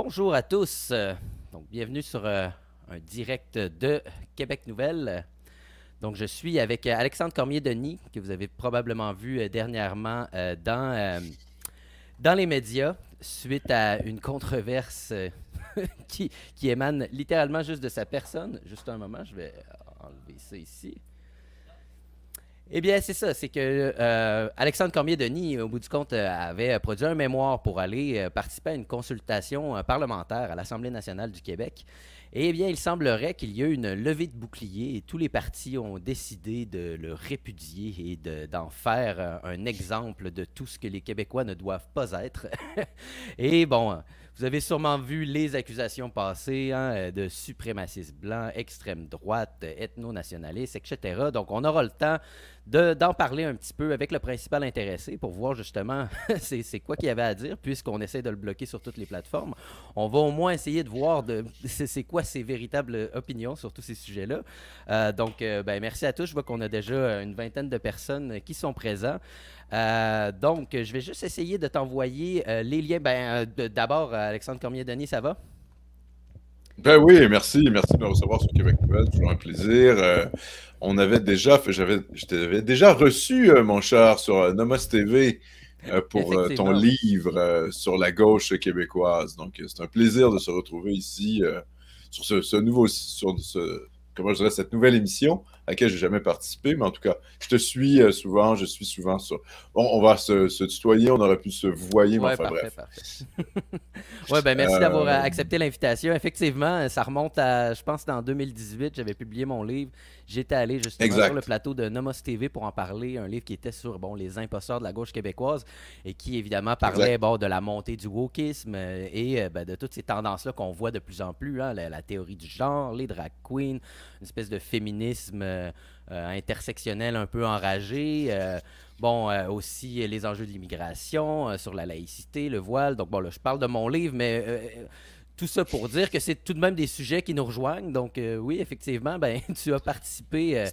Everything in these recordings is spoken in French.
Bonjour à tous. Donc, bienvenue sur euh, un direct de Québec Nouvelle. Donc, je suis avec euh, Alexandre Cormier-Denis, que vous avez probablement vu euh, dernièrement dans, dans les médias, suite à une controverse qui, qui émane littéralement juste de sa personne. Juste un moment, je vais enlever ça ici. Eh bien, c'est ça, c'est que euh, Alexandre Cormier-Denis, au bout du compte, euh, avait euh, produit un mémoire pour aller participer à une consultation parlementaire à l'Assemblée nationale du Québec. Eh bien, il semblerait qu'il y ait une levée de bouclier et tous les partis ont décidé de le répudier et d'en faire un exemple de tout ce que les Québécois ne doivent pas être. et bon, vous avez sûrement vu les accusations passées hein, de suprémacistes blanc, extrême droite, ethno nationalistes etc. Donc, on aura le temps d'en parler un petit peu avec le principal intéressé pour voir justement c'est quoi qu'il y avait à dire, puisqu'on essaie de le bloquer sur toutes les plateformes. On va au moins essayer de voir de, c'est quoi ses véritables opinions sur tous ces sujets-là. Euh, donc, euh, ben, merci à tous. Je vois qu'on a déjà une vingtaine de personnes qui sont présents. Euh, donc, je vais juste essayer de t'envoyer les liens. Ben, D'abord, Alexandre Cormier-Denis, ça va? Ben oui, merci. Merci de me recevoir sur Québec Nouvelle. Toujours un plaisir. Euh, on avait déjà j'avais, je t'avais déjà reçu, euh, mon cher, sur euh, Nomos TV pour ton livre sur la gauche québécoise. Donc, c'est un plaisir de se retrouver ici sur ce, ce, nouveau, sur ce, comment je dirais, cette nouvelle émission à laquelle j'ai jamais participé, mais en tout cas, je te suis euh, souvent, je suis souvent sur. Bon, on va se, tutoyer, on aurait pu se voyer, mais enfin parfait, bref. Parfait. ouais, ben merci d'avoir euh, euh, accepté l'invitation. Effectivement, ça remonte à, je pense, en 2018, j'avais publié mon livre. J'étais allé justement sur le plateau de Nomos TV pour en parler, un livre qui était sur bon, les imposteurs de la gauche québécoise et qui évidemment parlait bon, de la montée du wokisme et ben, de toutes ces tendances-là qu'on voit de plus en plus, hein, la, théorie du genre, les drag queens, une espèce de féminisme euh, euh, intersectionnel un peu enragé. Euh, bon, aussi les enjeux de l'immigration, sur la laïcité, le voile. Donc, bon, là, je parle de mon livre, mais tout ça pour dire que c'est tout de même des sujets qui nous rejoignent. Donc, oui, effectivement, ben, tu as participé à mes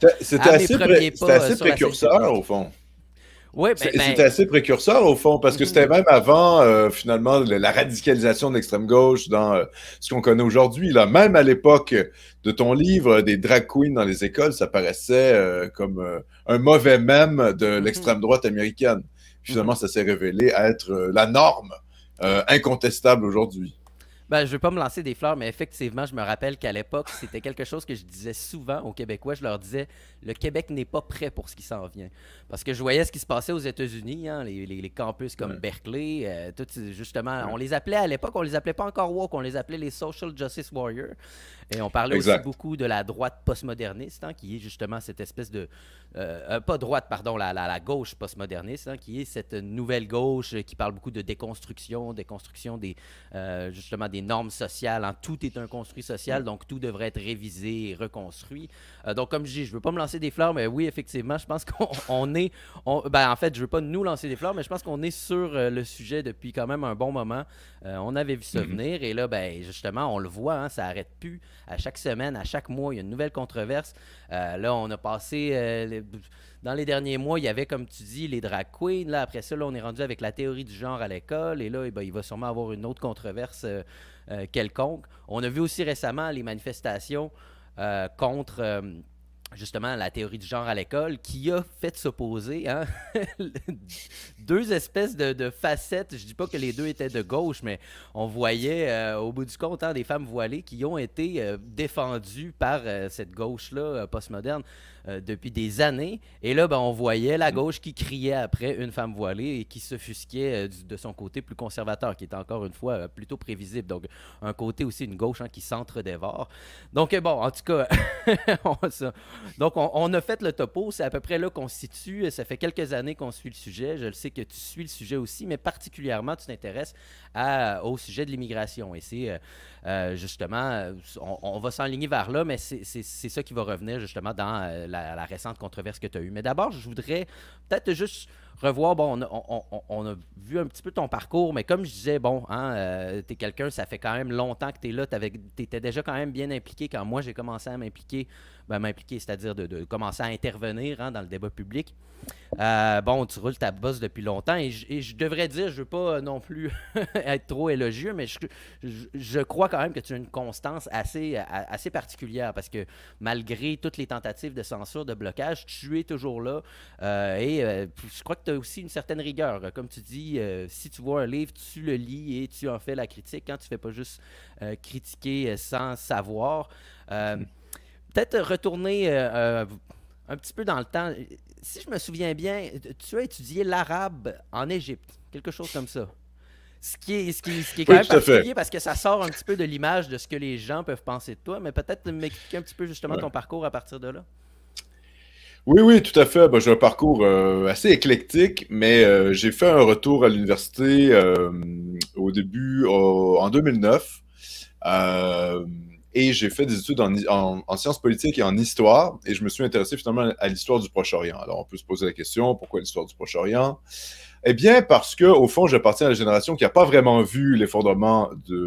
premiers pas. sur précurseur, au fond. Oui, ben, ben, assez précurseur au fond, parce que c'était mhm. même avant euh, finalement la radicalisation de l'extrême gauche dans euh, ce qu'on connaît aujourd'hui. Là, même à l'époque de ton livre euh, des drag queens dans les écoles, ça paraissait comme un mauvais même de mhm. l'extrême droite américaine. Mhm. Finalement, ça s'est révélé être la norme incontestable aujourd'hui. Je ben, je veux pas me lancer des fleurs, mais effectivement, je me rappelle qu'à l'époque, c'était quelque chose que je disais souvent aux Québécois. Je leur disais, le Québec n'est pas prêt pour ce qui s'en vient. Parce que je voyais ce qui se passait aux États-Unis, hein, les, campus comme Berkeley, euh, tout, justement, on les appelait à l'époque, on les appelait pas encore woke, on les appelait les social justice warriors. Et on parlait aussi beaucoup de la droite postmoderniste, hein, qui est justement cette espèce de... Euh, euh, pas droite, pardon, la, gauche postmoderniste, hein, qui est cette nouvelle gauche qui parle beaucoup de déconstruction, déconstruction des, euh, justement des normes sociales. Hein. Tout est un construit social, mm. donc tout devrait être révisé et reconstruit. donc, comme je dis, je veux pas me lancer des fleurs, mais oui, effectivement, je pense qu'on est... Ben, en fait, je veux pas nous lancer des fleurs, mais je pense qu'on est sur le sujet depuis quand même un bon moment. on avait vu ça mm. venir, et là, ben, justement, on le voit, hein, ça n'arrête plus. À chaque semaine, à chaque mois, il y a une nouvelle controverse. Euh, là, on a passé. Euh, dans les derniers mois, il y avait, comme tu dis, les drag queens. Là, après ça, là, on est rendu avec la théorie du genre à l'école. Et là, eh ben, il va sûrement avoir une autre controverse euh, quelconque. On a vu aussi récemment les manifestations contre justement la théorie du genre à l'école, qui a fait s'opposer hein, deux espèces de, facettes. Je dis pas que les deux étaient de gauche, mais on voyait euh, au bout du compte hein, des femmes voilées qui ont été euh, défendues par euh, cette gauche-là postmoderne. Euh, depuis des années. Et là, ben, on voyait la gauche qui criait après une femme voilée et qui s'offusquait euh, de son côté plus conservateur, qui est encore une fois euh, plutôt prévisible. Donc, un côté aussi, une gauche hein, qui s'entre-dévore. Donc, bon, en tout cas, on, donc on, a fait le topo. C'est à peu près là qu'on se situe. Ça fait quelques années qu'on suit le sujet. Je sais que tu suis le sujet aussi, mais particulièrement, tu t'intéresses au sujet de l'immigration. Et c'est justement, on, on va s'enligner vers là, mais c'est ça qui va revenir justement dans la à la récente controverse que tu as eue. Mais d'abord, je voudrais peut-être juste revoir, bon, on a, vu un petit peu ton parcours, mais comme je disais, bon, hein, euh, tu es quelqu'un, ça fait quand même longtemps que tu es là, tu étais déjà quand même bien impliqué quand moi j'ai commencé à m'impliquer ben, m'impliquer, c'est-à-dire de, commencer à intervenir hein, dans le débat public. Euh, bon, tu roules ta bosse depuis longtemps et, je devrais dire, je veux pas euh, non plus être trop élogieux, mais je, je, crois quand même que tu as une constance assez, euh, assez particulière parce que malgré toutes les tentatives de censure, de blocage, tu es toujours là et je crois que tu as aussi une certaine rigueur. Comme tu dis, si tu vois un livre, tu le lis et tu en fais la critique quand tu fais pas juste critiquer sans savoir. peut-être retourner euh, euh, un petit peu dans le temps. Si je me souviens bien, tu as étudié l'arabe en Égypte, quelque chose comme ça. Ce qui est, quand même particulier parce que ça sort un petit peu de l'image de ce que les gens peuvent penser de toi, mais peut-être m'expliquer un petit peu justement ton parcours à partir de là. Oui, oui, tout à fait. Ben, j'ai un parcours euh, assez éclectique, mais j'ai fait un retour à l'université au début, en 2009. Et j'ai fait des études en, sciences politiques et en histoire, et je me suis intéressé finalement à l'histoire du Proche-Orient. Alors, on peut se poser la question, pourquoi l'histoire du Proche-Orient Eh bien, parce que au fond, j'appartiens à la génération qui n'a pas vraiment vu l'effondrement du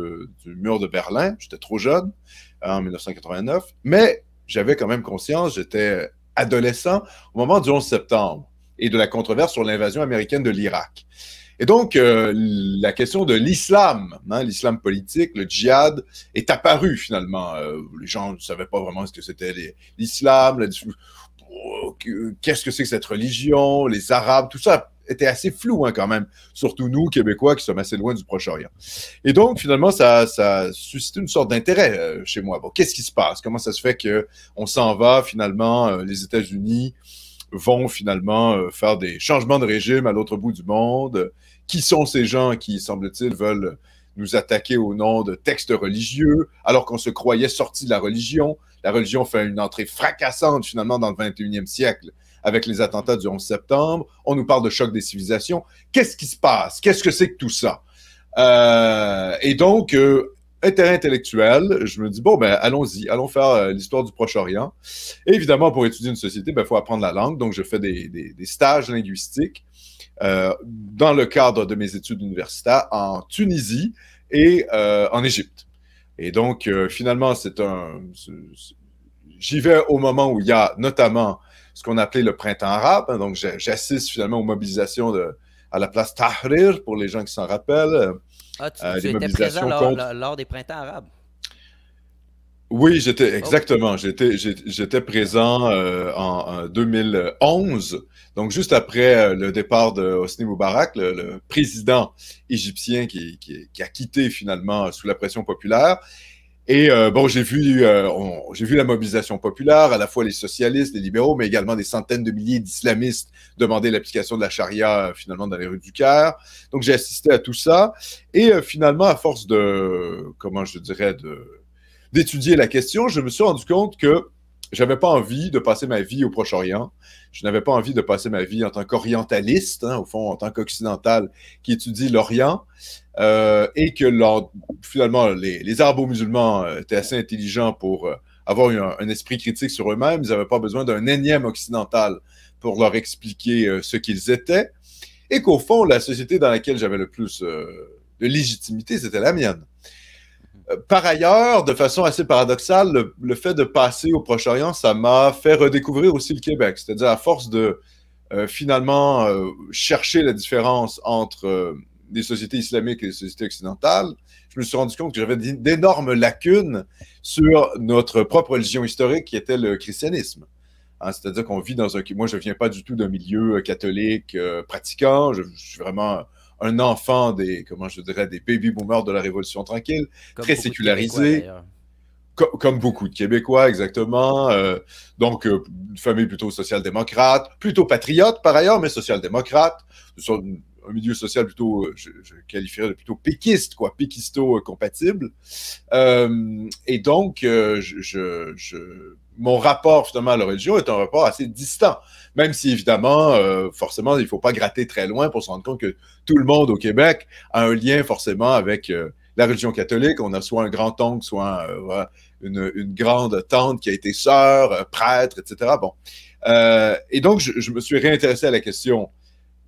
mur de Berlin. J'étais trop jeune, hein, en 1989, mais j'avais quand même conscience, j'étais adolescent au moment du 11 septembre et de la controverse sur l'invasion américaine de l'Irak. Et donc, euh, la question de l'islam, hein, l'islam politique, le djihad, est apparu finalement. Euh, les gens ne savaient pas vraiment ce que c'était l'islam, oh, qu'est-ce que c'est que cette religion, les Arabes, tout ça était assez flou hein, quand même, surtout nous, Québécois, qui sommes assez loin du Proche-Orient. Et donc, finalement, ça, ça suscite une sorte d'intérêt euh, chez moi. Bon, qu'est-ce qui se passe? Comment ça se fait qu'on s'en va finalement, les États-Unis vont finalement faire des changements de régime à l'autre bout du monde? qui sont ces gens qui, semble-t-il, veulent nous attaquer au nom de textes religieux, alors qu'on se croyait sorti de la religion. La religion fait une entrée fracassante finalement dans le 21e siècle avec les attentats du 11 septembre. On nous parle de choc des civilisations. Qu'est-ce qui se passe? Qu'est-ce que c'est que tout ça? Euh, et donc, euh, intérêt intellectuel, je me dis, bon, ben, allons-y, allons faire euh, l'histoire du Proche-Orient. évidemment, pour étudier une société, il ben, faut apprendre la langue. Donc, je fais des, des stages linguistiques euh, dans le cadre de mes études universitaires en Tunisie et euh, en Égypte. Et donc, euh, finalement, c'est un. J'y vais au moment où il y a notamment ce qu'on appelait le printemps arabe. donc, j'assiste finalement aux mobilisations à la place Tahrir, pour les gens qui s'en rappellent. Ah, tu, présent lors, des printemps arabes. Oui, j'étais oh. exactement. J'étais, présent en, 2011 donc, juste après euh, le départ de Hosni Moubarak, le, président égyptien qui, a quitté finalement sous la pression populaire. Et euh, bon, j'ai vu, euh, vu la mobilisation populaire, à la fois les socialistes, les libéraux, mais également des centaines de milliers d'islamistes demander l'application de la charia finalement dans les rues du Caire. Donc, j'ai assisté à tout ça. Et finalement, à force de, comment je dirais, d'étudier la question, je me suis rendu compte que j'avais pas envie de passer ma vie au Proche-Orient. Je n'avais pas envie de passer ma vie en tant qu'orientaliste, hein, au fond, en tant qu'occidental qui étudie l'Orient, euh, et que finalement, les, les musulmans euh, étaient assez intelligents pour euh, avoir un, un esprit critique sur eux-mêmes. Ils n'avaient pas besoin d'un énième occidental pour leur expliquer euh, ce qu'ils étaient, et qu'au fond, la société dans laquelle j'avais le plus de légitimité, c'était la mienne. Euh, par ailleurs, de façon assez paradoxale, le, fait de passer au Proche-Orient, ça m'a fait redécouvrir aussi le Québec. C'est-à-dire, à force de euh, finalement euh, chercher la différence entre les sociétés islamiques et les sociétés occidentales, je me suis rendu compte que j'avais d'énormes lacunes sur notre propre religion historique qui était le christianisme. Hein, c'est-à-dire qu'on vit dans un... Moi, je ne viens pas du tout d'un milieu catholique pratiquant, je, suis vraiment un enfant des, comment je dirais, des baby boomers de la Révolution tranquille, très sécularisé. comme beaucoup de Québécois, exactement. Euh, donc, euh, une famille plutôt social-démocrate, plutôt patriote par ailleurs, mais social-démocrate. Un milieu social plutôt, euh, je, qualifierais de plutôt péquiste, quoi, péquisto-compatible. et donc, je mon rapport justement à la religion est un rapport assez distant, même si évidemment, euh, forcément, il ne faut pas gratter très loin pour se rendre compte que tout le monde au Québec a un lien forcément avec euh, la religion catholique. On a soit un grand-oncle, soit euh, une, grande tante qui a été sœur, prêtre, etc. Bon. et donc, je, je, me suis réintéressé à la question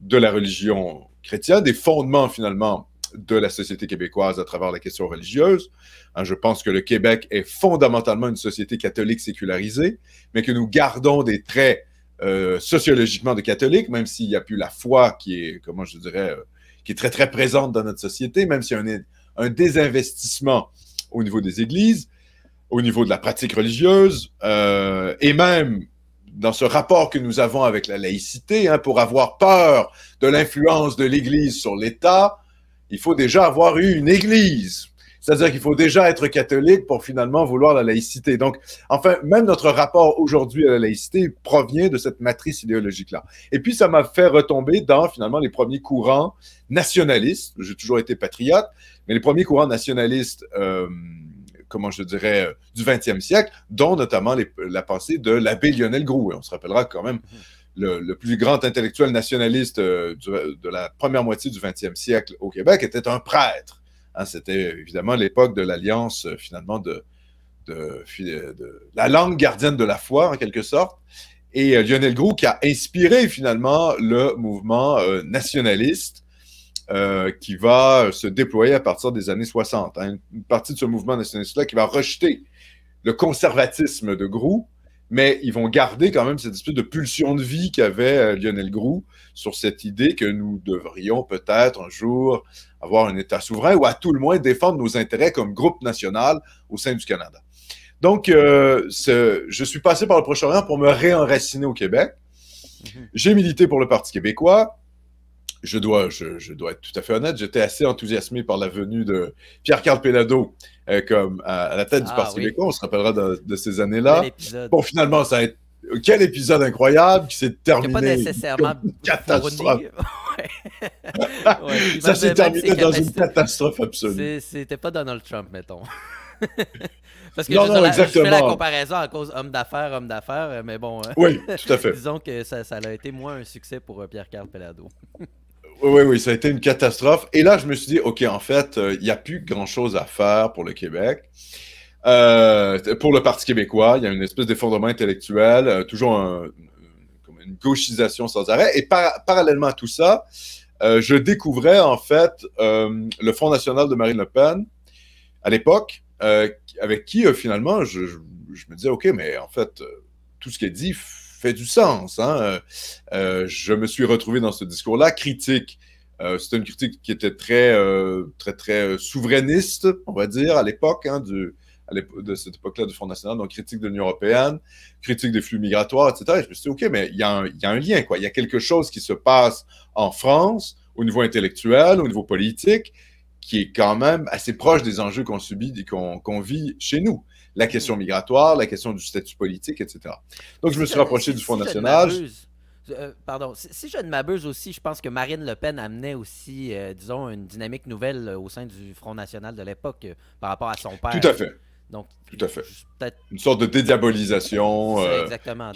de la religion chrétienne, des fondements finalement de la société québécoise à travers la question religieuse. Hein, je pense que le Québec est fondamentalement une société catholique sécularisée, mais que nous gardons des traits euh, sociologiquement de catholiques, même s'il n'y a plus la foi qui est, comment je dirais, euh, qui est très, très présente dans notre société, même s'il y a un, désinvestissement au niveau des églises, au niveau de la pratique religieuse, euh, et même dans ce rapport que nous avons avec la laïcité, hein, pour avoir peur de l'influence de l'Église sur l'État, il faut déjà avoir eu une église. C'est-à-dire qu'il faut déjà être catholique pour finalement vouloir la laïcité. Donc, enfin, même notre rapport aujourd'hui à la laïcité provient de cette matrice idéologique-là. Et puis, ça m'a fait retomber dans, finalement, les premiers courants nationalistes. J'ai toujours été patriote, mais les premiers courants nationalistes, euh, comment je dirais, euh, du 20 siècle, dont notamment la pensée de l'abbé Lionel Groux. On se rappellera quand même. Mhm le, plus grand intellectuel nationaliste euh, de la première moitié du 20e siècle au Québec était un prêtre. Hein, c'était évidemment l'époque de l'alliance euh, finalement euh, de, la langue gardienne de la foi en quelque sorte. Et Lionel Groux qui a inspiré finalement le mouvement nationaliste qui va se déployer à partir des années 60. Hein, une partie de ce mouvement nationaliste-là qui va rejeter le conservatisme de Groux mais ils vont garder quand même cette espèce de pulsion de vie qu'avait euh, Lionel Grou sur cette idée que nous devrions peut-être un jour avoir un État souverain ou à tout le moins défendre nos intérêts comme groupe national au sein du Canada. Donc, euh, je suis passé par le Proche-Orient pour me réenraciner au Québec. Mhm. J'ai milité pour le Parti québécois je dois, je, dois être tout à fait honnête, j'étais assez enthousiasmé par la venue de Pierre-Carl Pelado euh, comme à, la tête du ah Parti oui. On se rappellera de, ces années-là. Bon, finalement, ça a été quel épisode incroyable qui s'est terminé. Pas nécessairement une catastrophe. ça s'est terminé dans une catastrophe absolue. C'était pas Donald Trump, mettons. Parce que non, non, la, je, fais la comparaison à cause homme d'affaires, homme d'affaires, mais bon. Hein. Oui, tout à fait. disons que ça, a été moins un succès pour euh, Pierre-Carl Pelado. Oui, oui, ça a été une catastrophe. Et là, je me suis dit, OK, en fait, euh, il n'y a plus grand-chose à faire pour le Québec. Euh, pour le Parti québécois, il y a une espèce d'effondrement intellectuel, euh, toujours une, gauchisation sans arrêt. Et parallèlement à tout ça, je découvrais en fait le Front national de Marine Le Pen à l'époque, avec qui finalement je, me disais, OK, mais en fait, tout ce qui est dit fait du sens. Hein? Euh, euh, je me suis retrouvé dans ce discours-là, critique. Euh, c'était une critique qui était très, très, très souverainiste, on va dire, à l'époque, hein, de, cette époque-là du Front National, donc critique de l'Union européenne, critique des flux migratoires, etc. Et je me suis dit, OK, mais il y, a un, y a un lien, quoi. Il y a quelque chose qui se passe en France, au niveau intellectuel, au niveau politique, qui est quand même assez proche des enjeux qu'on subit et qu'on vit chez nous la question mm. migratoire, la question du statut politique, etc. Donc, je me suis rapproché du Front National. Euh, pardon, si, je ne m'abuse aussi, je pense que Marine Le Pen amenait aussi, euh, disons, une dynamique nouvelle euh, au sein du Front National de l'époque par rapport à son père. Tout à fait. Donc, Tout à Une sorte de dédiabolisation. exactement.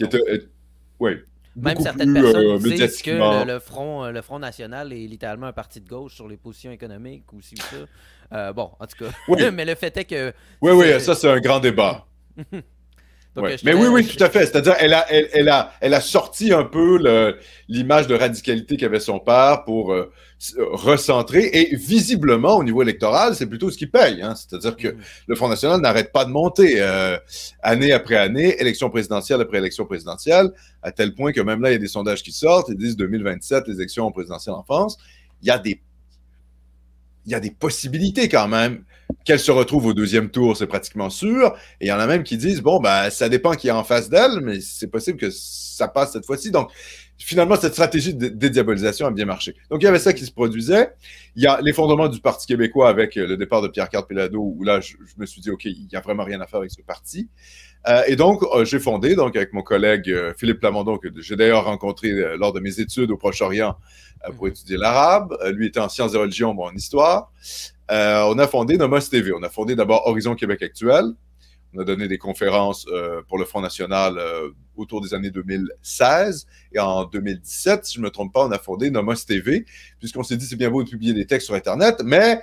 oui, même certaines personnes disent que le, front, le Front National est littéralement un parti de gauche sur les positions économiques ou si ou ça. Euh, bon, en tout cas. mais le fait est que. Oui, oui, ça, c'est un grand débat. Euh, mais oui, oui, tout à fait. C'est-à-dire, elle a, elle, a, elle a sorti un peu l'image de radicalité qu'avait son père pour euh, recentrer. Et visiblement, au niveau électoral, c'est plutôt ce qui paye. Hein. C'est-à-dire que mm. le Front National n'arrête pas de monter année après année, élection présidentielle après élection présidentielle, à tel point que même là, il y a des sondages qui sortent. Ils disent 2027, les élections présidentielles en France. Il y a des il y a des possibilités quand même qu'elle se retrouve au deuxième tour, c'est pratiquement sûr. Et il y en a même qui disent, bon, ben, ça dépend qui est en face d'elle, mais c'est possible que ça passe cette fois-ci. Donc, finalement, cette stratégie de dédiabolisation a bien marché. Donc, il y avait ça qui se produisait. Il y a l'effondrement du Parti québécois avec euh, le départ de Pierre-Carl Pelado, où là, je, me suis dit, OK, il n'y a vraiment rien à faire avec ce parti. Euh, et donc, euh, j'ai fondé, donc, avec mon collègue Philippe Plamondon, que j'ai d'ailleurs rencontré lors de mes études au Proche-Orient pour mmh. étudier l'arabe. lui était en sciences et religion, en histoire. Euh, on a fondé Nomos TV. On a fondé d'abord Horizon Québec Actuel. On a donné des conférences euh, pour le Front National euh, autour des années 2016. Et en 2017, si je ne me trompe pas, on a fondé Nomos TV, puisqu'on s'est dit, c'est bien beau de publier des textes sur Internet, mais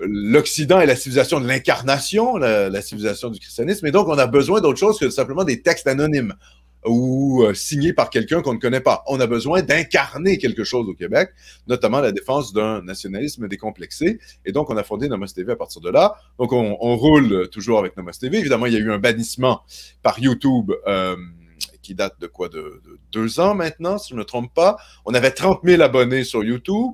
l'Occident est la civilisation de l'incarnation, la, la, civilisation du christianisme, et donc on a besoin d'autre chose que simplement des textes anonymes ou euh, signé par quelqu'un qu'on ne connaît pas. On a besoin d'incarner quelque chose au Québec, notamment la défense d'un nationalisme décomplexé. Et donc, on a fondé Nomos TV à partir de là. Donc, on, roule toujours avec Nomos TV. Évidemment, il y a eu un bannissement par YouTube. Euh, qui date de quoi de, deux ans maintenant, si je ne me trompe pas. On avait 30 000 abonnés sur YouTube.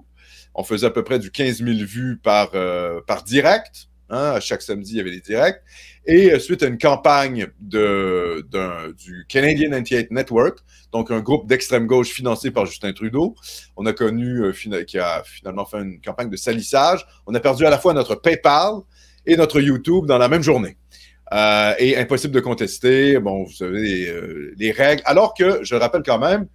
On faisait à peu près du 15 000 vues par, euh, par direct. Hein, à chaque samedi, il y avait des directs. Et euh, suite à une campagne de, du Canadian 98 Network, donc un groupe d'extrême gauche financé par Justin Trudeau, on a connu, euh, qui a finalement fait une campagne de salissage. On a perdu à la fois notre PayPal et notre YouTube dans la même journée. Euh, et impossible de contester, bon, vous savez, les, règles. Alors que, je rappelle quand même,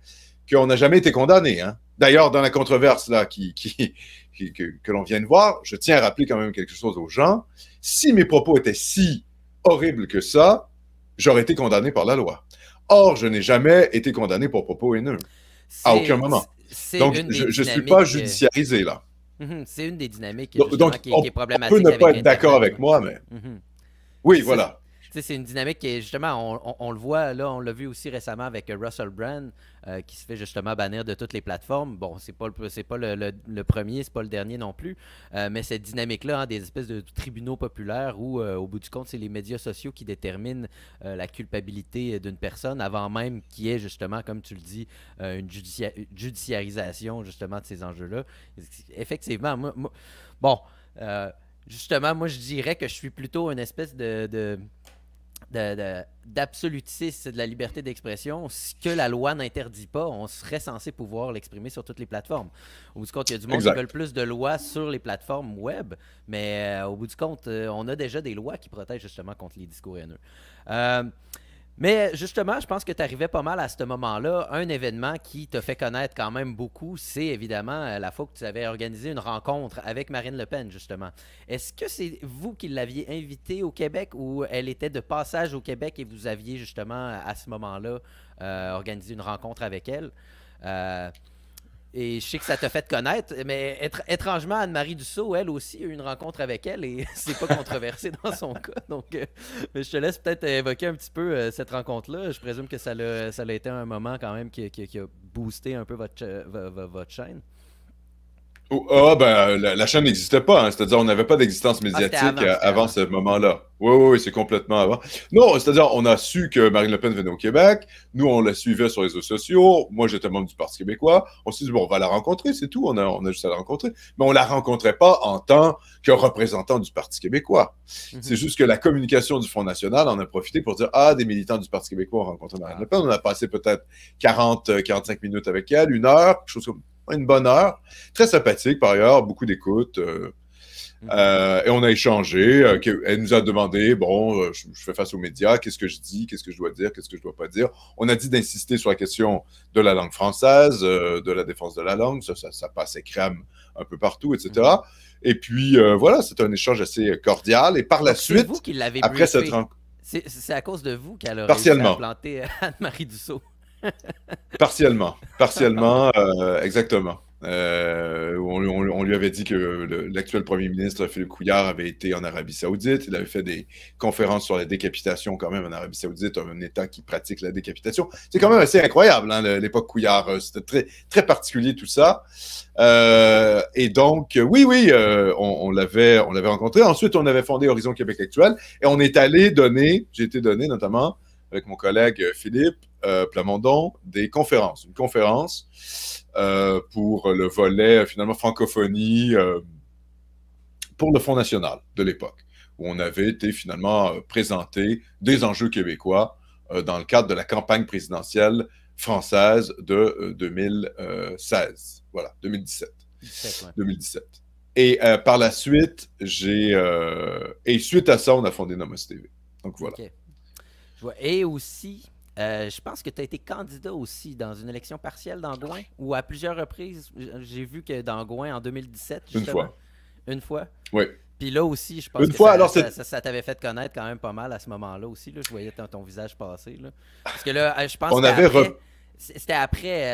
qu'on n'a jamais été condamné. Hein. D'ailleurs, dans la controverse là, qui, qui, que, l'on vient de voir, je tiens à rappeler quand même quelque chose aux gens. Si mes propos étaient si horribles que ça, j'aurais été condamné par la loi. Or, je n'ai jamais été condamné pour propos haineux. À aucun moment. Donc, je ne suis pas euh, judiciarisé là. Mhm, c'est une des dynamiques qui, est problématique. peut ne pas être d'accord avec moi, mais. Mhm. Oui, voilà c'est une dynamique qui est justement, on, le voit là, on l'a vu aussi récemment avec euh, Russell Brand euh, qui se fait justement bannir de toutes les plateformes. Bon, c'est pas pas le, le, premier, c'est pas le dernier non plus, euh, mais cette dynamique-là, hein, des espèces de tribunaux populaires où au bout du compte, c'est les médias sociaux qui déterminent la culpabilité d'une personne avant même qu'il y ait justement, comme tu le dis, une judiciarisation justement de ces enjeux-là. Effectivement, bon justement, moi, je dirais que je suis plutôt une espèce de d'absolutisme de, la liberté d'expression, ce que la loi n'interdit pas, on serait censé pouvoir l'exprimer sur toutes les plateformes. Au bout du compte, il y a du monde qui veut plus de lois sur les plateformes web, mais euh, au bout du compte, euh, on a déjà des lois qui protègent justement contre les discours haineux. Euh, mais euh, justement, je pense que tu arrivais pas mal à ce moment-là. Un événement qui t'a fait connaître quand même beaucoup, c'est évidemment euh, la fois que tu avais organisé une rencontre avec Marine Le Pen, justement. Est-ce que c'est vous qui l'aviez invitée au Québec ou elle était de passage au Québec et vous aviez justement à ce moment-là euh, organisé une rencontre avec elle? Et je sais que ça t'a fait connaître, mais étrangement, Anne-Marie Dussault, elle aussi, a eu une rencontre avec elle et c'est pas controversé dans son cas. Donc, euh, je te laisse peut-être évoquer un petit peu euh, cette rencontre-là. Je présume que ça l'a, a été un moment quand même qui, a boosté un peu votre chaîne ah, ben, la, chaîne n'existait pas. Hein. C'est-à-dire, on n'avait pas d'existence ah, médiatique avant, ce moment-là. Oui, oui, c'est complètement avant. Non, c'est-à-dire, on a su que Marine Le Pen venait au Québec. Nous, on la suivait sur les réseaux sociaux. Moi, j'étais membre du Parti québécois. On s'est dit, bon, on va la rencontrer, c'est tout. On a, on a juste à la rencontrer. Mais on la rencontrait pas en tant que représentant du Parti québécois. Mhm. C'est juste que la communication du Front National en a profité pour dire, ah, des militants du Parti québécois ont rencontré Marine ah. Le Pen. On a passé peut-être 40, 45 euh, minutes avec elle, une heure, quelque chose comme une bonne heure. Très sympathique par ailleurs, beaucoup d'écoute. Euh, mhm. euh, et on a échangé. Euh, elle nous a demandé, bon, je, fais face aux médias, qu'est-ce que je dis, qu'est-ce que je dois dire, qu'est-ce que je ne dois pas dire. On a dit d'insister sur la question de la langue française, de la défense de la langue. Ça, ça, et passe crème un peu partout, etc. Mhm. Et puis voilà, c'est un échange assez cordial. Et par la suite, vous qui après c'est à cause de vous qu'elle a planté Anne-Marie Dussault. Partiellement, partiellement, euh, exactement. Euh, on, lui avait dit que l'actuel premier ministre Philippe Couillard avait été en Arabie Saoudite. Il avait fait des conférences sur la décapitation, quand même, en Arabie Saoudite, un État qui pratique la décapitation. C'est quand même assez incroyable, hein, l'époque Couillard. Euh, c'était très, très particulier tout ça. et donc, oui, oui, on, on l'avait rencontré. Ensuite, on avait fondé Horizon Québec Actuel et on est allé donner, j'ai été donné notamment avec mon collègue Philippe, euh, Plamondon des conférences. Une conférence euh, pour le volet, euh, finalement, francophonie pour le Fonds National de l'époque, où on avait été finalement présenté des enjeux québécois dans le cadre de la campagne présidentielle française de 2016. Voilà, 2017. 2017. Et par la suite, j'ai. et suite à ça, on a fondé Nomos TV. Donc voilà. Et aussi, euh, je pense que tu as été candidat aussi dans une élection partielle d'Angouin ou à plusieurs reprises. J'ai vu que d'Angouin en 2017. Justement, une fois. Une fois. Oui. Puis là aussi, je pense que ça, t'avait fait connaître quand même pas mal à ce moment-là aussi. Là. Je voyais ton, visage passer. Parce que là, euh, je pense que avait c'était après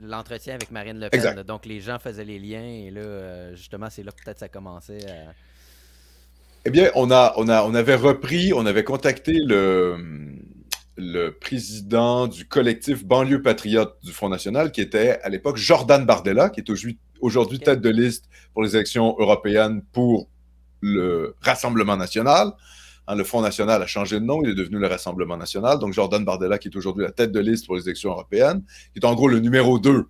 l'entretien avec Marine Le Pen. donc les gens faisaient les liens et là, euh, justement, c'est là que peut-être ça commençait à. Eh bien, on, a, on, a, on avait repris, on avait contacté le, le président du collectif Banlieue Patriote du Front National, qui était à l'époque Jordan Bardella, qui est aujourd'hui tête de liste pour les élections européennes pour le Rassemblement national. Hein, le Front national a changé de nom, il est devenu le Rassemblement national. Donc Jordan Bardella, qui est aujourd'hui la tête de liste pour les élections européennes, qui est en gros le numéro 2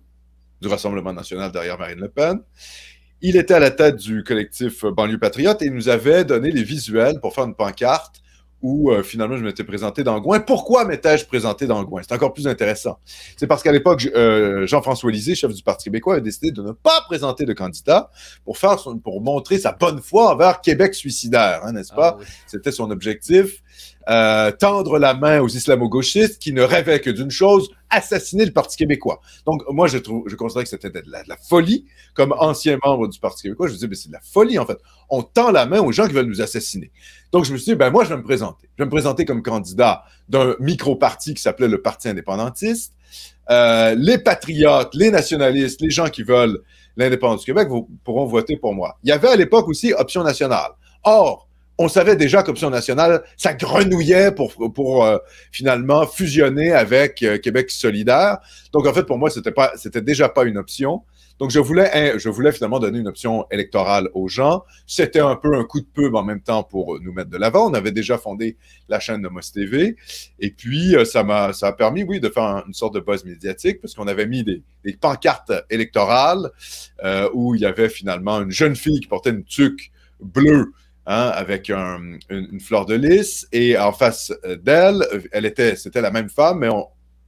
du Rassemblement national derrière Marine Le Pen. Il était à la tête du collectif Banlieue Patriote et nous avait donné les visuels pour faire une pancarte où euh, finalement je m'étais présenté dans Gouin. Pourquoi m'étais-je présenté dans Gouin? C'est encore plus intéressant. C'est parce qu'à l'époque, euh, Jean-François Lisée, chef du Parti québécois, a décidé de ne pas présenter de candidat pour, faire son, pour montrer sa bonne foi envers Québec suicidaire, hein, n'est-ce ah pas? C'était son objectif. Euh, tendre la main aux islamo-gauchistes qui ne rêvaient que d'une chose, assassiner le Parti québécois. Donc, moi, je, trouve, je considère que c'était de, la folie. Comme ancien membre du Parti québécois, je me disais « mais c'est de la folie, en fait. On tend la main aux gens qui veulent nous assassiner. Donc, je me suis dit, ben, moi, je vais me présenter. Je vais me présenter comme candidat d'un micro-parti qui s'appelait le Parti indépendantiste. Euh, les patriotes, les nationalistes, les gens qui veulent l'indépendance du Québec vous, pourront voter pour moi. Il y avait à l'époque aussi Option nationale. Or, on savait déjà qu'Option nationale, ça grenouillait pour, pour euh, finalement fusionner avec euh, Québec solidaire. Donc, en fait, pour moi, c'était pas, c'était déjà pas une option. Donc, je voulais, hein, je voulais finalement donner une option électorale aux gens. C'était un peu un coup de pub en même temps pour nous mettre de l'avant. On avait déjà fondé la chaîne de Moss TV. Et puis, euh, ça m'a, ça a permis, oui, de faire une sorte de buzz médiatique parce qu'on avait mis des, pancartes électorales où il y avait finalement une jeune fille qui portait une tuque bleue Hein, avec une, fleur de lys, et en face euh, d'elle, elle était, c'était la même femme, mais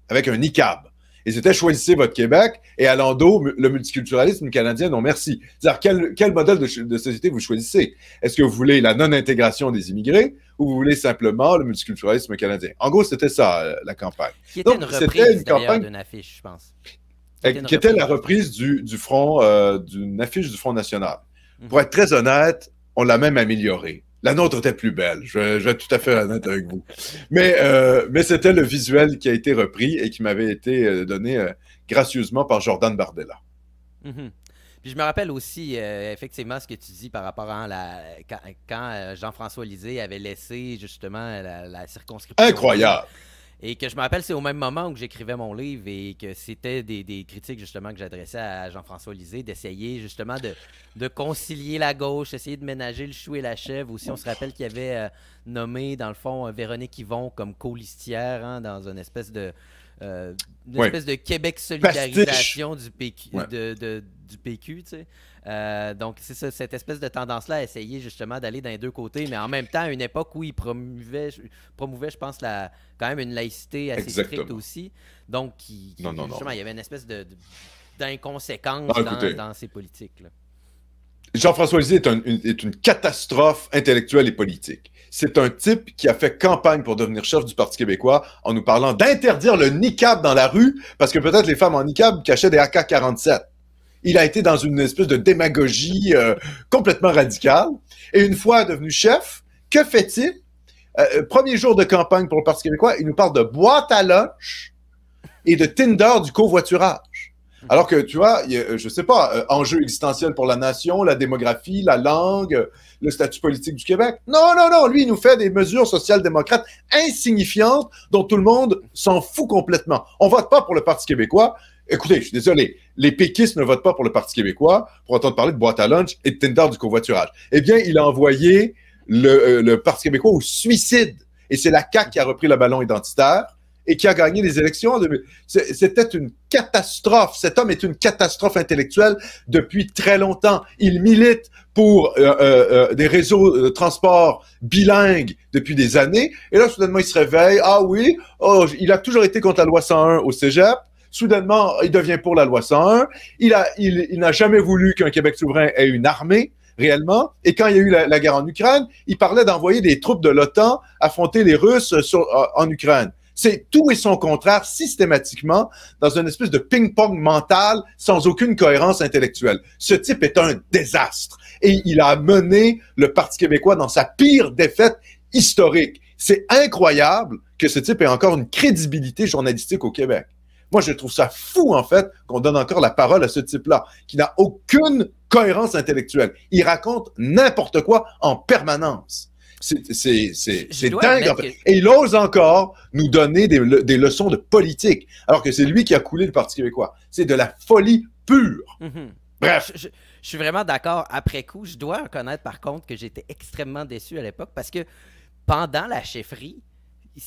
avec un niqab. Et c'était choisissez votre Québec et à l'endos, le multiculturalisme canadien, non merci. C'est-à-dire, quel, modèle de, société vous choisissez? Est-ce que vous voulez la non-intégration des immigrés ou vous voulez simplement le multiculturalisme canadien? En gros, c'était ça, euh, la campagne. Qui était une reprise campagne, d'une affiche, je pense. Qui était, eh, la reprise du, front, euh, d'une affiche du Front National. Pour mhm. être très honnête, on l'a même améliorée. La nôtre était plus belle, je, vais être tout à fait honnête avec vous. Mais, euh, mais c'était le visuel qui a été repris et qui m'avait été euh, donné euh, gracieusement par Jordan Bardella. Mm-hmm. Puis je me rappelle aussi, effectivement, ce que tu dis par rapport à la, quand, Jean-François Lisée avait laissé justement la, circonscription. Incroyable! Et que je me rappelle, c'est au même moment où j'écrivais mon livre et que c'était des, critiques justement que j'adressais à Jean-François Lisée, d'essayer justement de, concilier la gauche, essayer de ménager le chou et la chèvre. Aussi, on se rappelle qu'il y avait euh, nommé, dans le fond, euh, Véronique Yvon comme colistière listière hein, dans une espèce de, euh, de Québec solidarisation du du PQ, tu sais. Euh, donc, c'est cette espèce de tendance-là à essayer justement d'aller dans les deux côtés, mais en même temps, à une époque où il promouvait, promouvait je pense, quand même une laïcité assez stricte aussi. Donc, il, justement, il y avait une espèce d'inconséquence dans, dans, ces politiques. Jean-François Lisée est, une catastrophe intellectuelle et politique. C'est un type qui a fait campagne pour devenir chef du Parti québécois en nous parlant d'interdire le niqab dans la rue parce que peut-être les femmes en niqab cachaient des AK-47 il a été dans une espèce de démagogie euh, complètement radicale. Et une fois devenu chef, que fait-il? Euh, euh, premier jour de campagne pour le Parti québécois, il nous parle de boîte à lunch et de Tinder du covoiturage. Alors que, tu vois, je ne sais pas, enjeu existentiel pour la nation, la démographie, la langue, le statut politique du Québec. Non, non, non, lui, il nous fait des mesures social-démocrates insignifiantes dont tout le monde s'en fout complètement. On vote pas pour le Parti québécois Écoutez, je suis désolé, les péquistes ne votent pas pour le Parti québécois pour entendre parler de boîte à lunch et de Tinder du covoiturage. Eh bien, il a envoyé le, euh, Parti québécois au suicide. Et c'est la CAQ qui a repris le ballon identitaire et qui a gagné les élections. C'était une catastrophe. Cet homme est une catastrophe intellectuelle depuis très longtemps. Il milite pour euh, euh, des réseaux de transport bilingues depuis des années. Et là, soudainement, il se réveille. Ah oui, oh, il a toujours été contre la loi 101 au Cégep soudainement, il devient pour la loi 101. Il n'a il, il jamais voulu qu'un Québec souverain ait une armée réellement. Et quand il y a eu la, guerre en Ukraine, il parlait d'envoyer des troupes de l'OTAN affronter les Russes euh, en Ukraine. C'est tout et son contraire systématiquement dans une espèce de ping-pong mental sans aucune cohérence intellectuelle. Ce type est un désastre et il a mené le Parti québécois dans sa pire défaite historique. C'est incroyable que ce type ait encore une crédibilité journalistique au Québec. Moi, je trouve ça fou, en fait, qu'on donne encore la parole à ce type-là, qui n'a aucune cohérence intellectuelle. Il raconte n'importe quoi en permanence. C'est dingue. En fait. Et il ose encore nous donner des, leçons de politique, alors que c'est lui qui a coulé le Parti québécois. C'est de la folie pure. Mm-hmm. Bref. Je, je, suis vraiment d'accord. Après coup, je dois reconnaître par contre que j'étais extrêmement déçu à l'époque parce que pendant la chefferie,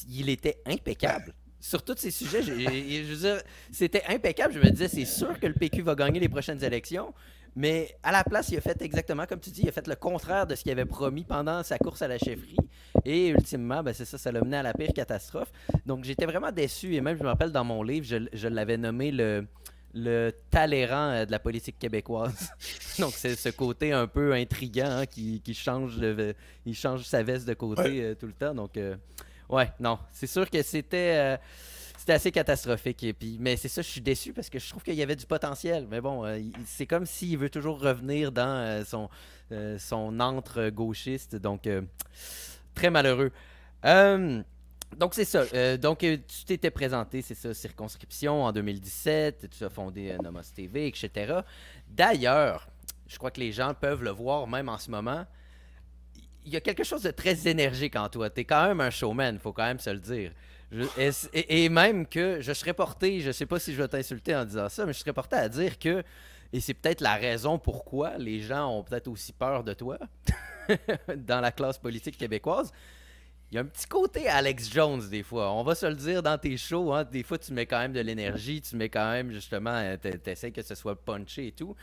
il était impeccable sur tous ces sujets, je veux dire, c'était impeccable. Je me disais, c'est sûr que le PQ va gagner les prochaines élections. Mais à la place, il a fait exactement comme tu dis, il a fait le contraire de ce qu'il avait promis pendant sa course à la chefferie. Et ultimement, ben, c'est ça, ça l'a mené à la pire catastrophe. Donc j'étais vraiment déçu. Et même, je me rappelle dans mon livre, je, l'avais nommé le, le Talleyrand euh, de la politique québécoise. Donc, c'est ce côté un peu intriguant hein, qui, change il change sa veste de côté euh, tout le temps. Donc, euh, Ouais, non. C'est sûr que euh, c'était. assez catastrophique. Et puis, mais c'est ça, je suis déçu parce que je trouve qu'il y avait du potentiel. Mais bon, euh, c'est comme s'il veut toujours revenir dans euh, son, son antre gauchiste. Donc, très malheureux. donc, c'est ça. donc, tu t'étais présenté, c'est ça, circonscription en 2017. Tu as fondé Nomos TV, etc. D'ailleurs, je crois que les gens peuvent le voir même en ce moment il y a quelque chose de très énergique en toi. Tu es quand même un showman, faut quand même se le dire. et, même que je serais porté, je sais pas si je vais t'insulter en disant ça, mais je serais porté à dire que, et c'est peut-être la raison pourquoi les gens ont peut-être aussi peur de toi dans la classe politique québécoise, il y a un petit côté Alex Jones des fois. On va se le dire dans tes shows. Hein, des fois, tu mets quand même de l'énergie, tu mets quand même justement, euh, tu essaies que ce soit punché et tout.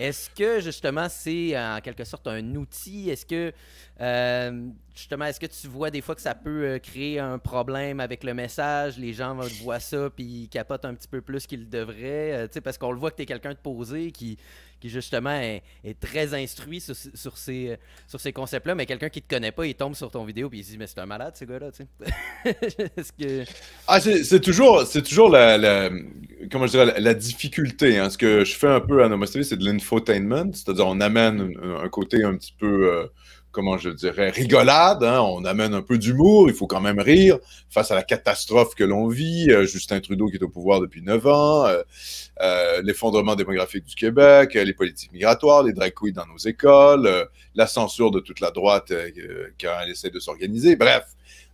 Est-ce que justement c'est euh, en quelque sorte un outil? Est-ce que euh, justement, est-ce que tu vois des fois que ça peut euh, créer un problème avec le message? Les gens voient ça puis ils capotent un petit peu plus qu'ils devraient. sais, parce qu'on le voit que tu es quelqu'un de posé qui, qui justement est, très instruit sur, ces, euh, sur ces concepts-là, mais quelqu'un qui te connaît pas, il tombe sur ton vidéo et il se dit Mais c'est un malade, ce gars-là, tu sais. Ah, c'est toujours, toujours la, comment je dirais, la, difficulté. Hein. Ce que je fais un peu à Nomasté, c'est de l'infotainment, c'est-à-dire on amène un, côté un petit peu. Euh, comment je dirais, rigolade. Hein. On amène un peu d'humour, il faut quand même rire face à la catastrophe que l'on vit. Euh, Justin Trudeau qui est au pouvoir depuis 9 ans, euh, euh, l'effondrement démographique du Québec, les politiques migratoires, les drag dans nos écoles, la censure de toute la droite qui essaie de s'organiser. Bref,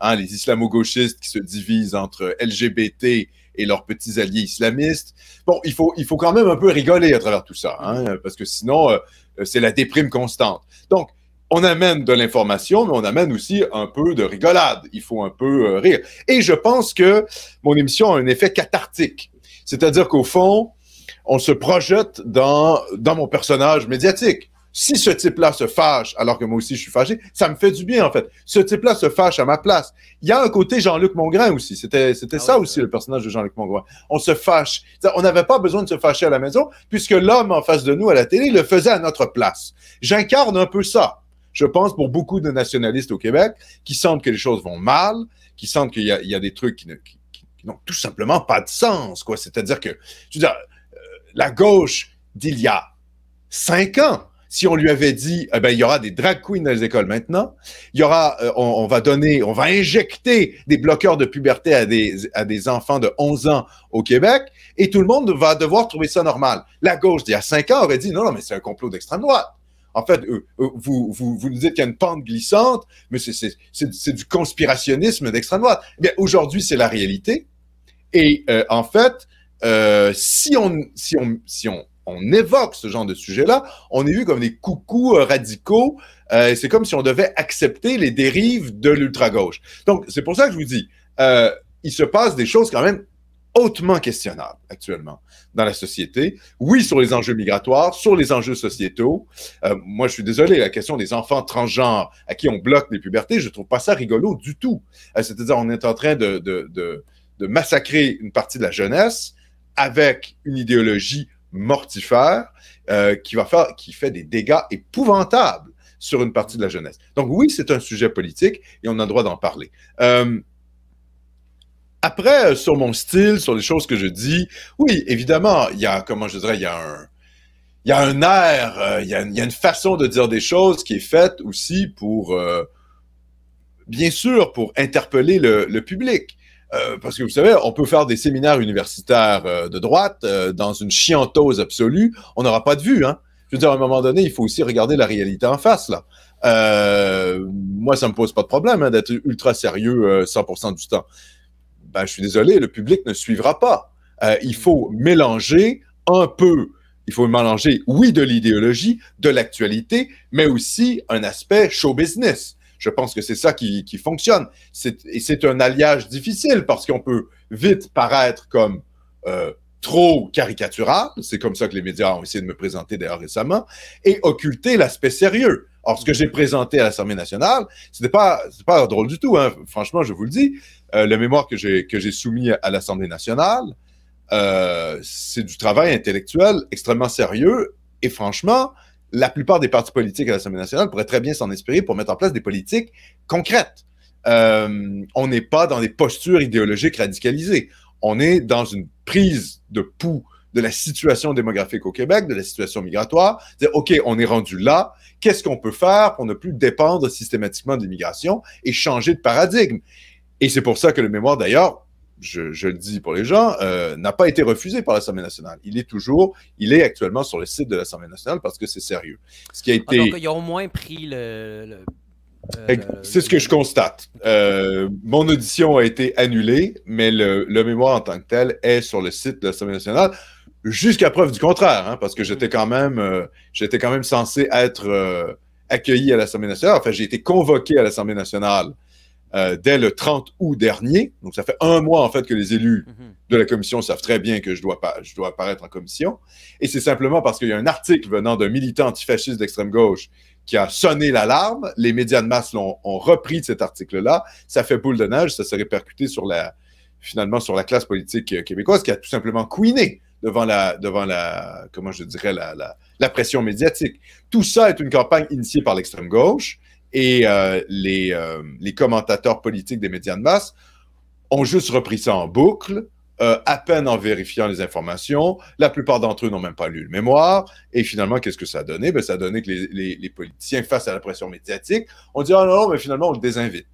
hein, les islamo-gauchistes qui se divisent entre LGBT et leurs petits alliés islamistes. Bon, il faut, il faut quand même un peu rigoler à travers tout ça, hein, parce que sinon, c'est la déprime constante. Donc, on amène de l'information, mais on amène aussi un peu de rigolade. Il faut un peu euh, rire. Et je pense que mon émission a un effet cathartique. C'est-à-dire qu'au fond, on se projette dans, dans mon personnage médiatique. Si ce type-là se fâche, alors que moi aussi je suis fâché, ça me fait du bien en fait. Ce type-là se fâche à ma place. Il y a un côté Jean-Luc Mongrain aussi. C'était c'était ah ça aussi le personnage de Jean-Luc Mongrain. On se fâche. On n'avait pas besoin de se fâcher à la maison puisque l'homme en face de nous à la télé le faisait à notre place. J'incarne un peu ça je pense, pour beaucoup de nationalistes au Québec qui sentent que les choses vont mal, qui sentent qu'il y, a des trucs qui, n'ont tout simplement pas de sens. quoi. C'est-à-dire que, tu veux dire, euh, la gauche d'il y a cinq ans, si on lui avait dit, eh ben, il y aura des drag queens dans les écoles maintenant, il y aura, euh, on, va donner, on va injecter des bloqueurs de puberté à des, à des enfants de 11 ans au Québec, et tout le monde va devoir trouver ça normal. La gauche, il y a cinq ans, aurait dit, non, non, mais c'est un complot d'extrême droite. En fait, euh, euh, vous, vous, nous dites qu'il y a une pente glissante, mais c'est du conspirationnisme d'extrême droite. Mais eh aujourd'hui, c'est la réalité. Et euh, en fait, si, on, si, on, si on, évoque ce genre de sujet-là, on est vu comme des coucous radicaux. c'est comme si on devait accepter les dérives de l'ultra-gauche. Donc, c'est pour ça que je vous dis, il se passe des choses quand même hautement questionnable actuellement dans la société. Oui, sur les enjeux migratoires, sur les enjeux sociétaux. Euh, moi, je suis désolé, la question des enfants transgenres à qui on bloque les pubertés, je ne trouve pas ça rigolo du tout. Euh, c'est-à-dire, on est en train de, massacrer une partie de la jeunesse avec une idéologie mortifère euh, qui, va faire, qui fait des dégâts épouvantables sur une partie de la jeunesse. Donc oui, c'est un sujet politique et on a le droit d'en parler. Après, euh, sur mon style, sur les choses que je dis, oui, évidemment, il y a, comment je dirais, il y a un, il y a un air, euh, il, y a, une façon de dire des choses qui est faite aussi pour, euh, bien sûr, pour interpeller le, public. parce que vous savez, on peut faire des séminaires universitaires de droite dans une chiantose absolue, on n'aura pas de vue. Hein? Je veux dire, à un moment donné, il faut aussi regarder la réalité en face. là. moi, ça me pose pas de problème hein, d'être ultra sérieux 100% du temps. Ben, je suis désolé, le public ne suivra pas. Euh, il faut mélanger un peu, il faut mélanger, oui, de l'idéologie, de l'actualité, mais aussi un aspect show business. Je pense que c'est ça qui, fonctionne. Et c'est un alliage difficile parce qu'on peut vite paraître comme euh, trop caricatural, c'est comme ça que les médias ont essayé de me présenter d'ailleurs récemment, et occulter l'aspect sérieux. Or, ce que j'ai présenté à l'Assemblée nationale, ce n'est pas, pas drôle du tout, hein. franchement, je vous le dis. Euh, la le mémoire que j'ai soumis à l'Assemblée nationale, euh, c'est du travail intellectuel extrêmement sérieux, et franchement, la plupart des partis politiques à l'Assemblée nationale pourraient très bien s'en inspirer pour mettre en place des politiques concrètes. Euh, on n'est pas dans des postures idéologiques radicalisées on est dans une prise de pouls de la situation démographique au Québec, de la situation migratoire. C'est OK, on est rendu là, qu'est-ce qu'on peut faire pour ne plus dépendre systématiquement de l'immigration et changer de paradigme? Et c'est pour ça que le mémoire, d'ailleurs, je, le dis pour les gens, euh, n'a pas été refusé par l'Assemblée nationale. Il est toujours, il est actuellement sur le site de l'Assemblée nationale parce que c'est sérieux. Ce qui a ah, été... au moins pris le euh, c'est ce que je constate. Euh, mon audition a été annulée, mais le, mémoire en tant que tel est sur le site de l'Assemblée nationale, jusqu'à preuve du contraire, hein, parce que mm-hmm. j'étais quand même, euh, j'étais quand même censé être accueilli à l'Assemblée nationale. Enfin, j'ai été convoqué à l'Assemblée nationale dès le 30 août dernier. Donc, ça fait un mois, en fait, que les élus mm-hmm. de la commission savent très bien que je dois, pas, je dois apparaître en commission. Et c'est simplement parce qu'il y a un article venant d'un militant antifasciste d'extrême gauche qui a sonné l'alarme. Les médias de masse l'ont ont repris de cet article-là. Ça fait boule de neige, ça s'est répercuté sur la, finalement sur la classe politique euh, québécoise qui a tout simplement couiné devant la, devant la comment je dirais, la, la, la pression médiatique. Tout ça est une campagne initiée par l'extrême gauche et euh, les, euh, les, commentateurs politiques des médias de masse ont juste repris ça en boucle euh, à peine en vérifiant les informations. La plupart d'entre eux n'ont même pas lu le mémoire. Et finalement, qu'est-ce que ça a donné? Ben, ça a donné que les, politiciens, face à la pression médiatique, ont dit Ah non, non, mais finalement, on le désinvite.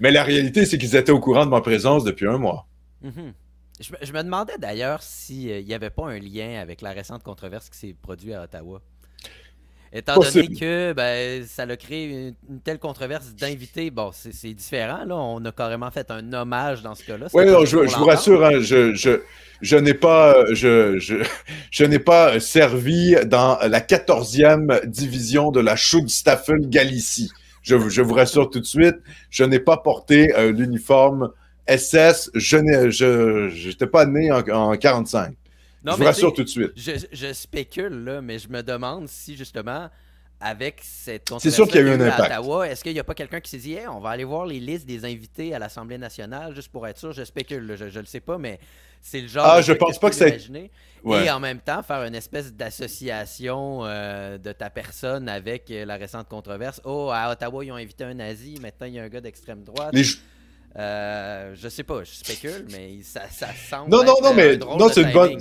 Mais la réalité, c'est qu'ils étaient au courant de ma présence depuis un mois. Mm-hmm. je, me demandais d'ailleurs s'il euh, n'y avait pas un lien avec la récente controverse qui s'est produite à Ottawa. Étant donné que ben, ça a créé une, telle controverse d'invités, bon, c'est différent. Là, on a carrément fait un hommage dans ce cas-là. Oui, non, je, vous rassure, hein, je, je, n'ai pas, je, je n'ai pas servi dans la 14e division de la Schutzstaffel Galicie. Je, vous rassure tout de suite, je n'ai pas porté euh, l'uniforme SS. Je n'étais pas né en, en 45. Non, je vous rassure tout de suite. Je, je, spécule, là, mais je me demande si justement, avec cette C'est sûr qu'il y a eu un impact. Est-ce qu'il n'y a pas quelqu'un qui s'est dit hey, on va aller voir les listes des invités à l'Assemblée nationale, juste pour être sûr Je spécule, je ne le sais pas, mais c'est le genre ah, de je pense pas que c'est... Et en même temps, faire une espèce d'association euh, de ta personne avec euh, la récente controverse. Oh, à Ottawa, ils ont invité un nazi, maintenant il y a un gars d'extrême droite. Je euh, je sais pas, je spécule, mais ça, ça semble. Non, non, non, mais euh, non, c'est une bonne.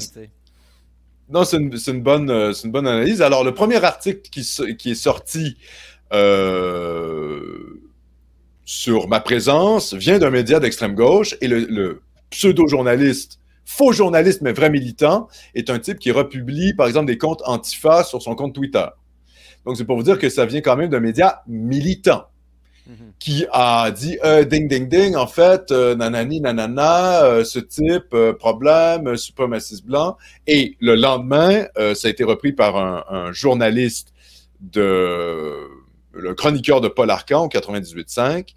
Non, euh, c'est une, bonne, analyse. Alors, le premier article qui, qui est sorti sur ma présence vient d'un média d'extrême gauche et le, le pseudo-journaliste, faux journaliste mais vrai militant, est un type qui republie, par exemple, des comptes Antifa sur son compte Twitter. Donc, c'est pour vous dire que ça vient quand même d'un média militant. Mhm. qui a dit euh, ding ding ding en fait euh, nanani nanana euh, ce type problème suprémaciste blanc et le lendemain ça a été repris par un, journaliste de le chroniqueur de Paul Arcan 98.5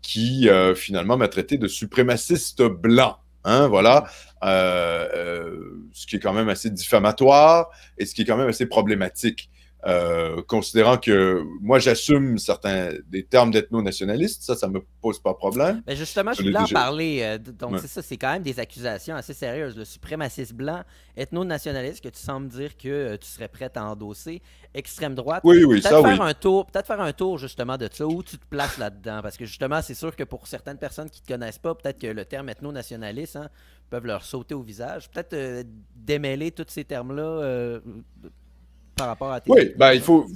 qui finalement m'a traité de suprémaciste blanc hein, voilà mhm. ce qui est quand même assez diffamatoire et ce qui est quand même assez problématique euh, considérant que moi, j'assume certains des termes d'ethno-nationaliste, ça, ça me pose pas de problème. Mais ben, justement, je voulais en parler. Euh, donc, c'est ça, c'est quand même des accusations assez sérieuses. Le suprémaciste blanc, ethno-nationaliste, que tu sembles dire que euh, tu serais prêt à endosser, extrême droite. Oui, peut-être faire un tour, Peut-être faire un tour, justement, de ça, où tu te places là-dedans. Parce que, justement, c'est sûr que pour certaines personnes qui ne te connaissent pas, peut-être que le terme ethno-nationaliste, hein, peuvent leur sauter au visage. Peut-être démêler tous ces termes-là rapport Oui, ben, il faut.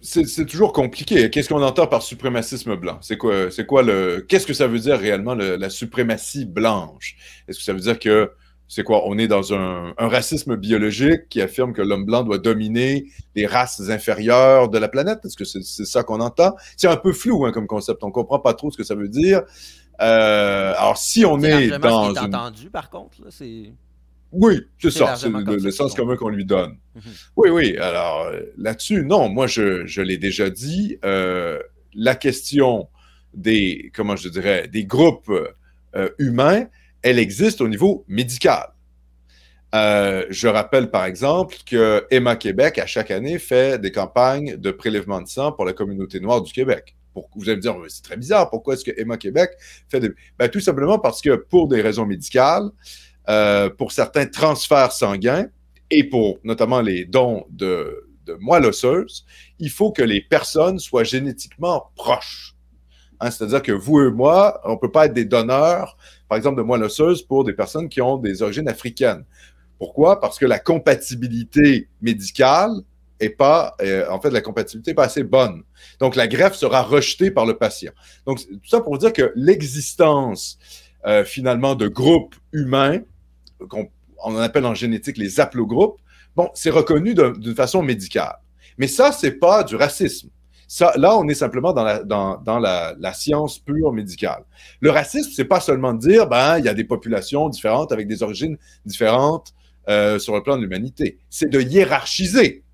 C'est toujours compliqué. Qu'est-ce qu'on entend par suprémacisme blanc? C'est quoi, c'est quoi le. Qu'est-ce que ça veut dire réellement la suprématie blanche? Est-ce que ça veut dire que c'est quoi? On est dans un, racisme biologique qui affirme que l'homme blanc doit dominer les races inférieures de la planète? Est-ce que c'est ça qu'on entend? C'est un peu flou hein, comme concept. On comprend pas trop ce que ça veut dire. Euh, alors, si on est, dans. entendu, par contre. C'est... Oui, c'est ça. C'est le, sens commun qu'on lui donne. Mhm. Oui, oui. Alors euh, là-dessus, non, moi, je, l'ai déjà dit. Euh, la question des, comment je dirais, des groupes euh, humains, elle existe au niveau médical. je rappelle par exemple que Emma Québec, à chaque année, fait des campagnes de prélèvement de sang pour la communauté noire du Québec. vous allez me dire, c'est très bizarre, pourquoi est-ce que Emma Québec fait des... Ben, tout simplement parce que pour des raisons médicales, euh, pour certains transferts sanguins et pour notamment les dons de, moelle osseuse, il faut que les personnes soient génétiquement proches. Hein, c'est-à-dire que vous et moi, on ne peut pas être des donneurs, par exemple, de moelle osseuse pour des personnes qui ont des origines africaines. Pourquoi? Parce que la compatibilité médicale est pas, euh, en fait, la compatibilité n'est pas assez bonne. Donc, la greffe sera rejetée par le patient. Donc, tout ça pour dire que l'existence, euh, finalement, de groupes humains qu'on on appelle en génétique les haplogroupes, bon, c'est reconnu d'une façon médicale. Mais ça, c'est pas du racisme. là, on est simplement dans la, science pure médicale. Le racisme, c'est pas seulement de dire, ben, il y a des populations différentes avec des origines différentes euh, sur le plan de l'humanité. C'est de hiérarchiser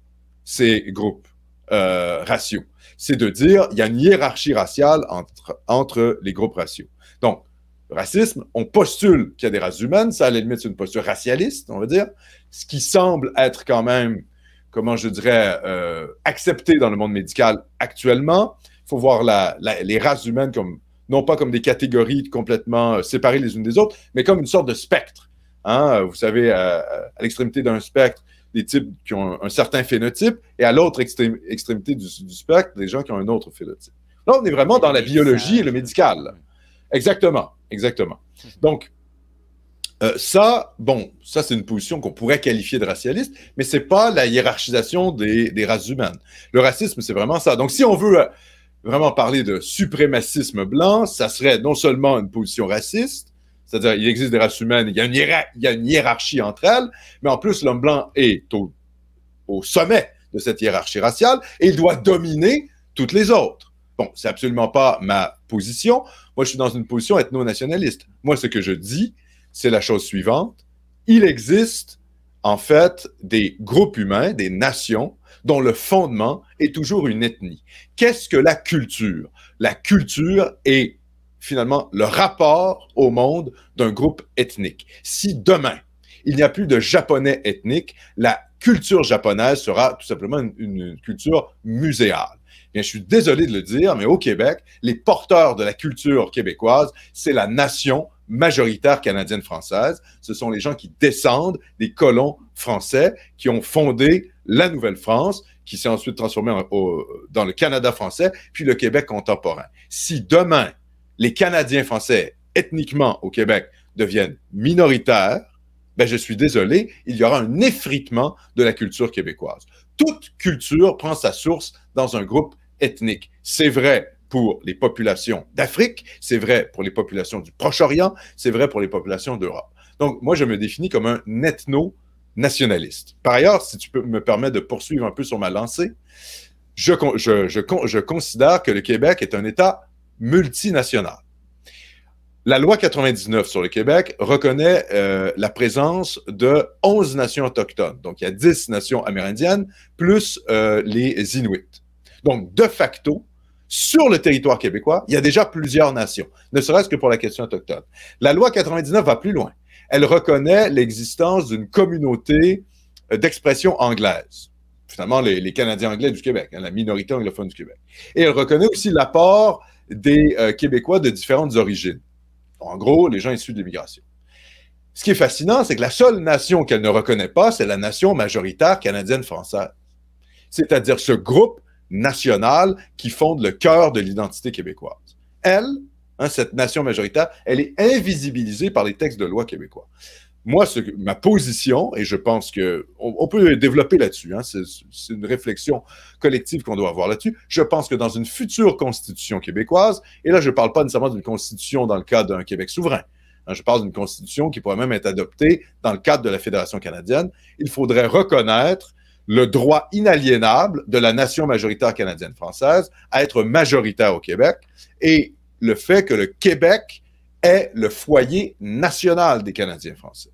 ces groupes euh, raciaux. C'est de dire, il y a une hiérarchie raciale entre, entre les groupes raciaux. Donc, racisme, on postule qu'il y a des races humaines, ça à la limite c'est une posture racialiste, on va dire, ce qui semble être quand même, comment je dirais, euh, accepté dans le monde médical actuellement. Il faut voir les races humaines comme, non pas comme des catégories complètement euh, séparées les unes des autres, mais comme une sorte de spectre. Hein. Euh, vous savez, à, l'extrémité d'un spectre, des types qui ont un, certain phénotype, et à l'autre extrémité du, du, spectre, des gens qui ont un autre phénotype. Là, on est vraiment dans la biologie et le médical. Exactement. Exactement. Mhm. Donc, euh, ça, bon, ça, c'est une position qu'on pourrait qualifier de racialiste, mais ce n'est pas la hiérarchisation des, races humaines. Le racisme, c'est vraiment ça. Donc, si on veut euh, vraiment parler de suprémacisme blanc, ça serait non seulement une position raciste, c'est-à-dire il existe des races humaines, il y, a une hiérarchie entre elles, mais en plus, l'homme blanc est au, au sommet de cette hiérarchie raciale et il doit dominer toutes les autres. Bon, c'est absolument pas ma position. Moi, je suis dans une position ethno-nationaliste. Moi, ce que je dis, c'est la chose suivante. Il existe, en fait, des groupes humains, des nations, dont le fondement est toujours une ethnie. Qu'est-ce que la culture? La culture est finalement le rapport au monde d'un groupe ethnique. Si demain, il n'y a plus de japonais ethnique, la culture japonaise sera tout simplement une culture muséale je suis désolé de le dire, mais au Québec, les porteurs de la culture québécoise, c'est la nation majoritaire canadienne-française. Ce sont les gens qui descendent des colons français qui ont fondé la Nouvelle-France, qui s'est ensuite transformée dans le Canada français, puis le Québec contemporain. Si demain, les Canadiens français ethniquement au Québec deviennent minoritaires, ben je suis désolé, il y aura un effritement de la culture québécoise. Toute culture prend sa source dans un groupe ethnique. C'est vrai pour les populations d'Afrique, c'est vrai pour les populations du Proche-Orient, c'est vrai pour les populations d'Europe. Donc, moi, je me définis comme un ethno-nationaliste. Par ailleurs, si tu me permets de poursuivre un peu sur ma lancée, je, je, je, je considère que le Québec est un État multinational. La loi 99 sur le Québec reconnaît euh, la présence de 11 nations autochtones. Donc, il y a 10 nations amérindiennes, plus euh, les Inuits. Donc, de facto, sur le territoire québécois, il y a déjà plusieurs nations, ne serait-ce que pour la question autochtone. La loi 99 va plus loin. Elle reconnaît l'existence d'une communauté euh, d'expression anglaise. Finalement, les, Canadiens anglais du Québec, hein, la minorité anglophone du Québec. Et elle reconnaît aussi l'apport des euh, Québécois de différentes origines. En gros, les gens issus de l'immigration. Ce qui est fascinant, c'est que la seule nation qu'elle ne reconnaît pas, c'est la nation majoritaire canadienne-française. C'est-à-dire ce groupe nationales qui fondent le cœur de l'identité québécoise. Elle, hein, cette nation majoritaire, elle est invisibilisée par les textes de loi québécois. Moi, ma position, et je pense que on, peut développer là-dessus, hein, c'est une réflexion collective qu'on doit avoir là-dessus. Je pense que dans une future constitution québécoise, et là, je ne parle pas nécessairement d'une constitution dans le cadre d'un Québec souverain, hein, je parle d'une constitution qui pourrait même être adoptée dans le cadre de la Fédération canadienne, il faudrait reconnaître le droit inaliénable de la nation majoritaire canadienne-française à être majoritaire au Québec et le fait que le Québec est le foyer national des Canadiens français.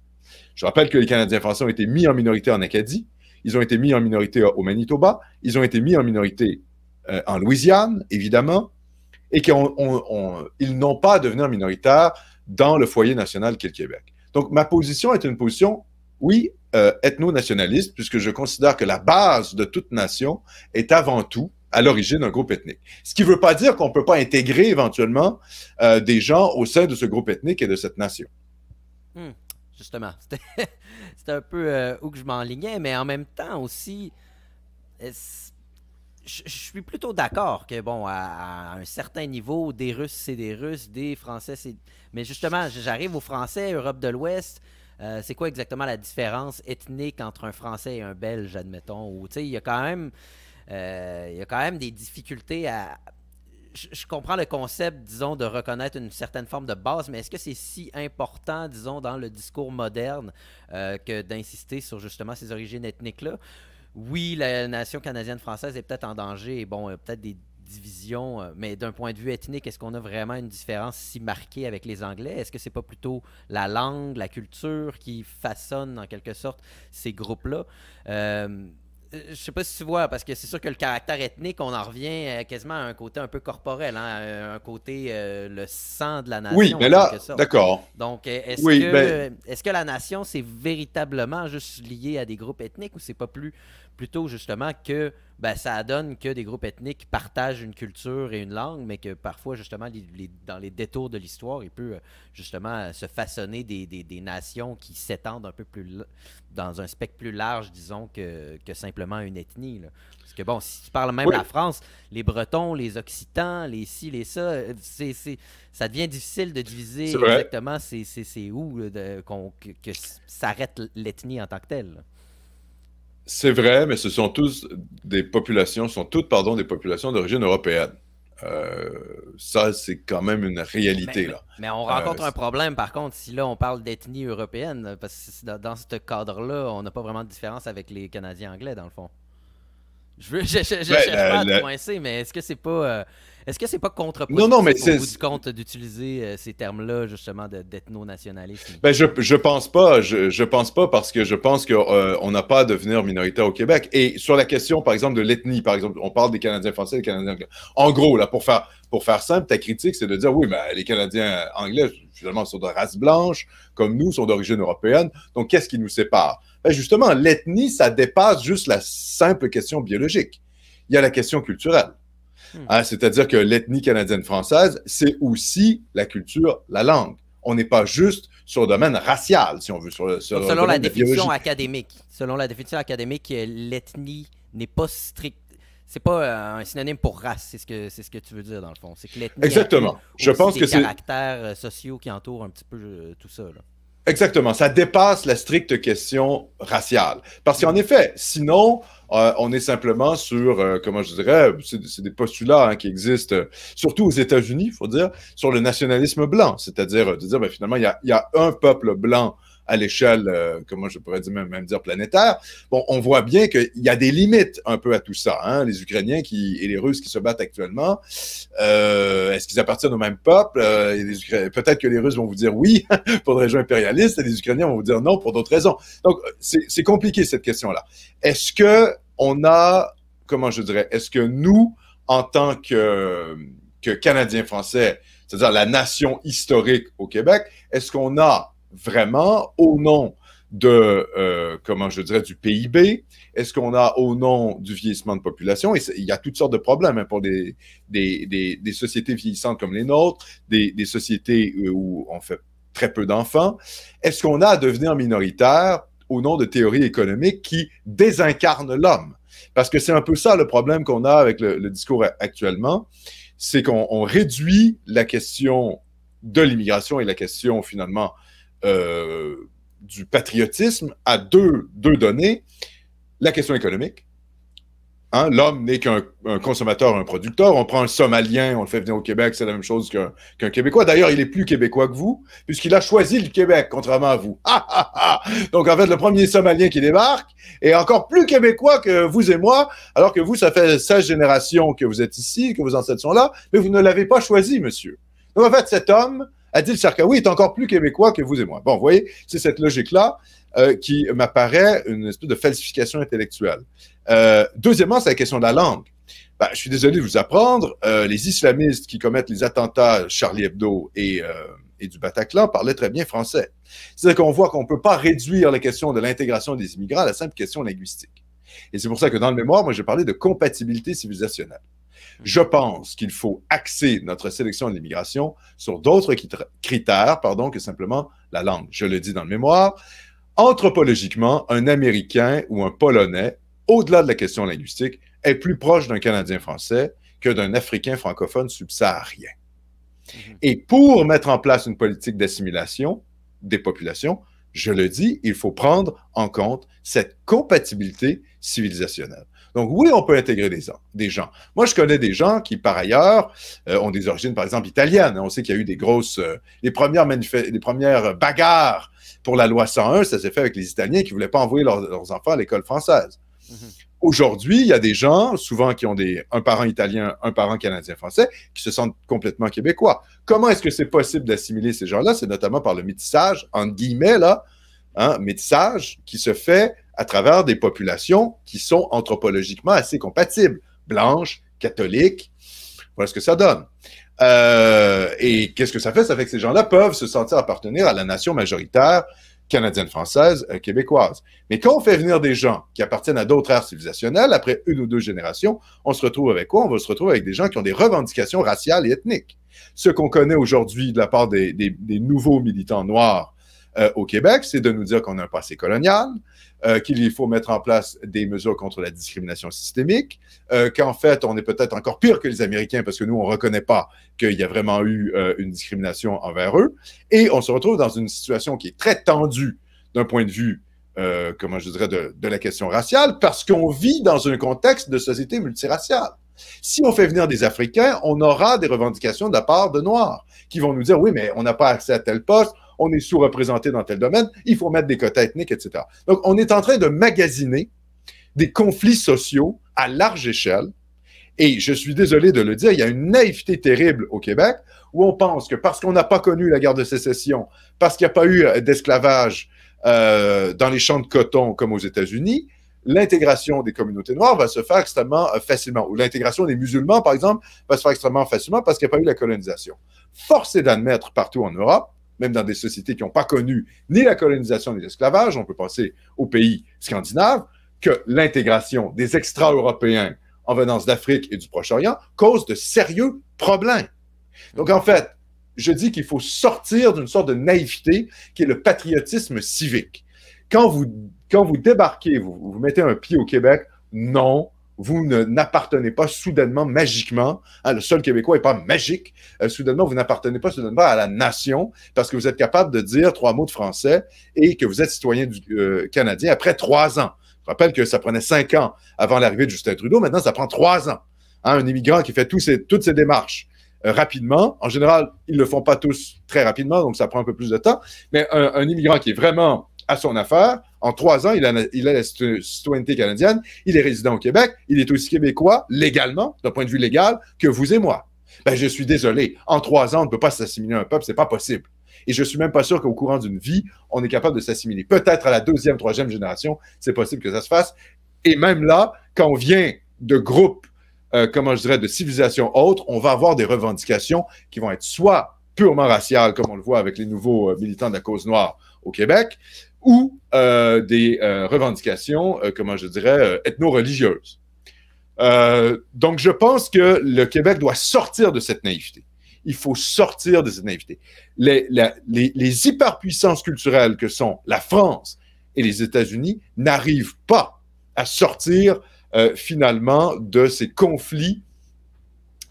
Je rappelle que les Canadiens français ont été mis en minorité en Acadie, ils ont été mis en minorité au Manitoba, ils ont été mis en minorité euh, en Louisiane, évidemment, et qu'ils n'ont pas à devenir minoritaires dans le foyer national qu'est le Québec. Donc, ma position est une position, oui, euh, ethno-nationaliste, puisque je considère que la base de toute nation est avant tout à l'origine d'un groupe ethnique. Ce qui ne veut pas dire qu'on ne peut pas intégrer éventuellement euh, des gens au sein de ce groupe ethnique et de cette nation. Hmm, justement, c'était un peu euh, où que je m'enlignais, mais en même temps aussi, je suis plutôt d'accord que, bon, à, un certain niveau, des Russes, c'est des Russes, des Français, c'est... Mais justement, j'arrive aux Français, Europe de l'Ouest, euh, c'est quoi exactement la différence ethnique entre un Français et un Belge, admettons? Ou, il y a quand même... Euh, il y a quand même des difficultés à. Je, comprends le concept, disons, de reconnaître une certaine forme de base, mais est-ce que c'est si important, disons, dans le discours moderne euh, que d'insister sur justement ces origines ethniques-là? Oui, la nation canadienne-française est peut-être en danger et bon, peut-être des division, euh, mais d'un point de vue ethnique, est-ce qu'on a vraiment une différence si marquée avec les Anglais? Est-ce que c'est pas plutôt la langue, la culture qui façonne en quelque sorte ces groupes-là? Euh, je sais pas si tu vois, parce que c'est sûr que le caractère ethnique, on en revient euh, quasiment à un côté un peu corporel, hein, un côté le sang de la nation. Oui, mais là, d'accord. Donc, est-ce que, ben que la nation, c'est véritablement juste lié à des groupes ethniques ou c'est pas plus plutôt justement que ben, ça donne que des groupes ethniques partagent une culture et une langue, mais que parfois, justement, dans les détours de l'histoire, il peut euh, justement euh, se façonner des, nations qui s'étendent un peu plus dans un spectre plus large, disons, que, simplement une ethnie. Parce que bon, si tu parles même la France, les Bretons, les Occitans, les ci, les ça, euh, ça devient difficile de diviser exactement c'est, où que s'arrête l'ethnie en tant que telle. C'est vrai, mais ce sont tous des populations, sont toutes, pardon, des populations d'origine européenne. Euh, ça, c'est quand même une réalité. Mais, là. mais, on rencontre euh, un problème, par contre, si là, on parle d'ethnie européenne, parce que dans, ce cadre-là, on n'a pas vraiment de différence avec les Canadiens anglais, dans le fond. Je veux, ben, cherche pas à coincer, mais est-ce que c'est pas. Euh, est-ce que c'est pas contre Non, non, mais compte d'utiliser euh, ces termes-là, justement, d'ethno-nationalisme? ben, je, je pense pas. Je, je pense pas parce que je pense qu'on euh, on n'a pas à devenir minoritaire au Québec. Et sur la question, par exemple, de l'ethnie, par exemple, on parle des Canadiens français, des Canadiens anglais. En gros, là, pour faire, pour faire simple, ta critique, c'est de dire oui, mais ben, les Canadiens anglais, finalement, sont de race blanche, comme nous, sont d'origine européenne. Donc, qu'est-ce qui nous sépare? Ben, justement, l'ethnie, ça dépasse juste la simple question biologique. Il y a la question culturelle Hmm. Ah, c'est-à-dire que l'ethnie canadienne-française, c'est aussi la culture, la langue. On n'est pas juste sur le domaine racial, si on veut, selon, la définition académique, la euh, académique, l'ethnie n'est pas stricte c'est pas euh, un synonyme pour race, c'est ce que c'est ce que tu veux dire dans le fond. C'est que l'ethnie. Exactement. Je pense que c'est caractères euh, sociaux qui entourent un petit peu tout ça. Exactement, ça dépasse la stricte question raciale. Parce qu'en effet, sinon, euh, on est simplement sur, euh, comment je dirais, c'est des postulats hein, qui existent, surtout aux États-Unis, il faut dire, sur le nationalisme blanc, c'est-à-dire de dire, ben, finalement, il y, il y, a, un peuple blanc à l'échelle, euh, comment je pourrais dire, même, dire planétaire, bon, on voit bien qu'il y a des limites un peu à tout ça. Hein. Les Ukrainiens qui, et les Russes qui se battent actuellement, euh, est-ce qu'ils appartiennent au même peuple? Euh, peut-être que les Russes vont vous dire oui pour des raisons impérialistes et les Ukrainiens vont vous dire non pour d'autres raisons. Donc, c'est compliqué cette question-là. Est-ce que on a, comment je dirais, est-ce que nous, en tant que, que Canadiens français, c'est-à-dire la nation historique au Québec, est-ce qu'on a vraiment au nom de, euh, comment je dirais, du PIB? Est-ce qu'on a au nom du vieillissement de population? il y a toutes sortes de problèmes hein, pour des, sociétés vieillissantes comme les nôtres, des, sociétés euh, où on fait très peu d'enfants. Est-ce qu'on a à devenir minoritaire au nom de théories économiques qui désincarnent l'homme? Parce que c'est un peu ça le problème qu'on a avec le discours actuellement, c'est qu'on réduit la question de l'immigration et la question finalement euh, du patriotisme à deux, deux données. La question économique. Hein, L'homme n'est qu'un consommateur, un producteur. On prend un Somalien, on le fait venir au Québec, c'est la même chose qu'un Québécois. D'ailleurs, il est plus Québécois que vous, puisqu'il a choisi le Québec, contrairement à vous. Donc, en fait, le premier Somalien qui débarque est encore plus Québécois que vous et moi, alors que vous, ça fait 16 générations que vous êtes ici, que vos ancêtres sont là, mais vous ne l'avez pas choisi, monsieur. Donc, en fait, cet homme, Adil Sharkawi est encore plus québécois que vous et moi. Bon, vous voyez, c'est cette logique-là euh, qui m'apparaît une espèce de falsification intellectuelle. Euh, deuxièmement, c'est la question de la langue. Ben, je suis désolé de vous apprendre, euh, les islamistes qui commettent les attentats Charlie Hebdo et, et du Bataclan parlaient très bien français. C'est-à-dire qu'on voit qu'on ne peut pas réduire la question de l'intégration des immigrants à la simple question linguistique. Et c'est pour ça que dans le mémoire, moi, j'ai parlé de compatibilité civilisationnelle. Je pense qu'il faut axer notre sélection de l'immigration sur d'autres critères pardon, que simplement la langue. Je le dis dans le mémoire. Anthropologiquement, un Américain ou un Polonais, au-delà de la question linguistique, est plus proche d'un Canadien français que d'un Africain francophone subsaharien. Mhm. Et pour mettre en place une politique d'assimilation des populations, je le dis, il faut prendre en compte cette compatibilité civilisationnelle. Donc oui, on peut intégrer des, gens. Moi, je connais des gens qui, par ailleurs, euh, ont des origines, par exemple, italiennes. Hein. On sait qu'il y a eu des grosses, euh, les, premières bagarres pour la loi 101, ça s'est fait avec les Italiens qui ne voulaient pas envoyer leurs, enfants à l'école française. Mm-hmm. Aujourd'hui, il y a des gens, souvent qui ont des, un parent italien, un parent canadien-français, qui se sentent complètement québécois. Comment est-ce que c'est possible d'assimiler ces gens-là? C'est notamment par le métissage, en guillemets, là, hein, métissage qui se fait à travers des populations qui sont anthropologiquement assez compatibles, blanches, catholiques. Voilà ce que ça donne. Euh, et qu'est-ce que ça fait? Ça fait que ces gens-là peuvent se sentir appartenir à la nation majoritaire canadienne, française, euh, québécoise. Mais quand on fait venir des gens qui appartiennent à d'autres aires civilisationnelles, après une ou deux générations, on se retrouve avec quoi? On va se retrouver avec des gens qui ont des revendications raciales et ethniques. Ce qu'on connaît aujourd'hui de la part des nouveaux militants noirs euh, au Québec, c'est de nous dire qu'on a un passé colonial, euh, qu'il faut mettre en place des mesures contre la discrimination systémique, euh, qu'en fait, on est peut-être encore pire que les Américains parce que nous, on ne reconnaît pas qu'il y a vraiment eu une discrimination envers eux. Et on se retrouve dans une situation qui est très tendue d'un point de vue, comment je dirais, de, de la question raciale parce qu'on vit dans un contexte de société multiraciale. Si on fait venir des Africains, on aura des revendications de la part de Noirs qui vont nous dire, oui, mais on n'a pas accès à tel poste, on est sous-représenté dans tel domaine, il faut mettre des quotas ethniques, etc. Donc, on est en train de magasiner des conflits sociaux à large échelle. Et je suis désolé de le dire, il y a une naïveté terrible au Québec où on pense que parce qu'on n'a pas connu la guerre de sécession, parce qu'il n'y a pas eu euh, d'esclavage euh, dans les champs de coton comme aux États-Unis, l'intégration des communautés noires va se faire extrêmement euh, facilement, ou l'intégration des musulmans, par exemple, va se faire extrêmement facilement parce qu'il n'y a pas eu la colonisation. Force est d'admettre partout en Europe même dans des sociétés qui n'ont pas connu ni la colonisation ni l'esclavage, on peut penser aux pays scandinaves, que l'intégration des extra-européens en venance d'Afrique et du Proche-Orient cause de sérieux problèmes. Donc en fait, je dis qu'il faut sortir d'une sorte de naïveté qui est le patriotisme civique. Quand vous, quand vous débarquez, vous mettez un pied au Québec, non, vous n'appartenez pas soudainement, magiquement, hein, le seul québécois n'est pas magique, euh, soudainement, vous n'appartenez pas soudainement à la nation parce que vous êtes capable de dire trois mots de français et que vous êtes citoyen du, euh, canadien après trois ans. Je rappelle que ça prenait cinq ans avant l'arrivée de Justin Trudeau, maintenant ça prend trois ans. Hein, un immigrant qui fait toutes ses, toutes ces démarches euh, rapidement, en général, ils ne le font pas tous très rapidement, donc ça prend un peu plus de temps, mais un immigrant qui est vraiment à son affaire, en trois ans, il a, la citoyenneté canadienne, il est résident au Québec, il est aussi québécois légalement, d'un point de vue légal, que vous et moi. Ben, je suis désolé, en trois ans, on ne peut pas s'assimiler à un peuple, c'est pas possible. Et je suis même pas sûr qu'au courant d'une vie, on est capable de s'assimiler. Peut-être à la deuxième, troisième génération, c'est possible que ça se fasse. Et même là, quand on vient de groupes, euh, comment je dirais, de civilisations autres, on va avoir des revendications qui vont être soit purement raciales, comme on le voit avec les nouveaux euh, militants de la cause noire au Québec, ou euh, des euh, revendications, euh, comment je dirais, ethno-religieuses. donc, je pense que le Québec doit sortir de cette naïveté. Il faut sortir de cette naïveté. Les, hyperpuissances culturelles que sont la France et les États-Unis n'arrivent pas à sortir finalement de ces conflits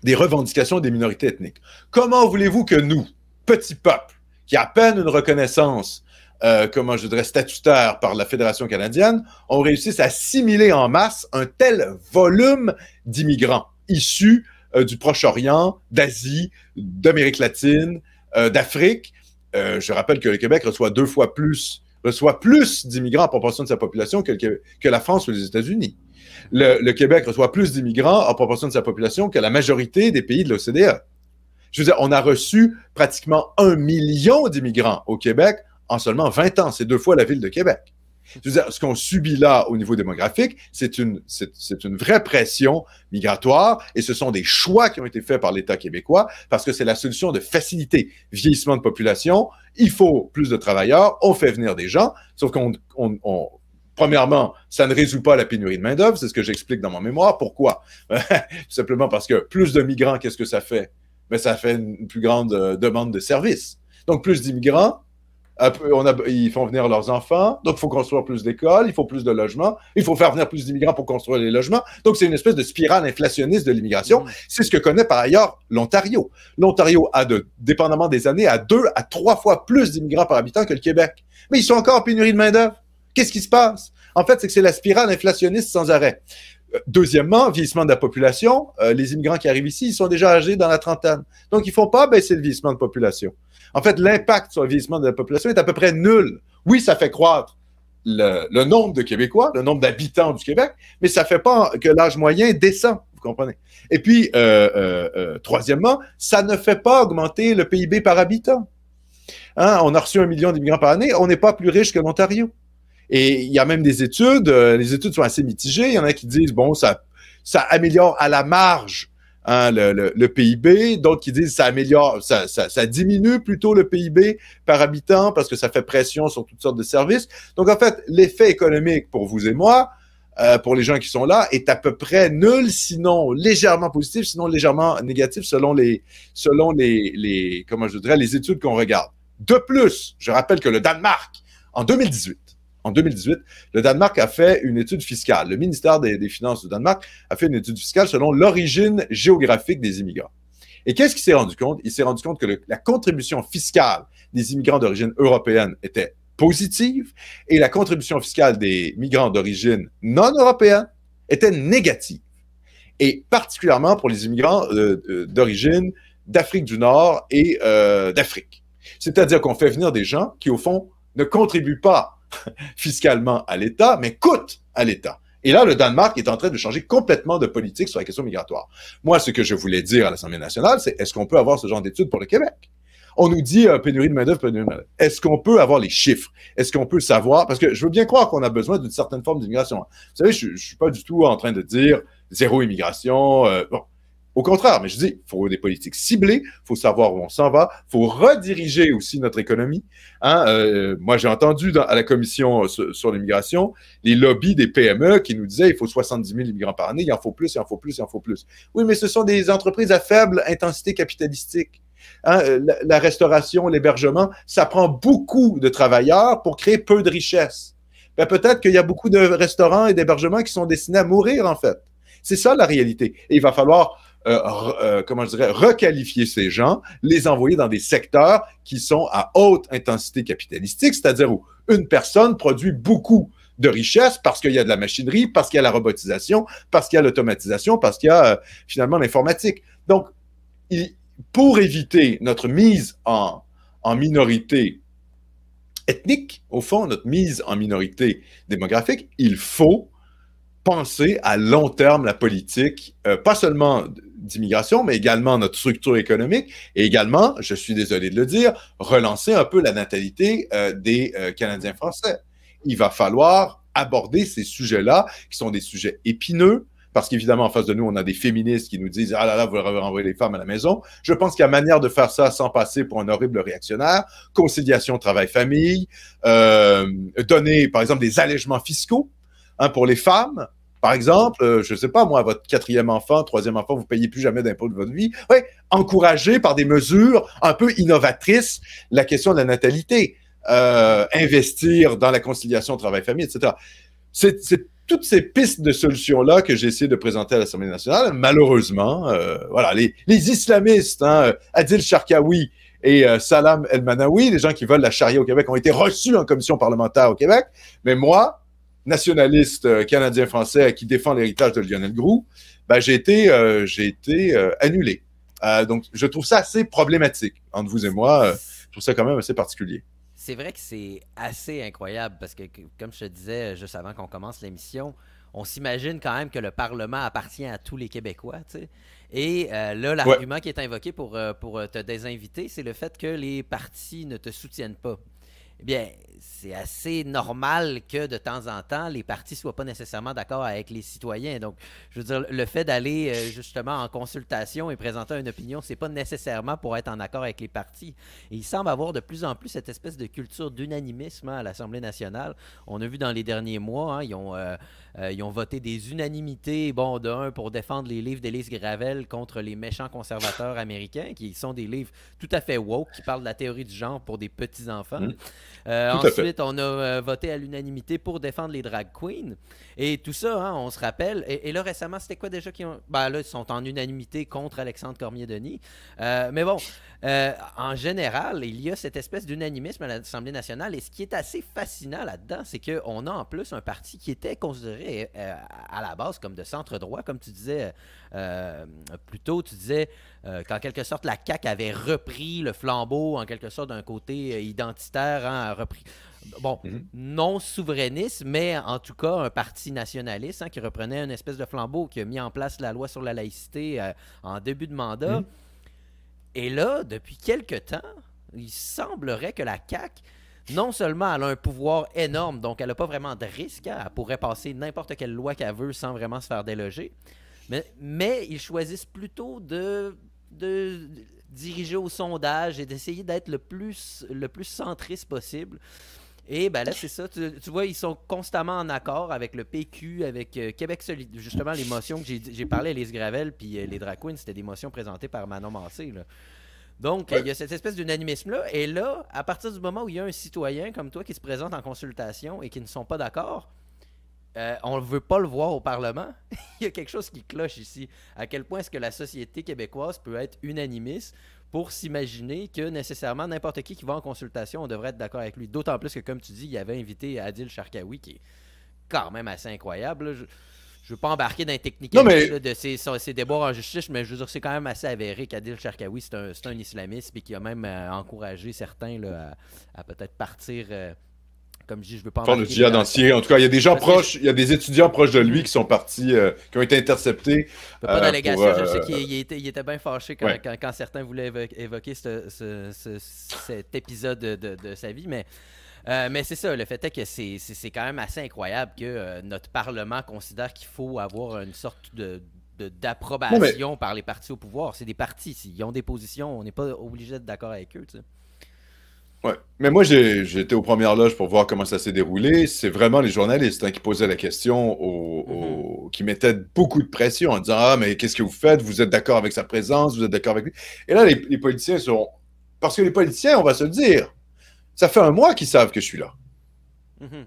des revendications des minorités ethniques. Comment voulez-vous que nous, petit peuple, qui a à peine une reconnaissance euh, comment je dirais, statutaire par la Fédération canadienne, on réussi à assimiler en masse un tel volume d'immigrants issus euh, du Proche-Orient, d'Asie, d'Amérique latine, euh, d'Afrique. je rappelle que le Québec reçoit deux fois plus, reçoit plus d'immigrants en proportion de sa population que, la France ou les États-Unis. Le, le, Québec reçoit plus d'immigrants en proportion de sa population que la majorité des pays de l'OCDE. Je veux dire, on a reçu pratiquement un million d'immigrants au Québec en seulement 20 ans. C'est deux fois la ville de Québec. ce qu'on subit là au niveau démographique, c'est une, c'est, une vraie pression migratoire et ce sont des choix qui ont été faits par l'État québécois parce que c'est la solution de facilité. Vieillissement de population, il faut plus de travailleurs, on fait venir des gens, sauf qu'on, Premièrement, ça ne résout pas la pénurie de main-d'œuvre, c'est ce que j'explique dans mon mémoire. Pourquoi? simplement parce que plus de migrants, qu'est-ce que ça fait? Mais ben, ça fait une plus grande euh, demande de services. Donc, plus d'immigrants, on ils font venir leurs enfants, donc il faut construire plus d'écoles, il faut plus de logements, il faut faire venir plus d'immigrants pour construire les logements. Donc c'est une espèce de spirale inflationniste de l'immigration. Mm. C'est ce que connaît par ailleurs l'Ontario. L'Ontario a, dépendamment des années, à deux à trois fois plus d'immigrants par habitant que le Québec. Mais ils sont encore en pénurie de main-d'œuvre. Qu'est-ce qui se passe? En fait, c'est que c'est la spirale inflationniste sans arrêt. Euh, deuxièmement, vieillissement de la population. Euh, les immigrants qui arrivent ici, ils sont déjà âgés dans la trentaine. Donc, ils ne font pas baisser le vieillissement de population. En fait, l'impact sur le vieillissement de la population est à peu près nul. Oui, ça fait croître le, nombre de Québécois, le nombre d'habitants du Québec, mais ça ne fait pas que l'âge moyen descend, vous comprenez. Et puis, euh, euh, euh, troisièmement, ça ne fait pas augmenter le PIB par habitant. Hein, on a reçu un million d'immigrants par année, on n'est pas plus riche que l'Ontario. Et il y a même des études, les études sont assez mitigées, il y en a qui disent, bon, ça améliore à la marge Hein, le, PIB, d'autres qui disent ça améliore, ça, diminue plutôt le PIB par habitant parce que ça fait pression sur toutes sortes de services. Donc en fait, l'effet économique pour vous et moi, euh, pour les gens qui sont là, est à peu près nul, sinon légèrement positif, sinon légèrement négatif selon les, selon les, les comment je dirais, les études qu'on regarde. De plus, je rappelle que le Danemark, en 2018, en 2018, le Danemark a fait une étude fiscale. Le ministère des, Finances du Danemark a fait une étude fiscale selon l'origine géographique des immigrants. Et qu'est-ce qu'il s'est rendu compte? Il s'est rendu compte que la contribution fiscale des immigrants d'origine européenne était positive et la contribution fiscale des migrants d'origine non européenne était négative. Et particulièrement pour les immigrants euh, d'origine d'Afrique du Nord et euh, d'Afrique. C'est-à-dire qu'on fait venir des gens qui, au fond, ne contribuent pas fiscalement à l'État, mais coûte à l'État. Et là, le Danemark est en train de changer complètement de politique sur la question migratoire. Moi, ce que je voulais dire à l'Assemblée nationale, c'est est-ce qu'on peut avoir ce genre d'études pour le Québec? On nous dit euh, pénurie de main-d'œuvre, pénurie de main-d'œuvre. Est-ce qu'on peut avoir les chiffres? Est-ce qu'on peut savoir? Parce que je veux bien croire qu'on a besoin d'une certaine forme d'immigration. Vous savez, je ne suis pas du tout en train de dire zéro immigration. Euh, au contraire, mais je dis, il faut des politiques ciblées, il faut savoir où on s'en va, il faut rediriger aussi notre économie. Hein. Euh, moi, j'ai entendu à la commission euh, sur, l'immigration les lobbies des PME qui nous disaient, il faut 70 000 immigrants par année, il en faut plus, il en faut plus, il en faut plus. Oui, mais ce sont des entreprises à faible intensité capitalistique. Hein. Euh, la, restauration, l'hébergement, ça prend beaucoup de travailleurs pour créer peu de richesses. Ben, peut-être qu'il y a beaucoup de restaurants et d'hébergements qui sont destinés à mourir, en fait. C'est ça la réalité. Et il va falloir euh, euh, comment je dirais, requalifier ces gens, les envoyer dans des secteurs qui sont à haute intensité capitalistique, c'est-à-dire où une personne produit beaucoup de richesses parce qu'il y a de la machinerie, parce qu'il y a la robotisation, parce qu'il y a l'automatisation, parce qu'il y a euh, finalement l'informatique. Donc, pour éviter notre mise en, en, minorité ethnique, au fond, notre mise en minorité démographique, il faut penser à long terme la politique, euh, pas seulement d'immigration, mais également notre structure économique et également, je suis désolé de le dire, relancer un peu la natalité euh, des euh, Canadiens français. Il va falloir aborder ces sujets-là, qui sont des sujets épineux, parce qu'évidemment, en face de nous, on a des féministes qui nous disent Ah là là, vous renvoyer les femmes à la maison. Je pense qu'il y a manière de faire ça sans passer pour un horrible réactionnaire. Conciliation travail-famille, donner, par exemple, des allègements fiscaux hein, pour les femmes. Par exemple, euh, je ne sais pas, moi, votre quatrième enfant, troisième enfant, vous payez plus jamais d'impôts de votre vie. Oui, encouragé par des mesures un peu innovatrices, la question de la natalité, euh, investir dans la conciliation travail-famille, etc. C'est toutes ces pistes de solutions-là que j'ai essayé de présenter à l'Assemblée nationale. Malheureusement, euh, voilà, les, les islamistes, hein, Adil Sharkawi, et Salam El Manawi, les gens qui veulent la charia au Québec, ont été reçus en commission parlementaire au Québec. Mais moi, nationaliste euh, canadien-français qui défend l'héritage de Lionel Groux, ben, j'ai été, euh, euh, annulé. donc, je trouve ça assez problématique entre vous et moi. je trouve ça quand même assez particulier. C'est vrai que c'est assez incroyable parce que, comme je te disais juste avant qu'on commence l'émission, on s'imagine quand même que le Parlement appartient à tous les Québécois. Et là, l'argument qui est invoqué pour, pour te désinviter, c'est le fait que les partis ne te soutiennent pas eh bien, c'est assez normal que de temps en temps, les partis soient pas nécessairement d'accord avec les citoyens. Donc, je veux dire, le fait d'aller euh, justement en consultation et présenter une opinion, c'est pas nécessairement pour être en accord avec les partis. il semble avoir de plus en plus cette espèce de culture d'unanimisme hein, à l'Assemblée nationale. On a vu dans les derniers mois, hein, ils, ont, euh, euh, ils ont voté des unanimités, bon, d'un, pour défendre les livres d'Élise Gravel contre les méchants conservateurs américains, qui sont des livres tout à fait woke, qui parlent de la théorie du genre pour des petits-enfants. Mmh. Euh, ensuite, on a euh, voté à l'unanimité pour défendre les drag queens. Et tout ça, hein, on se rappelle. Et, là, récemment, c'était quoi déjà qui ont. Ben là, ils sont en unanimité contre Alexandre Cormier-Denis. Euh, mais bon, en général, il y a cette espèce d'unanimisme à l'Assemblée nationale. Et ce qui est assez fascinant là-dedans, c'est qu'on a en plus un parti qui était considéré à la base comme de centre-droit, comme tu disais plutôt euh, plus tu disais euh, qu'en quelque sorte, la CAQ avait repris le flambeau, en quelque sorte, d'un côté euh, identitaire, hein, repris. Bon, mhm. non souverainiste, mais en tout cas un parti nationaliste hein, qui reprenait une espèce de flambeau, qui a mis en place la loi sur la laïcité en début de mandat. Mhm. Et là, depuis quelque temps, il semblerait que la CAQ non seulement elle a un pouvoir énorme, donc elle n'a pas vraiment de risque, hein, elle pourrait passer n'importe quelle loi qu'elle veut sans vraiment se faire déloger, mais, ils choisissent plutôt de, diriger au sondage et d'essayer d'être le plus, le plus centriste possible. Et ben là, c'est ça. Tu, vois, ils sont constamment en accord avec le PQ, avec euh, Québec solide. Justement, les motions que j'ai parlé à Les Gravel puis euh, les Drag c'était des motions présentées par Manon Massé. Donc, euh, il y a cette espèce d'unanimisme-là. Et là, à partir du moment où il y a un citoyen comme toi qui se présente en consultation et qui ne sont pas d'accord, euh, on ne veut pas le voir au Parlement. Il y a quelque chose qui cloche ici. À quel point est-ce que la société québécoise peut être unanimiste pour s'imaginer que nécessairement n'importe qui qui va en consultation, on devrait être d'accord avec lui. D'autant plus que, comme tu dis, il avait invité Adil Sharkawi, qui est quand même assez incroyable. Je ne veux pas embarquer dans les techniques de ses, débats déboires en justice, mais je veux dire, c'est quand même assez avéré qu'Adil Sharkawi, c'est un, un, islamiste, et qui a même euh, encouragé certains à, peut-être partir. Euh, comme je dis, je veux pas en En tout cas, il y a des gens proches, il y a des étudiants proches de lui mm. qui sont partis, euh, qui ont été interceptés. Pas euh, d'allégation, je euh, sais qu'il était, bien fâché quand, certains voulaient évoquer cet épisode de, sa vie, mais. c'est ça, le fait est que c'est quand même assez incroyable que notre Parlement considère qu'il faut avoir une sorte d'approbation par les partis au pouvoir. C'est des partis. Ils ont des positions, on n'est pas obligé d'être d'accord avec eux. Ouais. Mais moi, j'ai j'étais aux premières loges pour voir comment ça s'est déroulé. C'est vraiment les journalistes hein, qui posaient la question, mm-hmm. qui mettaient beaucoup de pression en disant Ah, mais qu'est-ce que vous faites Vous êtes d'accord avec sa présence Vous êtes d'accord avec lui Et là, les, politiciens sont. Parce que les politiciens, on va se le dire, ça fait un mois qu'ils savent que je suis là. Mm-hmm.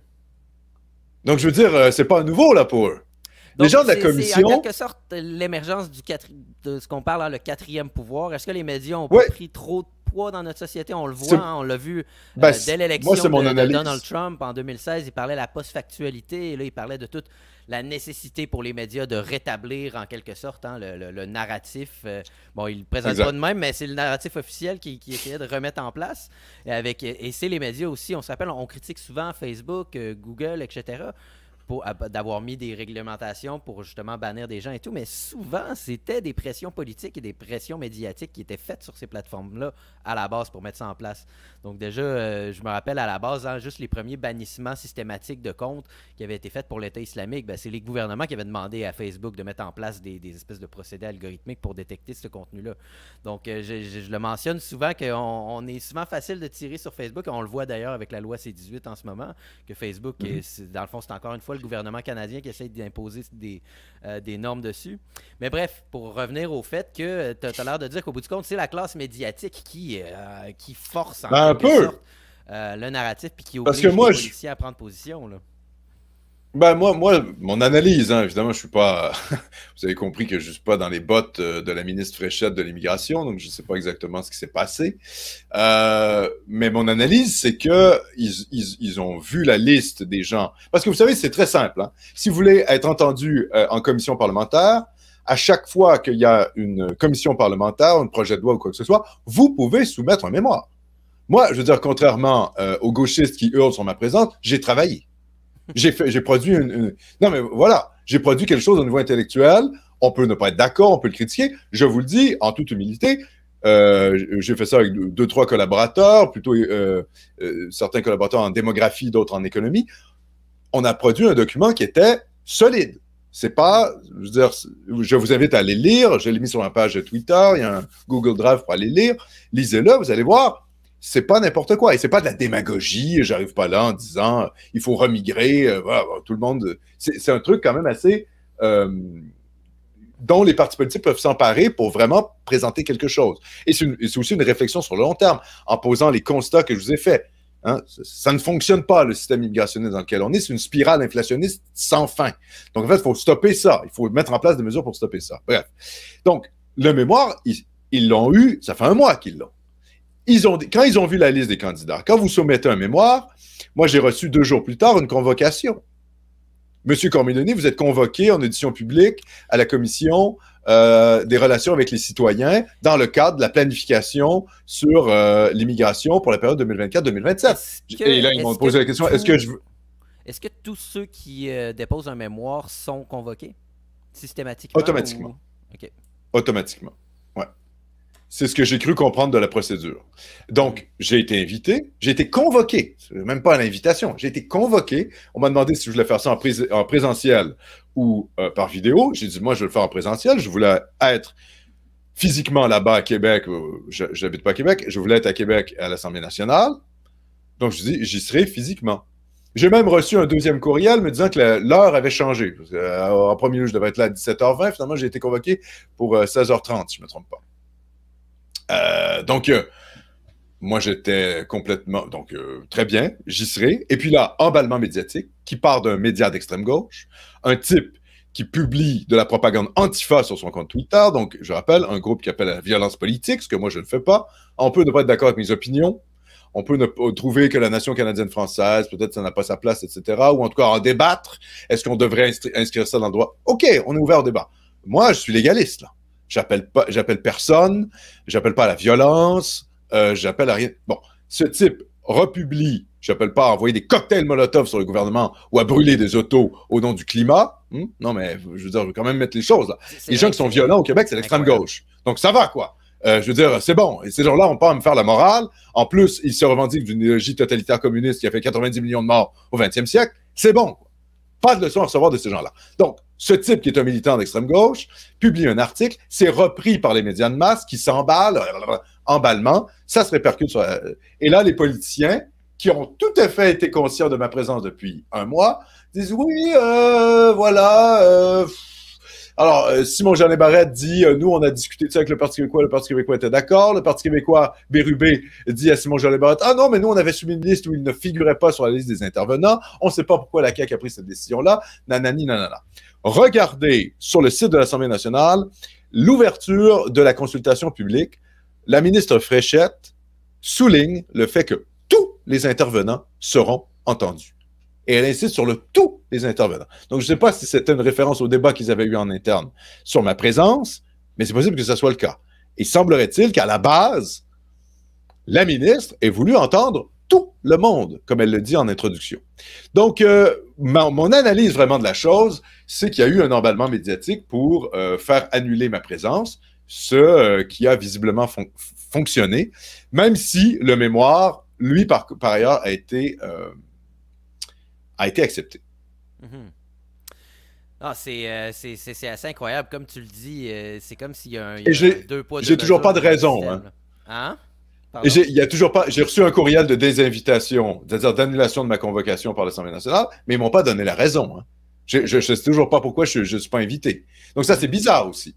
Donc, je veux dire, euh, c'est pas nouveau là pour eux. les gens de la commission. C'est en quelque sorte euh, l'émergence du de ce qu'on parle, hein, le quatrième pouvoir. Est-ce que les médias ont pris trop de dans notre société. On le voit, hein, on l'a vu euh, ben, dès l'élection de, Donald Trump en 2016. Il parlait de la post-factualité et là, il parlait de toute la nécessité pour les médias de rétablir en quelque sorte hein, le, narratif. Euh, bon, il présente pas de même, mais c'est le narratif officiel qui, qui, essayait de remettre en place. Et, avec, et c'est les médias aussi. On s'appelle, on critique souvent Facebook, euh, Google, etc d'avoir mis des réglementations pour justement bannir des gens et tout, mais souvent, c'était des pressions politiques et des pressions médiatiques qui étaient faites sur ces plateformes-là à la base pour mettre ça en place. Donc déjà, euh, je me rappelle à la base, hein, juste les premiers bannissements systématiques de comptes qui avaient été faits pour l'État islamique, ben, c'est les gouvernements qui avaient demandé à Facebook de mettre en place des, espèces de procédés algorithmiques pour détecter ce contenu-là. Donc euh, je, le mentionne souvent qu'on on est souvent facile de tirer sur Facebook, on le voit d'ailleurs avec la loi C18 en ce moment, que Facebook, mhm. dans le fond, c'est encore une fois le gouvernement canadien qui essaie d'imposer des, euh, des, normes dessus. Mais bref, pour revenir au fait que euh, tu as, l'air de dire qu'au bout du compte, c'est la classe médiatique qui, euh, qui force ben, un peu. le narratif puis qui oblige les policiers à prendre position. Là. Ben moi, moi, mon analyse, hein, évidemment, je suis pas. Vous avez compris que je suis pas dans les bottes euh, de la ministre Fréchette de l'immigration, donc je ne sais pas exactement ce qui s'est passé. Euh, mais mon analyse, c'est que ils, ils, ils, ont vu la liste des gens. Parce que vous savez, c'est très simple. Hein. Si vous voulez être entendu euh, en commission parlementaire, à chaque fois qu'il y a une commission parlementaire, un projet de loi ou quoi que ce soit, vous pouvez soumettre un mémoire. Moi, je veux dire, contrairement aux gauchistes qui hurlent sur ma présence, j'ai travaillé. J'ai produit Non, mais voilà, j'ai produit quelque chose au niveau intellectuel. On peut ne pas être d'accord, on peut le critiquer. Je vous le dis en toute humilité. Euh, j'ai fait ça avec deux, trois collaborateurs, plutôt euh, euh, certains collaborateurs en démographie, d'autres en économie. On a produit un document qui était solide. C'est pas, je je vous invite à aller lire. Je l'ai mis sur ma page de Twitter. Il y a un Google Drive pour aller lire. Lisez-le, vous allez voir c'est pas n'importe quoi. Et c'est pas de la démagogie. J'arrive pas là en disant euh, il faut remigrer. Euh, tout le monde. C'est un truc quand même assez. Euh, dont les partis politiques peuvent s'emparer pour vraiment présenter quelque chose. Et c'est aussi une réflexion sur le long terme, en posant les constats que je vous ai faits. Hein. ça, ne fonctionne pas, le système immigrationnel dans lequel on est. C'est une spirale inflationniste sans fin. Donc, en fait, il faut stopper ça. Il faut mettre en place des mesures pour stopper ça. Bref. Donc, le mémoire, ils l'ont eu, ça fait un mois qu'ils l'ont quand ils ont vu la liste des candidats, quand vous soumettez un mémoire, moi j'ai reçu deux jours plus tard une convocation. Monsieur Cormiloni, vous êtes convoqué en audition publique à la commission euh, des relations avec les citoyens dans le cadre de la planification sur euh, l'immigration pour la période 2024-2027. Et là, ils m'ont posé la question, est-ce que je veux... Est-ce que tous ceux qui euh, déposent un mémoire sont convoqués systématiquement? Automatiquement. Automatiquement. C'est ce que j'ai cru comprendre de la procédure. Donc, j'ai été invité, j'ai été convoqué, même pas à l'invitation, j'ai été convoqué. On m'a demandé si je voulais faire ça en, présentiel ou euh, par vidéo. J'ai dit, moi, je vais le faire en présentiel. Je voulais être physiquement là-bas à Québec. Euh, je n'habite pas à Québec. Je voulais être à Québec à l'Assemblée nationale. Donc, je dis, j'y serai physiquement. J'ai même reçu un deuxième courriel me disant que l'heure avait changé. Euh, en premier lieu, je devais être là à 17h20. Finalement, j'ai été convoqué pour 16h30, si je ne me trompe pas. Euh, donc, euh, moi, j'étais complètement. Donc, euh, très bien, j'y serai. Et puis là, emballement médiatique qui part d'un média d'extrême gauche, un type qui publie de la propagande antifa sur son compte Twitter. Donc, je rappelle, un groupe qui appelle à la violence politique, ce que moi, je ne fais pas. On peut ne pas être d'accord avec mes opinions. On peut ne trouver que la nation canadienne-française, peut-être, ça n'a pas sa place, etc. Ou en tout cas, en débattre. Est-ce qu'on devrait inscrire ça dans le droit? OK, on est ouvert au débat. Moi, je suis légaliste, là. J'appelle pas, j'appelle personne, j'appelle pas la violence, euh, j'appelle à rien. Bon, ce type republie, j'appelle pas à envoyer des cocktails Molotov sur le gouvernement ou à brûler des autos au nom du climat. Hmm? Non, mais je veux dire, je veux quand même mettre les choses Les gens qui sont violents au Québec, c'est l'extrême gauche. Donc ça va quoi. Euh, je veux dire, c'est bon. Et ces gens-là n'ont pas à me faire la morale. En plus, ils se revendiquent d'une idéologie totalitaire communiste qui a fait 90 millions de morts au 20e siècle. C'est bon. Quoi. Pas de leçon à recevoir de ces gens-là. Donc, ce type qui est un militant d'extrême gauche publie un article, c'est repris par les médias de masse qui s'emballent, euh, emballement, ça se répercute sur. La... Euh, et là, les politiciens qui ont tout à fait été conscients de ma présence depuis un mois disent oui, euh, voilà. Alors, euh, Simon jean Barrette dit euh, Nous, on a discuté de ça avec le Parti québécois, le Parti québécois était d'accord. Le Parti québécois, Bérubé, dit à Simon jean Barrette Ah non, mais nous, on avait soumis une liste où il ne figurait pas sur la liste des intervenants. On ne sait pas pourquoi la CAQ a pris cette décision-là. Nanani, nanana. Regardez sur le site de l'Assemblée nationale l'ouverture de la consultation publique. La ministre Fréchette souligne le fait que tous les intervenants seront entendus et elle insiste sur le tout des intervenants. Donc, je ne sais pas si c'était une référence au débat qu'ils avaient eu en interne sur ma présence, mais c'est possible que ce soit le cas. Il semblerait-il qu'à la base, la ministre ait voulu entendre tout le monde, comme elle le dit en introduction. Donc, euh, mon analyse vraiment de la chose, c'est qu'il y a eu un emballement médiatique pour euh, faire annuler ma présence, ce euh, qui a visiblement fonctionné, même si le mémoire, lui, par ailleurs, a été a été accepté. Mhm. Ah, euh, c'est assez incroyable. Comme tu le dis, euh, c'est comme s'il y a, deux poids, J'ai toujours pas de raison. Hein? hein? toujours pas. J'ai reçu un courriel de désinvitation, c'est-à-dire d'annulation de ma convocation par l'Assemblée nationale, mais ils m'ont pas donné la raison. Hein. Je ne sais toujours pas pourquoi je ne suis pas invité. Donc ça, c'est mhm. bizarre aussi.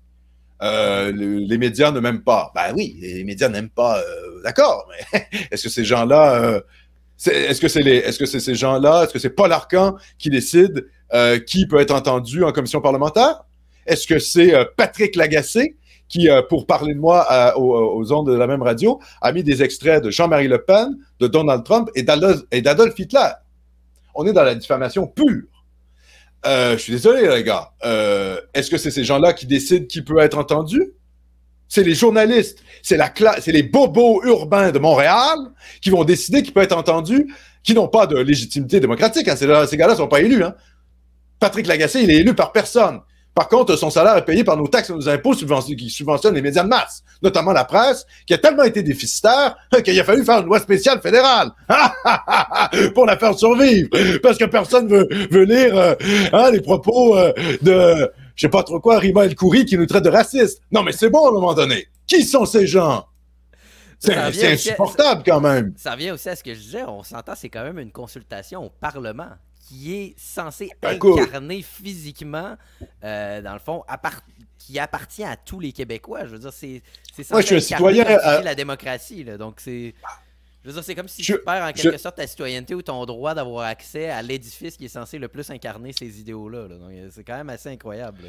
Euh, les médias ne m'aiment pas. Ben oui, les médias n'aiment pas. D'accord, mais est-ce que ces gens-là est-ce que c'est est -ce ces gens-là, est-ce que c'est Paul Arcan qui décide euh, qui peut être entendu en commission parlementaire? Est-ce que c'est euh, Patrick Lagacé qui, euh, pour parler de moi aux, aux, ondes de la même radio, a mis des extraits de Jean-Marie Le Pen, de Donald Trump et d'Adolf Hitler? On est dans la diffamation pure. je suis désolé, les gars. est-ce que c'est ces gens-là qui décident qui peut être entendu? C'est les journalistes, c'est la classe, c'est les bobos urbains de Montréal qui vont décider qui peut être entendu, qui n'ont pas de légitimité démocratique. Hein. Ces gars-là ne sont pas élus. Hein. Patrick Lagacé, il est élu par personne. Par contre, son salaire est payé par nos taxes et nos impôts qui subventionnent les médias de masse, notamment la presse, qui a tellement été déficitaire qu'il a fallu faire une loi spéciale fédérale pour la faire survivre, parce que personne veut, veut lire euh, hein, les propos euh, de je sais pas trop quoi, Rima El qui nous traite de racistes. Non, mais c'est bon à un moment donné. Qui sont ces gens? C'est insupportable quand même. Ça vient aussi à ce que je disais, on s'entend, c'est quand même une consultation au Parlement qui est censée ben, incarner physiquement, euh, dans le fond, qui appartient à tous les Québécois. Je veux dire, c'est censé Moi, je suis un citoyen euh, la démocratie. donc c'est c'est comme si tu perds en quelque sorte ta citoyenneté ou ton droit d'avoir accès à l'édifice qui est censé le plus incarner ces idéaux-là. Euh, c'est quand même assez incroyable.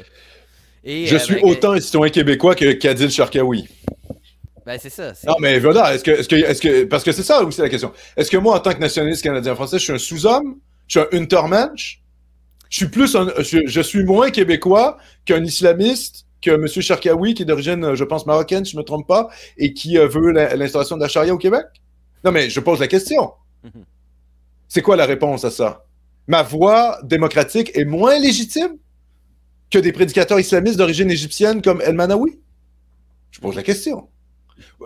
je suis euh, ben, autant un citoyen québécois que Kadil Sharkawi. Ben, c'est ça. Non, mais est-ce que, parce que c'est ça aussi la question. Est-ce que moi, en tant que nationaliste canadien-français, je suis un sous-homme? Je suis un Untermensch? Je suis plus je, suis moins québécois qu'un islamiste, que M. Sharkawi, qui est d'origine, je pense, marocaine, si je ne me trompe pas, et qui euh, veut l'installation de la charia au Québec? Non, mais je pose la question. Mhm. C'est quoi la réponse à ça? Ma voix démocratique est moins légitime que des prédicateurs islamistes d'origine égyptienne comme El Manawi? Je pose la question.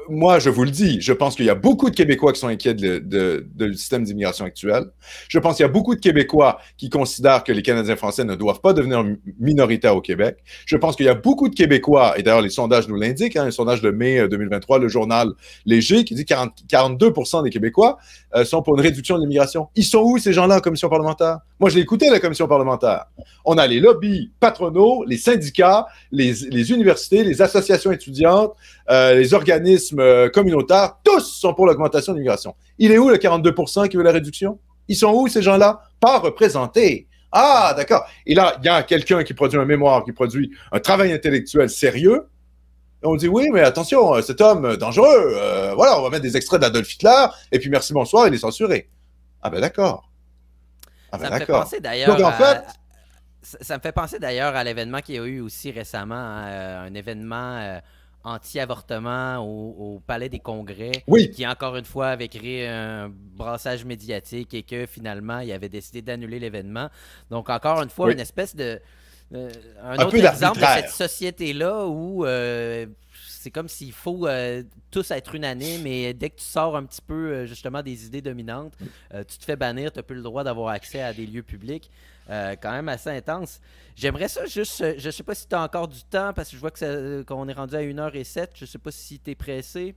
Moi, je vous le dis, je pense qu'il y a beaucoup de Québécois qui sont inquiets de, de, du système d'immigration actuel. Je pense qu'il y a beaucoup de Québécois qui considèrent que les Canadiens français ne doivent pas devenir minoritaires au Québec. Je pense qu'il y a beaucoup de Québécois, et d'ailleurs les sondages nous l'indiquent, un hein, sondage de mai 2023, euh, le journal Léger, qui dit que 42 des Québécois euh, sont pour une réduction de l'immigration. Ils sont où ces gens-là en commission parlementaire? Moi, je l'ai écouté, la commission parlementaire. On a les lobbies patronaux, les syndicats, les, universités, les associations étudiantes, euh, les organismes euh, communautaire. tous sont pour l'augmentation de l'immigration. Il est où le 42 qui veut la réduction? Ils sont où ces gens-là? Pas représentés. Ah, d'accord. Et là, il y a quelqu'un qui produit un mémoire, qui produit un travail intellectuel sérieux. on dit oui, mais attention, euh, cet homme euh, dangereux, voilà, on va mettre des extraits d'Adolf Hitler, et puis merci, bonsoir, il est censuré. Ah ben d'accord. Ah ben d'accord. en fait, Ça me fait penser d'ailleurs à l'événement qu'il y a eu aussi récemment, un événement anti-avortement au, Palais des Congrès, qui encore une fois avait créé un brassage médiatique et que finalement il avait décidé d'annuler l'événement. Donc encore une fois, une espèce de... un, autre exemple de cette société-là où euh, c'est comme s'il faut euh, tous être unanimes et dès que tu sors un petit peu euh, justement des idées dominantes, euh, tu te fais bannir, tu n'as plus le droit d'avoir accès à des lieux publics. quand même assez intense. J'aimerais ça juste, je ne sais pas si tu as encore du temps parce que je vois qu'on est rendu à 1h07, je ne sais pas si tu es pressé.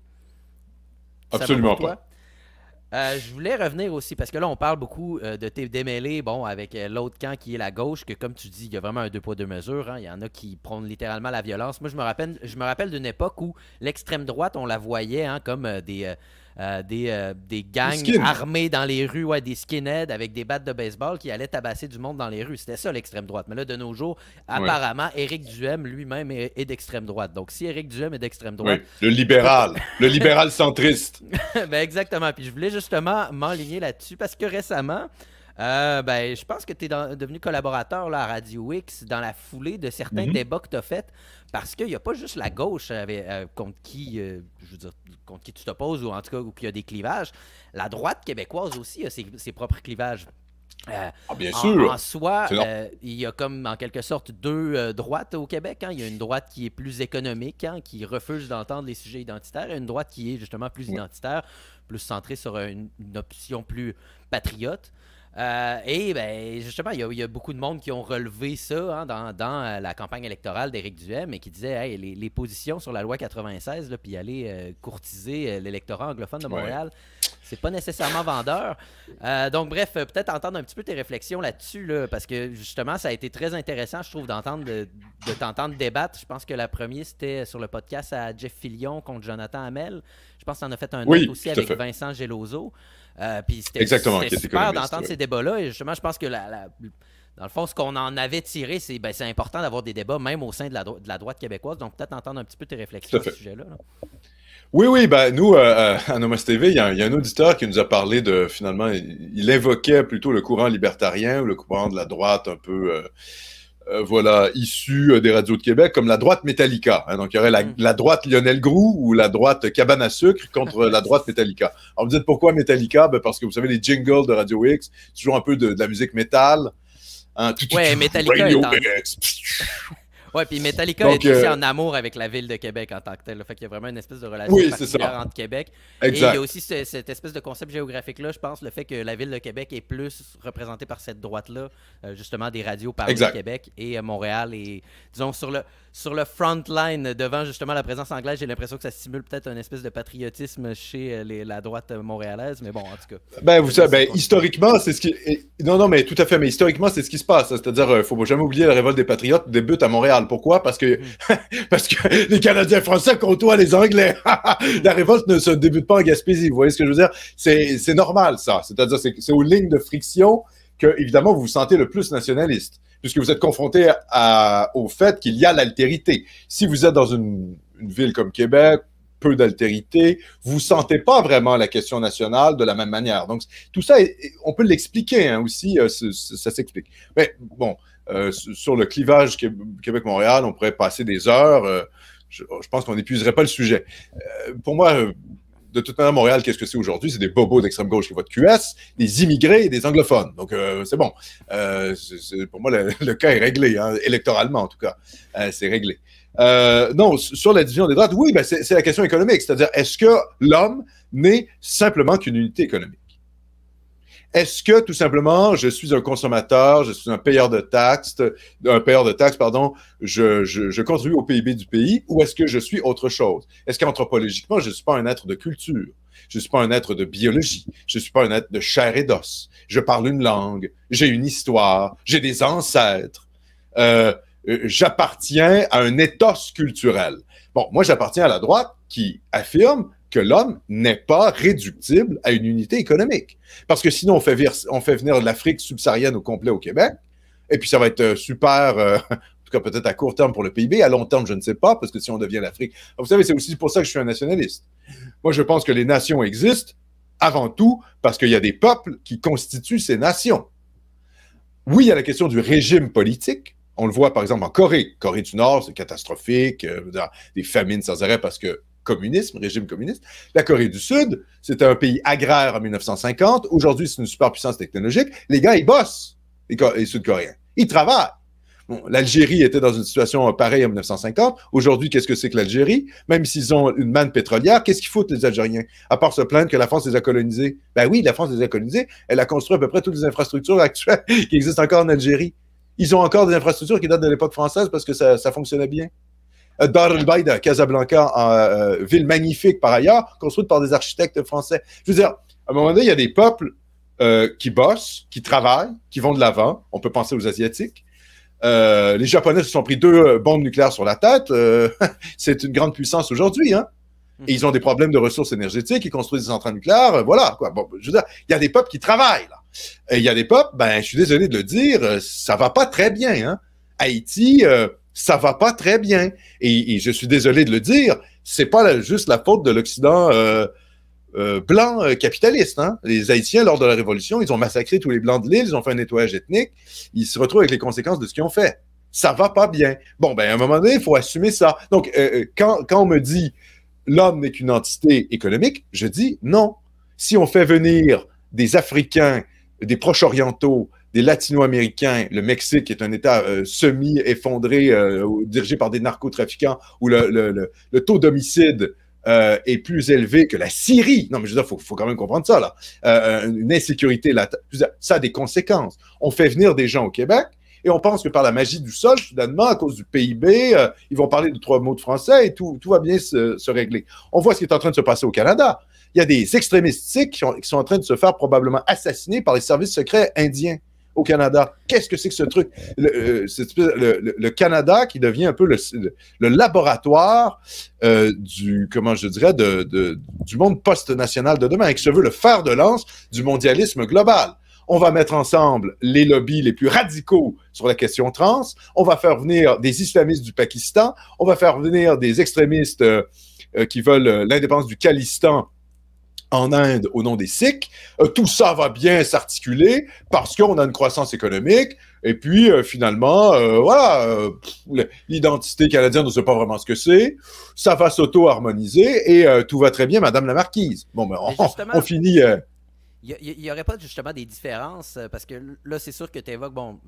Absolument pas. Euh, je voulais revenir aussi, parce que là, on parle beaucoup euh, de tes démêlés, bon, avec euh, l'autre camp qui est la gauche, que comme tu dis, il y a vraiment un deux poids, deux mesures. Hein. Il y en a qui prônent littéralement la violence. Moi, je me rappelle, je me rappelle d'une époque où l'extrême droite, on la voyait hein, comme des euh, des, euh, des, gangs armés dans les rues, ouais, des skinheads avec des battes de baseball qui allaient tabasser du monde dans les rues. C'était ça l'extrême droite. Mais là, de nos jours, apparemment, eric Éric Duhem lui-même est, d'extrême droite. Donc si Éric Duhem est d'extrême droite. le libéral, le libéral centriste. ben exactement. Puis je voulais justement m'enligner là-dessus parce que récemment, euh, ben, je pense que tu es devenu collaborateur là, à Radio X dans la foulée de certains mhm. débats que tu as faits, parce qu'il n'y a pas juste la gauche euh, euh, contre, qui, tu t'opposes, ou en tout cas, où il y a des clivages. La droite québécoise aussi a ses, propres clivages. Ah, en, sûr. En, soi, il y a comme en quelque sorte deux droites au Québec. Hein. Il y a une droite qui est plus économique, hein, qui refuse d'entendre les sujets identitaires, et une droite qui est justement plus identitaire, plus centrée sur une option plus patriote. Euh, et ben, justement, il y, a beaucoup de monde qui ont relevé ça hein, dans, euh, la campagne électorale d'Éric Duhem et qui disaient les, positions sur la loi 96, puis aller euh, courtiser l'électorat anglophone de Montréal, c'est pas nécessairement vendeur. donc, bref, peut-être entendre un petit peu tes réflexions là-dessus, là, parce que justement, ça a été très intéressant, je trouve, d'entendre de, t'entendre débattre. Je pense que la première, c'était sur le podcast à Jeff Fillion contre Jonathan Hamel. Je pense que tu en as fait un autre aussi avec Vincent Geloso exactement euh, puis c'était super d'entendre ces débats-là. Et justement, je pense que la, dans le fond, ce qu'on en avait tiré, c'est ben, c'est important d'avoir des débats même au sein de la, de la droite québécoise. Donc, peut-être entendre un petit peu tes réflexions à ce sujet-là. Oui, oui, ben, nous, euh, euh, à Nomos TV, il y, a, un auditeur qui nous a parlé de, finalement, il, évoquait plutôt le courant libertarien ou le courant de la droite un peu, euh, voilà, issus euh, des radios de Québec, comme la droite Metallica. Hein. donc, il y aurait mm. la, droite Lionel Grou ou la droite Cabane à sucre contre la droite Metallica. Alors, vous dites pourquoi Metallica ben, Parce que vous savez, les jingles de Radio X, toujours un peu de, la musique métal. Hein. ouais, Metallica. Ouais, puis Metallica est aussi euh, en amour avec la ville de Québec en tant que telle. Fait qu'il y a vraiment une espèce de relation particulière entre Québec. Et il y a aussi cette espèce de concept géographique-là, je pense, le fait que la ville de Québec est plus représentée par cette droite-là, euh, justement des radios par de Québec et euh, Montréal. Et disons, sur le, sur le front line, devant justement la présence anglaise, j'ai l'impression que ça stimule peut-être un espèce de patriotisme chez la droite montréalaise. Mais bon, en tout cas. Ben, vous savez, ben, historiquement, c'est ce qui. Non, non, mais tout à fait. Mais historiquement, c'est ce qui se passe. Hein. C'est-à-dire, il ne faut jamais oublier la révolte des patriotes débute à Montréal. Pourquoi? Parce que, mm. parce que les Canadiens français côtoient les Anglais. Mm. la révolte ne se débute pas en Gaspésie. Vous voyez ce que je veux dire? C'est normal, ça. C'est-à-dire, c'est aux lignes de friction que, évidemment, vous vous sentez le plus nationaliste, puisque vous êtes confronté à, au fait qu'il y a l'altérité. Si vous êtes dans une, ville comme Québec, peu d'altérité, vous sentez pas vraiment la question nationale de la même manière. Donc, tout ça, on peut l'expliquer hein, aussi, euh, ça s'explique. Mais bon, euh, sur le clivage Québec-Montréal, on pourrait passer des heures. Euh, je, pense qu'on n'épuiserait pas le sujet. Euh, pour moi, de toute manière, Montréal, qu'est-ce que c'est aujourd'hui? C'est des bobos d'extrême gauche qui votent QS, des immigrés et des anglophones. Donc, c'est bon. pour moi, le, cas est réglé, hein, électoralement en tout cas. c'est réglé. non, sur la division des droites, oui, ben, c'est la question économique. C'est-à-dire, est-ce que l'homme n'est simplement qu'une unité économique? Est-ce que tout simplement, je suis un consommateur, je suis un payeur de taxes, un payeur de taxes, pardon, je, je, contribue au PIB du pays, ou est-ce que je suis autre chose? Est-ce qu'anthropologiquement, je ne suis pas un être de culture? Je ne suis pas un être de biologie. Je ne suis pas un être de chair et d'os. Je parle une langue. J'ai une histoire. J'ai des ancêtres. Euh, j'appartiens à un ethos culturel. Bon, moi, j'appartiens à la droite qui affirme que l'homme n'est pas réductible à une unité économique. Parce que sinon, on fait, on venir l'Afrique subsaharienne au complet au Québec, et puis ça va être euh, super, euh, en tout cas peut-être à court terme pour le PIB, à long terme, je ne sais pas, parce que si on devient l'Afrique. Ah, vous savez, c'est aussi pour ça que je suis un nationaliste. Moi, je pense que les nations existent avant tout parce qu'il y a des peuples qui constituent ces nations. Oui, il y a la question du régime politique. On le voit par exemple en Corée. Corée du Nord, c'est catastrophique, euh, des famines sans arrêt parce que communisme, régime communiste. La Corée du Sud, c'était un pays agraire en 1950. Aujourd'hui, c'est une superpuissance technologique. Les gars, ils bossent, les, Sud-Coréens. Ils travaillent. L'Algérie était dans une situation pareille en 1950. Aujourd'hui, qu'est-ce que c'est que l'Algérie? Même s'ils ont une manne pétrolière, qu'est-ce qu'ils foutent, les Algériens? À part se plaindre que la France les a colonisés. Ben oui, la France les a colonisés. Elle a construit à peu près toutes les infrastructures actuelles qui existent encore en Algérie. Ils ont encore des infrastructures qui datent de l'époque française parce que ça fonctionnait bien. Euh, Dar el Casablanca, euh, euh, ville magnifique par ailleurs, construite par des architectes français. Je veux dire, à un moment donné, il y a des peuples qui bossent, qui travaillent, qui vont de l'avant. On peut penser aux Asiatiques. les Japonais se sont pris deux bombes nucléaires sur la tête. c'est une grande puissance aujourd'hui. Hein? Hmm. Et ils ont des problèmes de ressources énergétiques, ils construisent des centrales nucléaires, voilà. Quoi. je veux dire, il y a des peuples qui travaillent. Et il y a des peuples, ben, je suis désolé de le dire, ça va pas très bien. Hein. Haïti, ça va pas très bien. Et, je suis désolé de le dire, c'est pas juste la faute de l'Occident euh, euh, blanc euh, capitaliste. Hein. Les Haïtiens, lors de la Révolution, ils ont massacré tous les blancs de l'île, ils ont fait un nettoyage ethnique, ils se retrouvent avec les conséquences de ce qu'ils ont fait. Ça va pas bien. Bon, ben à un moment donné, il faut assumer ça. Donc, quand, quand on me dit l'homme n'est qu'une entité économique, je dis non. Si on fait venir des Africains, des Proches-Orientaux, des Latino-Américains. Le Mexique est un État euh, semi-effondré, euh, dirigé par des narcotrafiquants, où le, taux d'homicide euh, est plus élevé que la Syrie. Non, mais je veux dire, il faut, quand même comprendre ça, là. une insécurité, là, ça a des conséquences. On fait venir des gens au Québec, et on pense que par la magie du sol, soudainement, à cause du PIB, ils vont parler de trois mots de français et tout, va bien se, régler. On voit ce qui est en train de se passer au Canada. Il y a des extrémistes qui sont en train de se faire probablement assassiner par les services secrets indiens au Canada. Qu'est-ce que c'est que ce truc? Le, euh, Canada qui devient un peu le, laboratoire euh, du, comment je dirais, du monde post-national de demain, et qui se veut le fer de lance du mondialisme global. On va mettre ensemble les lobbies les plus radicaux sur la question trans. On va faire venir des islamistes du Pakistan. On va faire venir des extrémistes euh, qui veulent l'indépendance du Khalistan en Inde au nom des Sikhs. Euh, tout ça va bien s'articuler parce qu'on a une croissance économique. Et puis, euh, finalement, euh, voilà, l'identité canadienne, on ne sait pas vraiment ce que c'est. Ça va s'auto-harmoniser et tout va très bien, Madame la Marquise. Bon, ben, mais on, finit... Il n'y aurait pas justement des différences parce que là, c'est sûr que tu évoques, bon,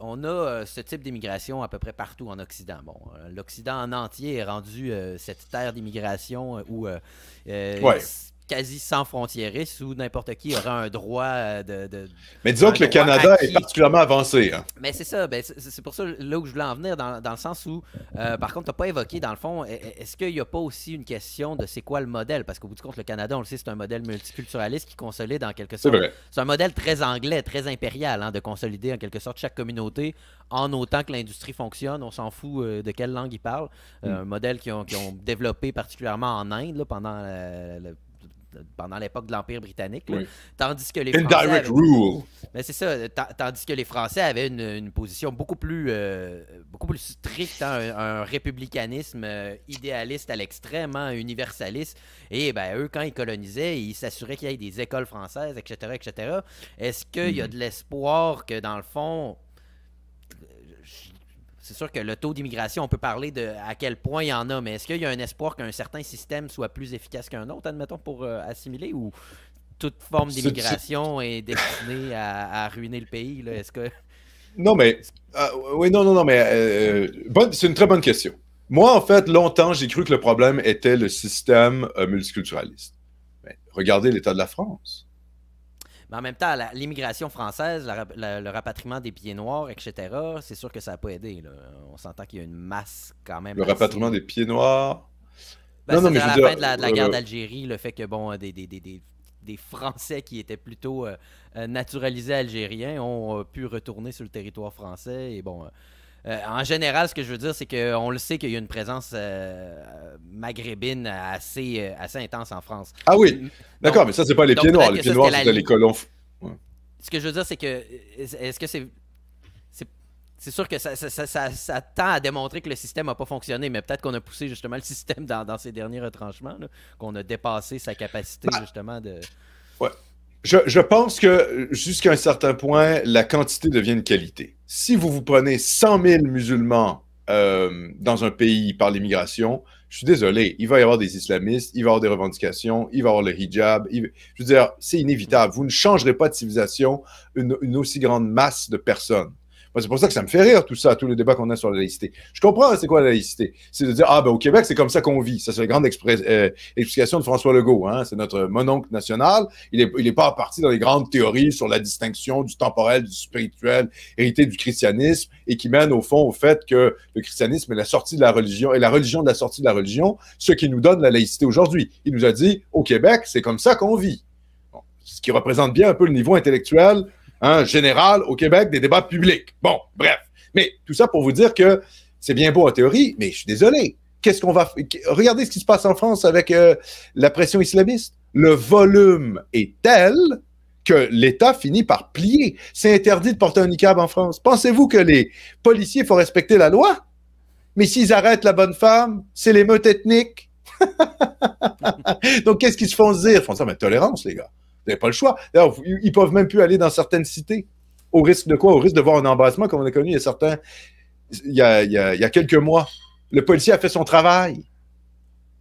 on a euh, ce type d'immigration à peu près partout en Occident. Bon, euh, l'Occident en entier est rendu euh, cette terre d'immigration où quasi sans frontières où n'importe qui aura un droit euh, de. mais disons que le Canada est particulièrement avancé. Hein. Mais c'est ça, ben, c'est pour ça là où je voulais en venir, dans, le sens où, euh, par contre, tu n'as pas évoqué, dans le fond, e, e, est-ce qu'il n'y a pas aussi une question de c'est quoi le modèle Parce qu'au bout du compte, le Canada, on le sait, c'est un modèle multiculturaliste qui consolide en quelque sorte. C'est un modèle très anglais, très impérial, hein, de consolider en quelque sorte chaque communauté en autant que l'industrie fonctionne. On s'en fout euh, de quelle langue ils parlent. Hmm. Un modèle qu'ils ont, ont, développé particulièrement en Inde pendant le pendant l'époque de l'Empire britannique. Tandis que les Français. avaient... Mais c'est ça. Tandis que les Français avaient une, position beaucoup plus, euh, beaucoup plus stricte, hein, un, républicanisme euh, idéaliste à l'extrême, hein, universaliste. Et ben, eux, quand ils colonisaient, ils s'assuraient qu'il y ait des écoles françaises, etc. etc. Est-ce qu'il y a hmm. de l'espoir que, dans le fond, c'est sûr que le taux d'immigration, on peut parler de à quel point il y en a, mais est-ce qu'il y a un espoir qu'un certain système soit plus efficace qu'un autre, admettons, pour euh, assimiler ou toute forme d'immigration est destinée à, ruiner le pays? Non, mais. Euh, oui, non, non, non, mais euh, c'est une très bonne question. Moi, en fait, longtemps, j'ai cru que le problème était le système multiculturaliste. Mais regardez l'état de la France. Mais en même temps, l'immigration française, le rapatriement des pieds noirs, etc., c'est sûr que ça n'a pas aidé. On s'entend qu'il y a une masse quand même. Le rapatriement des pieds noirs. Ben, à la fin de la, guerre euh, d'Algérie, le fait que bon, euh, des, des, Français qui étaient plutôt euh, naturalisés algériens ont pu retourner sur le territoire français et bon euh, en général, ce que je veux dire, c'est qu'on euh, le sait qu'il y a une présence euh, maghrébine assez, intense en France. Ah oui, d'accord, mais ça, c'est pas les pieds noirs. Les pieds noirs, c'est les colons. Ce que je veux dire, c'est que est-ce que c'est c'est sûr que ça, tend à démontrer que le système n'a pas fonctionné, mais peut-être qu'on a poussé justement le système dans, ses derniers retranchements, qu'on a dépassé sa capacité bah. justement de. Je, pense que jusqu'à un certain point, la quantité devient une qualité. Si vous vous prenez 100 000 musulmans euh, dans un pays par l'immigration, je suis désolé, il va y avoir des islamistes, il va y avoir des revendications, il va y avoir le hijab. Je veux dire, c'est inévitable. Vous ne changerez pas de civilisation une aussi grande masse de personnes c'est pour ça que ça me fait rire tout ça, tous les débats qu'on a sur la laïcité. Je comprends, c'est quoi la laïcité C'est de dire ah ben au Québec c'est comme ça qu'on vit. Ça c'est la grande euh, explication de François Legault. Hein? C'est notre mononcle national. Il est il est pas parti dans les grandes théories sur la distinction du temporel, du spirituel, hérité du christianisme et qui mène au fond au fait que le christianisme est la sortie de la religion et la religion de la sortie de la religion, ce qui nous donne la laïcité aujourd'hui. Il nous a dit au Québec c'est comme ça qu'on vit ce qui représente bien un peu le niveau intellectuel général général au Québec des débats publics. Bon, bref. Mais tout ça pour vous dire que c'est bien beau en théorie, mais je suis désolé. Qu'est-ce qu'on va Regardez ce qui se passe en France avec euh, la pression islamiste. Le volume est tel que l'État finit par plier. C'est interdit de porter un niqab en France. Pensez-vous que les policiers font respecter la loi? Mais s'ils arrêtent la bonne femme, c'est les l'émeute ethnique. Donc, qu'est-ce qu'ils se font dire? Ils font ça, mais tolérance, les gars. Vous n'avez pas le choix. D'ailleurs, ils peuvent même plus aller dans certaines cités. Au risque de quoi? Au risque de voir un embrassement comme on a connu il y a certains. Il y quelques mois. Le policier a fait son travail.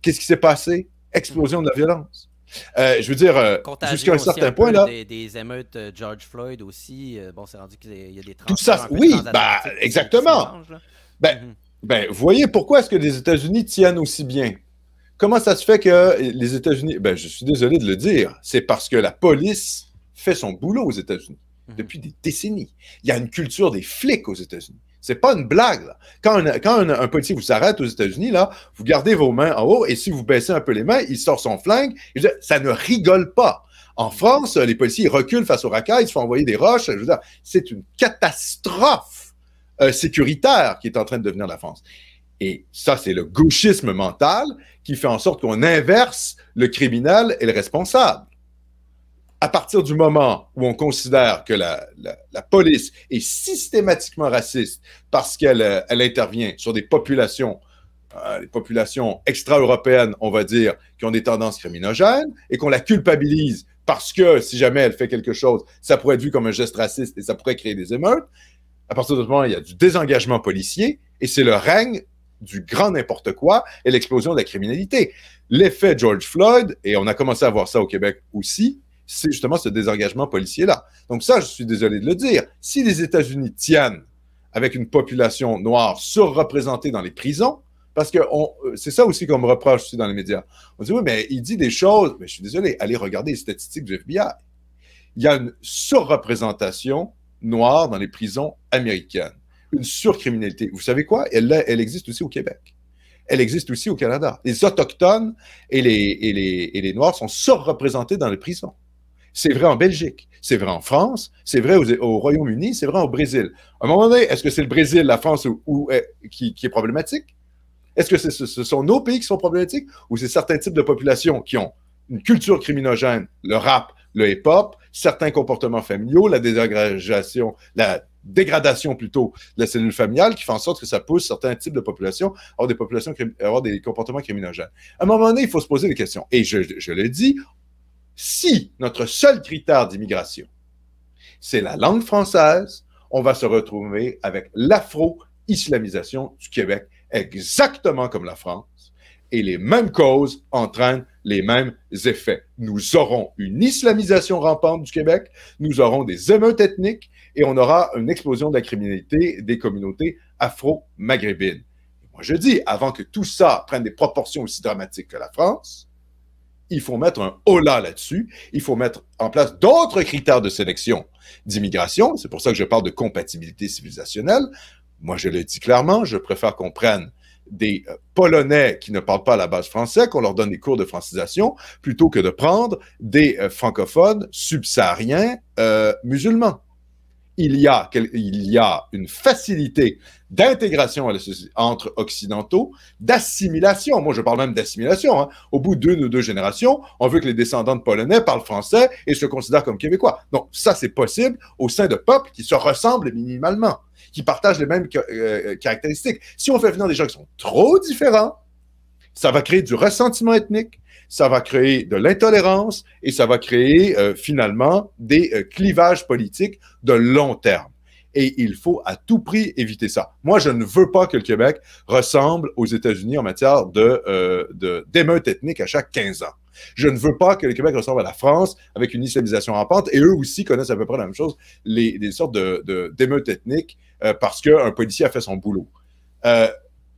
Qu'est-ce qui s'est passé? Explosion de la violence. Euh, je veux dire, euh, jusqu'à un certain point, là. Des, des émeutes euh, George Floyd aussi. bon, c'est rendu qu'il y a des Tout ça, oui, bah, exactement. ben, mhm. ben voyez pourquoi est-ce que les États-Unis tiennent aussi bien. Comment ça se fait que les États-Unis. Ben, je suis désolé de le dire, c'est parce que la police fait son boulot aux États-Unis mhm. depuis des décennies. Il y a une culture des flics aux États-Unis. C'est pas une blague. Quand, un, quand un, policier vous arrête aux États-Unis, là, vous gardez vos mains en haut et si vous baissez un peu les mains, il sort son flingue. ça ne rigole pas. En France, les policiers reculent face aux racailles, ils se font envoyer des roches. c'est une catastrophe euh, sécuritaire qui est en train de devenir la France. Et ça, c'est le gauchisme mental qui fait en sorte qu'on inverse le criminel et le responsable. À partir du moment où on considère que la, police est systématiquement raciste parce qu'elle euh, intervient sur des populations euh, populations extra-européennes, on va dire, qui ont des tendances criminogènes, et qu'on la culpabilise parce que si jamais elle fait quelque chose, ça pourrait être vu comme un geste raciste et ça pourrait créer des émeutes. À partir de ce moment, il y a du désengagement policier et c'est le règne du grand n'importe quoi et l'explosion de la criminalité. L'effet George Floyd, et on a commencé à voir ça au Québec aussi, c'est justement ce désengagement policier-là. Donc ça, je suis désolé de le dire. Si les États-Unis tiennent avec une population noire surreprésentée dans les prisons, parce que euh, c'est ça aussi qu'on me reproche aussi dans les médias. On dit, oui, mais il dit des choses, mais je suis désolé, allez regarder les statistiques du FBI. Il y a une surreprésentation noire dans les prisons américaines une surcriminalité. Vous savez quoi? Elle, existe aussi au Québec. Elle existe aussi au Canada. Les Autochtones et les, Noirs sont surreprésentés dans les prisons. C'est vrai en Belgique, c'est vrai en France, c'est vrai au Royaume-Uni, c'est vrai au Brésil. À un moment donné, est-ce que c'est le Brésil, la France ou, euh, qui, est problématique? Est-ce que ce sont nos pays qui sont problématiques ou c'est certains types de populations qui ont une culture criminogène, le rap, le hip-hop, certains comportements familiaux, la désagrégation, la dégradation plutôt de la cellule familiale qui fait en sorte que ça pousse certains types de populations à avoir des, populations, des comportements criminogènes. À un moment donné, il faut se poser des questions. Et je le dis, si notre seul critère d'immigration, c'est la langue française, on va se retrouver avec l'afro-islamisation du Québec, exactement comme la France, et les mêmes causes entraînent les mêmes effets. Nous aurons une islamisation rampante du Québec, nous aurons des émeutes ethniques et on aura une explosion de la criminalité des communautés afro-maghrébines. Moi, je dis, avant que tout ça prenne des proportions aussi dramatiques que la France, il faut mettre un holà là-dessus. Il faut mettre en place d'autres critères de sélection d'immigration. C'est pour ça que je parle de compatibilité civilisationnelle. Moi, je le dis clairement, je préfère qu'on prenne des euh, Polonais qui ne parlent pas à la base français, qu'on leur donne des cours de francisation, plutôt que de prendre des euh, francophones subsahariens euh, musulmans. Il y, a, y a une facilité d'intégration entre occidentaux, d'assimilation. Moi, je parle même d'assimilation. Hein. Au bout d'une ou deux générations, on veut que les descendants de Polonais parlent français et se considèrent comme québécois. Donc, ça, c'est possible au sein de peuples qui se ressemblent minimalement qui partagent les mêmes euh, euh, caractéristiques. Si on fait venir des gens qui sont trop différents, ça va créer du ressentiment ethnique, ça va créer de l'intolérance et ça va créer euh, finalement des clivages politiques de long terme et il faut à tout prix éviter ça. Moi, je ne veux pas que le Québec ressemble aux États-Unis en matière de, euh, d'émeutes ethniques à chaque 15 ans. Je ne veux pas que le Québec ressemble à la France avec une islamisation rampante. et eux aussi connaissent à peu près la même chose, les, des sortes de, d'émeutes ethniques euh, parce qu'un policier a fait son boulot. Euh,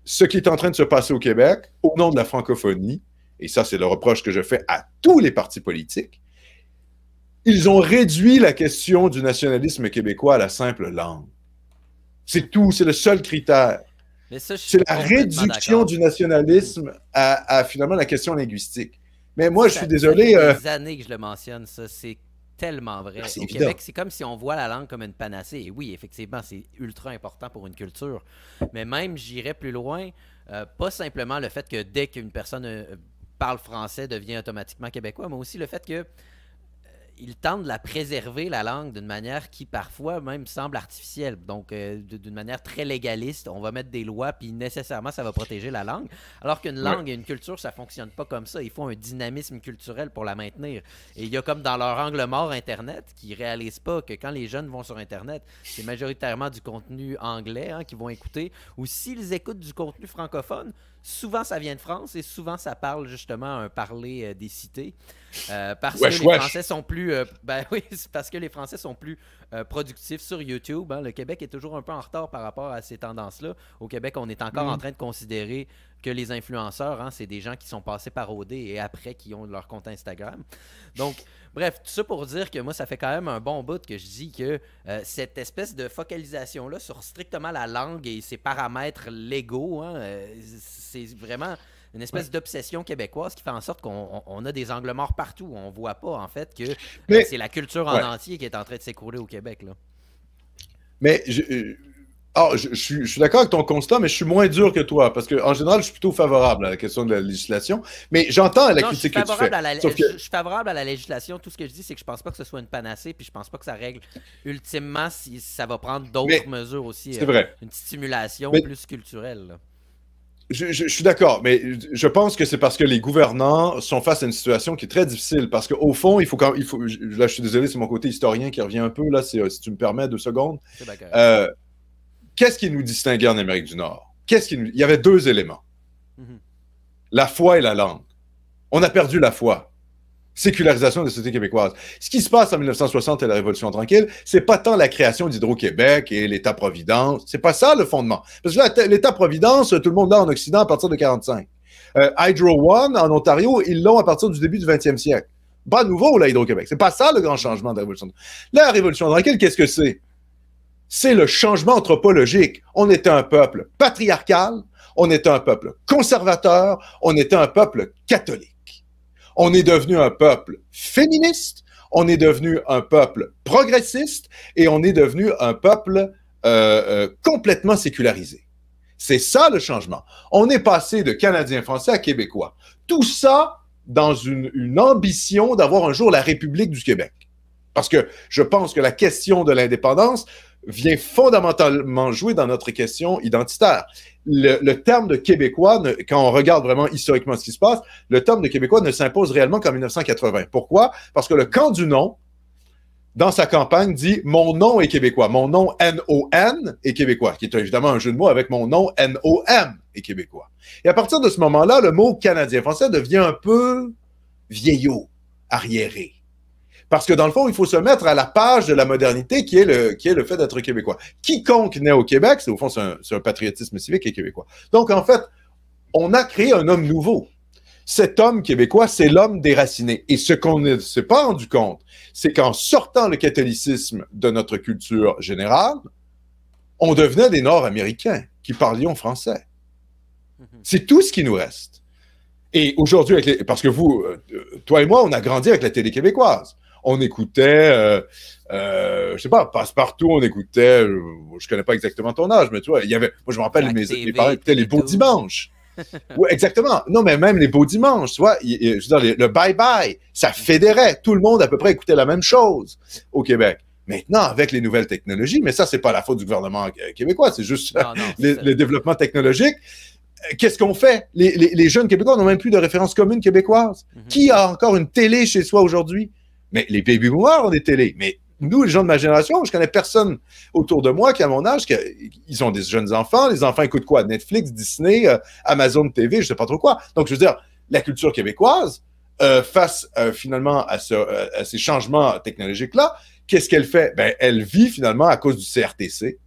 ce qui est en train de se passer au Québec, au nom de la francophonie, et ça c'est le reproche que je fais à tous les partis politiques, ils ont réduit la question du nationalisme québécois à la simple langue. C'est tout, c'est le seul critère. C'est la réduction du nationalisme à, finalement la question linguistique. Mais moi, je suis désolé. Ça fait des euh, années que je le mentionne, ça, c'est tellement vrai. Au Québec, c'est comme si on voit la langue comme une panacée. Et oui, effectivement, c'est ultra important pour une culture. Mais même, j'irais plus loin, euh, pas simplement le fait que dès qu'une personne euh, parle français, devient automatiquement québécois, mais aussi le fait que ils tentent de la préserver, la langue, d'une manière qui parfois même semble artificielle. Donc, euh, d'une manière très légaliste, on va mettre des lois, puis nécessairement, ça va protéger la langue. Alors qu'une langue et une culture, ça fonctionne pas comme ça. Il faut un dynamisme culturel pour la maintenir. Et il y a comme dans leur angle mort Internet, qui réalisent pas que quand les jeunes vont sur Internet, c'est majoritairement du contenu anglais hein, qu'ils vont écouter. Ou s'ils écoutent du contenu francophone, Souvent, ça vient de France et souvent, ça parle justement un parler euh, des cités. Euh, parce, que Français sont plus, euh, ben oui, parce que les Français sont plus productifs sur YouTube. Hein. Le Québec est toujours un peu en retard par rapport à ces tendances-là. Au Québec, on est encore mm. en train de considérer que les influenceurs, hein, c'est des gens qui sont passés par OD et après qui ont leur compte Instagram. Donc, Bref, tout ça pour dire que moi, ça fait quand même un bon bout que je dis que euh, cette espèce de focalisation-là sur strictement la langue et ses paramètres légaux, hein, euh, c'est vraiment une espèce d'obsession québécoise qui fait en sorte qu'on a des angles morts partout. On voit pas, en fait, que euh, c'est la culture en entier qui est en train de s'écrouler au Québec. Là. Mais je, ah, je, suis, d'accord avec ton constat, mais je suis moins dur que toi, parce qu'en général, je suis plutôt favorable à la question de la législation, mais j'entends la critique que tu fais. je, suis favorable à la législation. Tout ce que je dis, c'est que je pense pas que ce soit une panacée, puis je pense pas que ça règle ultimement si ça va prendre d'autres mesures aussi. C'est vrai. Euh, une stimulation plus culturelle. Je, suis d'accord, mais je pense que c'est parce que les gouvernants sont face à une situation qui est très difficile. Parce qu'au fond, il faut quand il faut. Là, je suis désolé, c'est mon côté historien qui revient un peu, là, si euh, tu me permets deux secondes. d'accord qu'est-ce qui nous distinguait en Amérique du Nord? Qu'est-ce qui Il y avait deux éléments. Mhm. La foi et la langue. On a perdu la foi. Sécularisation de la société québécoise. Ce qui se passe en 1960 et la Révolution tranquille, c'est pas tant la création d'Hydro-Québec et l'État-providence. C'est pas ça le fondement. Parce que l'État-providence, tout le monde l'a en Occident à partir de 1945. Euh, Hydro One en Ontario, ils l'ont à partir du début du 20e siècle. Pas nouveau, là, Hydro-Québec. C'est pas ça le grand changement de la Révolution La Révolution tranquille, qu'est-ce que c'est? c'est le changement anthropologique. On était un peuple patriarcal, on était un peuple conservateur, on était un peuple catholique. On est devenu un peuple féministe, on est devenu un peuple progressiste et on est devenu un peuple euh, euh, complètement sécularisé. C'est ça le changement. On est passé de Canadiens français à Québécois. Tout ça dans une, une ambition d'avoir un jour la République du Québec. Parce que je pense que la question de l'indépendance, vient fondamentalement jouer dans notre question identitaire. Le, terme de Québécois, quand on regarde vraiment historiquement ce qui se passe, le terme de Québécois ne s'impose réellement qu'en 1980. Pourquoi? Parce que le camp du nom, dans sa campagne, dit Mon nom est québécois. Mon nom N-O-N est québécois, qui est évidemment un jeu de mots avec mon nom N-O-M est québécois. Et à partir de ce moment-là, le mot canadien-français devient un peu vieillot, arriéré. Parce que dans le fond, il faut se mettre à la page de la modernité qui est le, qui est le fait d'être québécois. Quiconque naît au Québec, c'est au fond, c'est un, patriotisme civique et québécois. Donc, en fait, on a créé un homme nouveau. Cet homme québécois, c'est l'homme déraciné. Et ce qu'on ne s'est pas rendu compte, c'est qu'en sortant le catholicisme de notre culture générale, on devenait des Nord-Américains qui parlions français. Mhm. C'est tout ce qui nous reste. Et aujourd'hui, parce que vous, euh, toi et moi, on a grandi avec la télé québécoise on écoutait, je euh, euh, je sais pas, passe-partout, on écoutait, euh, je connais pas exactement ton âge, mais tu vois, il y avait, moi je me rappelle, mes, les beaux dimanches. exactement. Non, mais même les beaux dimanches, tu vois, je veux dire, le bye-bye, ça fédérait. Tout le monde à peu près écoutait la même chose au Québec. Maintenant, avec les nouvelles technologies, mais ça, c'est pas la faute du gouvernement québécois, c'est juste le développement technologique. Qu'est-ce qu'on fait? Les, jeunes Québécois n'ont même plus de référence commune québécoise. Mhm. Qui a encore une télé chez soi aujourd'hui? Mais les baby boomers ont des télés. Mais nous, les gens de ma génération, je connais personne autour de moi qui, à mon âge, qui, ils ont des jeunes enfants. Les enfants écoutent quoi? Netflix, Disney, euh, Amazon TV, je ne sais pas trop quoi. Donc, je veux dire, la culture québécoise, euh, face euh, finalement à, ces changements technologiques-là, qu'est-ce qu'elle fait? Ben, elle vit finalement à cause du CRTC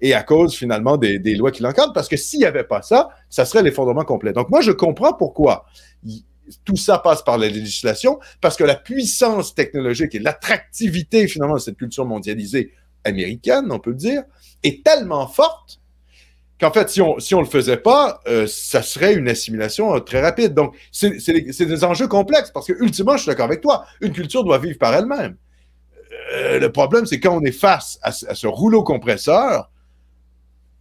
et à cause finalement des, des lois qui l'encadrent, parce que s'il n'y avait pas ça, ça serait l'effondrement complet. Donc, moi, je comprends pourquoi tout ça passe par la législation parce que la puissance technologique et l'attractivité finalement de cette culture mondialisée américaine, on peut le dire, est tellement forte qu'en fait, si on ne le faisait pas, euh, ça serait une assimilation euh, très rapide. Donc, c'est des enjeux complexes parce que, ultimement, je suis d'accord avec toi, une culture doit vivre par elle-même. Euh, le problème, c'est quand on est face à, ce rouleau compresseur,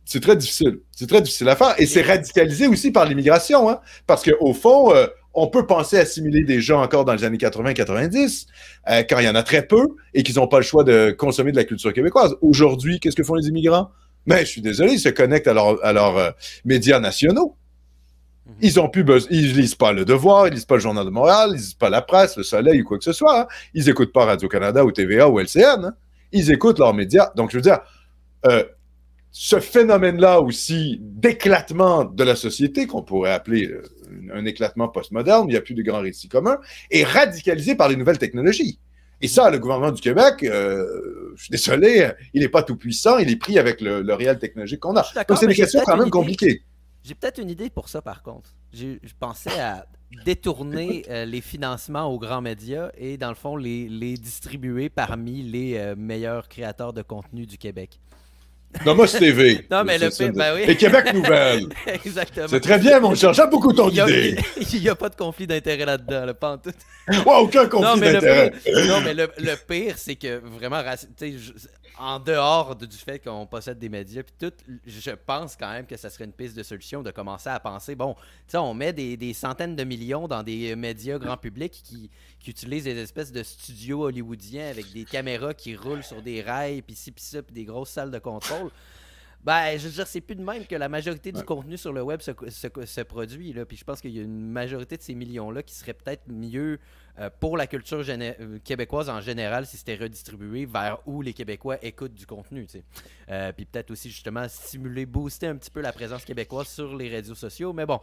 c'est très difficile. C'est très difficile à faire. Et c'est radicalisé aussi par l'immigration, hein, parce qu'au fond, on peut penser à assimiler des gens encore dans les années 80-90, euh, quand il y en a très peu et qu'ils n'ont pas le choix de consommer de la culture québécoise. Aujourd'hui, qu'est-ce que font les immigrants? Mais ben, je suis désolé, ils se connectent à leurs euh, médias nationaux. Mhm. Ils ont plus besoin, ils lisent pas le Devoir, ils lisent pas le Journal de Montréal, ils lisent pas la presse, le Soleil ou quoi que ce soit. Hein. Ils écoutent pas Radio Canada ou TVA ou LCN. Hein. Ils écoutent leurs médias. Donc je veux dire, euh, ce phénomène-là aussi d'éclatement de la société qu'on pourrait appeler un éclatement postmoderne, il n'y a plus de grands récits communs, et radicalisé par les nouvelles technologies. Et ça, le gouvernement du Québec, euh, je suis désolé, il n'est pas tout puissant, il est pris avec le, réel technologique qu'on a. Donc c'est une question quand même compliquée. J'ai peut-être une idée pour ça, par contre. Je, pensais à détourner euh, les financements aux grands médias et, dans le fond, les, distribuer parmi les euh, meilleurs créateurs de contenu du Québec. Nomos TV. non, mais le pire, ben oui. Et Québec Nouvelle. Exactement. C'est très bien, mon cher. J'aime beaucoup ton idée. Il n'y a, pas de conflit d'intérêt là-dedans, le pas Ouais, aucun conflit d'intérêt. Non, mais le, pire, c'est que vraiment, je, en dehors du fait qu'on possède des médias, puis tout, je pense quand même que ça serait une piste de solution de commencer à penser, bon, tu on met des, centaines de millions dans des médias grand public qui, utilisent des espèces de studios hollywoodiens avec des caméras qui roulent sur des rails, puis ci, puis ça, des grosses salles de contrôle. Ben, je veux dire, c'est plus de même que la majorité du contenu sur le web se, produit. Là. Puis je pense qu'il y a une majorité de ces millions-là qui seraient peut-être mieux euh, pour la culture euh, québécoise en général si c'était redistribué vers où les Québécois écoutent du contenu. Euh, puis peut-être aussi justement stimuler, booster un petit peu la présence québécoise sur les réseaux sociaux. Mais bon.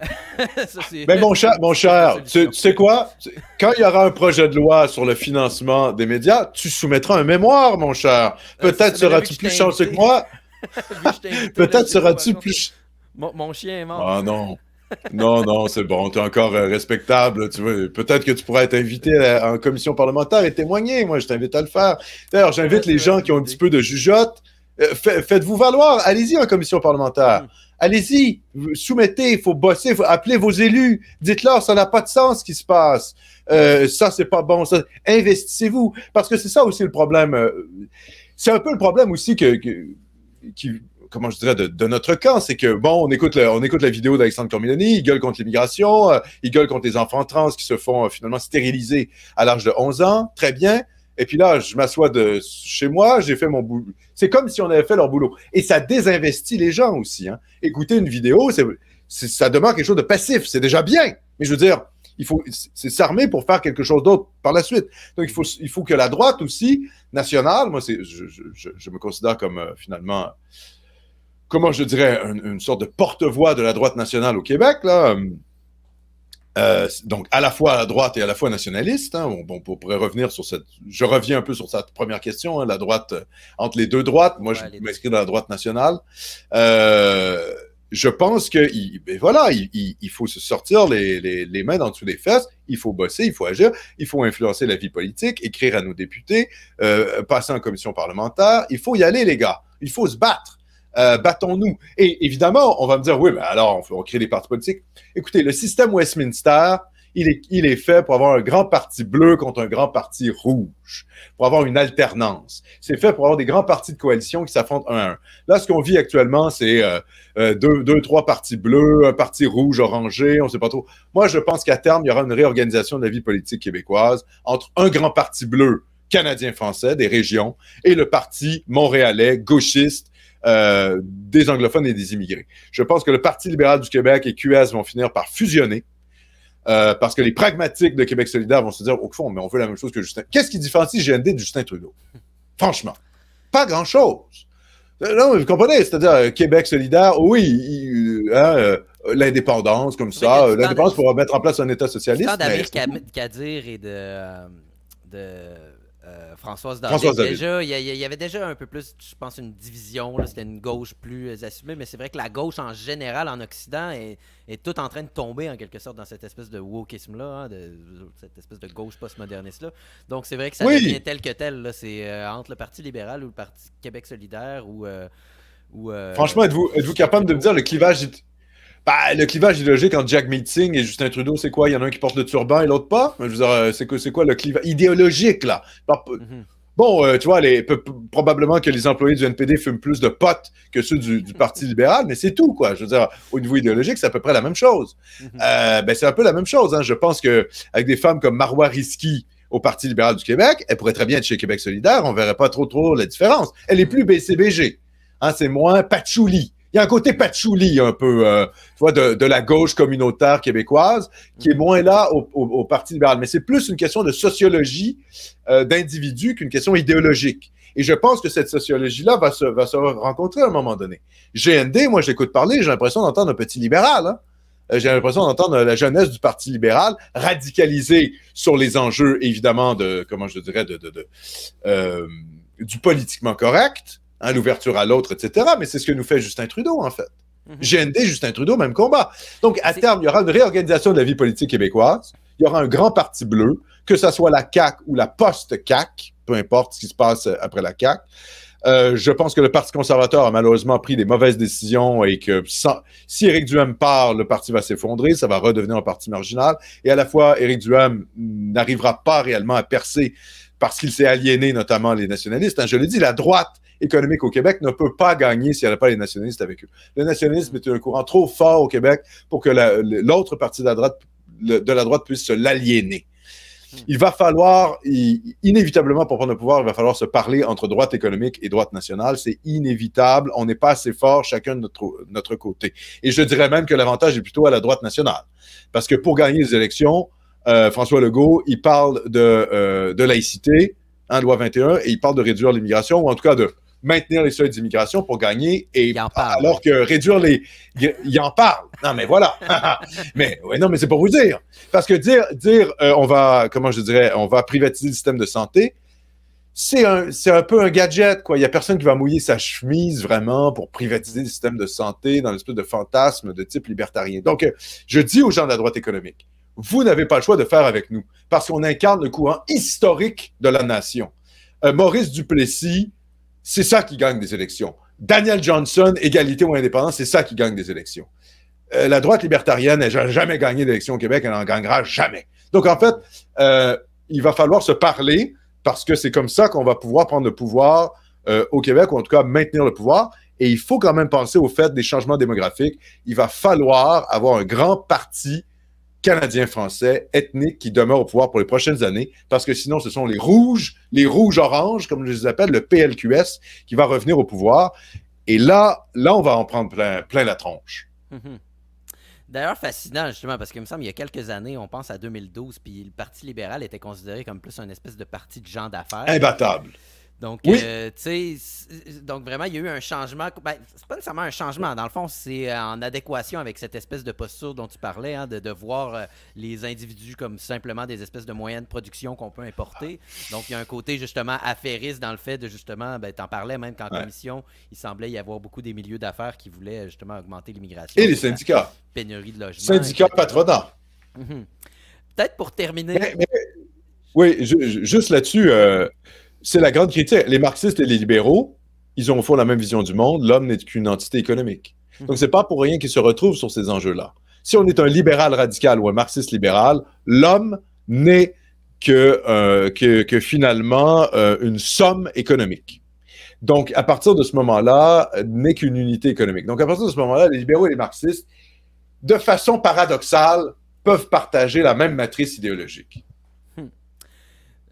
Ça, Mais mon cher, mon cher tu, tu, sais quoi? Quand il y aura un projet de loi sur le financement des médias, tu soumettras un mémoire, mon cher. Peut-être seras-tu plus chanceux que moi. Peut-être seras-tu plus. Mon, chien est mort. Ah non. Non, non, c'est bon, tu es encore euh, respectable. Tu Peut-être que tu pourrais être invité euh, en commission parlementaire et témoigner. Moi, je t'invite à le faire. D'ailleurs, j'invite les gens qui ont un petit peu de jugeote. Euh, faites-vous valoir. Allez-y en commission parlementaire. Hmm. Allez-y, soumettez, il faut bosser, Appelez vos élus, dites-leur, ça n'a pas de sens ce qui se passe. ça, c'est pas bon. Investissez-vous. Parce que c'est ça aussi le problème. C'est un peu le problème aussi que comment je dirais, de, notre camp, c'est que, bon, on écoute, on écoute la vidéo d'Alexandre Cormiloni, il gueule contre l'immigration, euh, il gueule contre les enfants trans qui se font euh, finalement stériliser à l'âge de 11 ans, très bien. Et puis là, je m'assois de chez moi, j'ai fait mon boulot. C'est comme si on avait fait leur boulot. Et ça désinvestit les gens aussi. Hein. Écouter une vidéo, ça demande quelque chose de passif, c'est déjà bien. Mais je veux dire, il faut c'est s'armer pour faire quelque chose d'autre par la suite. Donc il faut, mm-hmm. il faut que la droite aussi, nationale, moi c'est, je, me considère comme euh, finalement, comment je dirais, une, sorte de porte-voix de la droite nationale au Québec, là. Euh, euh, donc à la fois à la droite et à la fois nationaliste. Hein, on, pourrait revenir sur cette. Je reviens un peu sur cette première question, hein, la droite entre les deux droites. Moi, je m'inscris dans la droite nationale. Euh, je pense que ben voilà, il, faut se sortir les, mains dans dessous les fesses, il faut bosser, il faut agir, il faut influencer la vie politique, écrire à nos députés, euh, passer en commission parlementaire. Il faut y aller, les gars. Il faut se battre. Euh, battons-nous. Et évidemment, on va me dire, oui, mais alors, on, on crée des partis politiques. Écoutez, le système Westminster, il est, fait pour avoir un grand parti bleu contre un grand parti rouge, pour avoir une alternance. C'est fait pour avoir des grands partis de coalition qui s'affrontent un à un. Là, ce qu'on vit actuellement, c'est euh, euh, deux, trois partis bleus, un parti rouge, orangé, on ne sait pas trop. Moi, je pense qu'à terme, il y aura une réorganisation de la vie politique québécoise entre un grand parti bleu canadien-français des régions et le parti montréalais gauchiste euh, des anglophones et des immigrés. Je pense que le Parti libéral du Québec et QS vont finir par fusionner euh, parce que les pragmatiques de Québec solidaire vont se dire, au fond, mais on veut la même chose que Justin. Qu'est-ce qui différencie GND de Justin Trudeau? Franchement, pas grand-chose. Euh, non, vous comprenez, c'est-à-dire euh, Québec solidaire, oui, hein, l'indépendance comme ça, l'indépendance pour mettre en place un État socialiste. Tant d'Amir Kadir et de, Françoise il y, avait déjà un peu plus, je pense, une division, c'était une gauche plus assumée, mais c'est vrai que la gauche en général en Occident est est tout en train de tomber en quelque sorte dans cette espèce de wokeisme là hein, cette espèce de gauche post moderniste là Donc c'est vrai que ça devient tel que tel. C'est euh, entre le Parti libéral ou le Parti Québec solidaire ou. Euh, euh, Franchement, êtes-vous êtes capable de me dire le clivage. Bah, le clivage idéologique entre Jack Meeting et Justin Trudeau, c'est quoi Il y en a un qui porte le turban et l'autre pas Je veux dire, c'est quoi, le clivage idéologique, là mhm. Bon, euh, tu vois, les, probablement que les employés du NPD fument plus de potes que ceux du, Parti libéral, mais c'est tout, quoi. Je veux dire, au niveau idéologique, c'est à peu près la même chose. Mhm. Euh, ben, c'est un peu la même chose. Hein. Je pense que avec des femmes comme Marois Risky, au Parti libéral du Québec, elle pourrait très bien être chez Québec solidaire, on verrait pas trop trop la différence. Elle est mhm. plus BCBG, hein, c'est moins patchouli. Il y a un côté patchouli un peu, euh, de, la gauche communautaire québécoise qui est moins là au, Parti libéral. Mais c'est plus une question de sociologie euh, d'individus qu'une question idéologique. Et je pense que cette sociologie-là va se, va se rencontrer à un moment donné. GND, moi, j'écoute parler, j'ai l'impression d'entendre un petit libéral. Hein? Euh, j'ai l'impression d'entendre la jeunesse du Parti libéral radicalisée sur les enjeux, évidemment, de, comment je dirais, de, du politiquement correct, Hein, l'ouverture à l'autre, etc. Mais c'est ce que nous fait Justin Trudeau, en fait. Mhm. GND, Justin Trudeau, même combat. Donc, à terme, il y aura une réorganisation de la vie politique québécoise. Il y aura un grand parti bleu, que ce soit la CAC ou la post-CAC, peu importe ce qui se passe euh, après la CAC. Euh, je pense que le Parti conservateur a malheureusement pris des mauvaises décisions et que si Éric Duhem part, le parti va s'effondrer, ça va redevenir un parti marginal. Et à la fois, Éric Duhem n'arrivera pas réellement à percer parce qu'il s'est aliéné, notamment les nationalistes. Hein, je le dis, la droite économique au Québec ne peut pas gagner s'il n'y a pas les nationalistes avec eux. Le nationalisme est un courant trop fort au Québec pour que l'autre partie de la droite, de la droite puisse l'aliéner. Il va falloir, inévitablement, pour prendre le pouvoir, il va falloir se parler entre droite économique et droite nationale. C'est inévitable. On n'est pas assez fort chacun de notre, notre côté. Et je dirais même que l'avantage est plutôt à la droite nationale. Parce que pour gagner les élections, euh, François Legault, il parle de, euh, de laïcité, hein, un loi 21, et il parle de réduire l'immigration, ou en tout cas de maintenir les seuils d'immigration pour gagner et il en parle. alors que réduire les il, en parle. Non mais voilà. mais ouais, non mais c'est pour vous dire parce que dire dire euh, on va comment je dirais on va privatiser le système de santé c'est un, peu un gadget, quoi. Il n'y a personne qui va mouiller sa chemise vraiment pour privatiser le système de santé dans l'espèce de fantasme de type libertarien. Donc, euh, je dis aux gens de la droite économique, vous n'avez pas le choix de faire avec nous parce qu'on incarne le courant historique de la nation. Euh, Maurice Duplessis, c'est ça qui gagne des élections. Daniel Johnson, égalité ou indépendance, c'est ça qui gagne des élections. Euh, la droite libertarienne n'a jamais gagné d'élection au Québec, elle n'en gagnera jamais. Donc, en fait, euh, il va falloir se parler parce que c'est comme ça qu'on va pouvoir prendre le pouvoir euh, au Québec, ou en tout cas maintenir le pouvoir. Et il faut quand même penser au fait des changements démographiques. Il va falloir avoir un grand parti canadien-français ethnique qui demeure au pouvoir pour les prochaines années, parce que sinon, ce sont les rouges, les rouges-oranges, comme je les appelle, le PLQS, qui va revenir au pouvoir. Et là, là, on va en prendre plein, la tronche. Mhm. D'ailleurs, fascinant, justement, parce qu'il me semble, il y a quelques années, on pense à 2012, puis le Parti libéral était considéré comme plus une espèce de parti de gens d'affaires. Imbattable. Donc, euh, tu sais, donc vraiment, il y a eu un changement. Ben, c'est pas nécessairement un changement. Dans le fond, c'est euh, en adéquation avec cette espèce de posture dont tu parlais, hein, de, voir euh, les individus comme simplement des espèces de moyens de production qu'on peut importer. Donc, il y a un côté justement affairiste dans le fait de justement, ben, en parlais même quand en commission, il semblait y avoir beaucoup des milieux d'affaires qui voulaient justement augmenter l'immigration. Et les syndicats. Pénurie de logements. Syndicats patronats. Mhm. Peut-être pour terminer. oui, juste là-dessus. C'est la grande critique. Les marxistes et les libéraux, ils ont au fond la même vision du monde. L'homme n'est qu'une entité économique. Mhm. Donc, n'est pas pour rien qu'ils se retrouvent sur ces enjeux-là. Si on est un libéral radical ou un marxiste libéral, l'homme n'est que, euh, que, finalement euh, une somme économique. Donc, à partir de ce moment-là, n'est qu'une unité économique. Donc, à partir de ce moment-là, les libéraux et les marxistes, de façon paradoxale, peuvent partager la même matrice idéologique.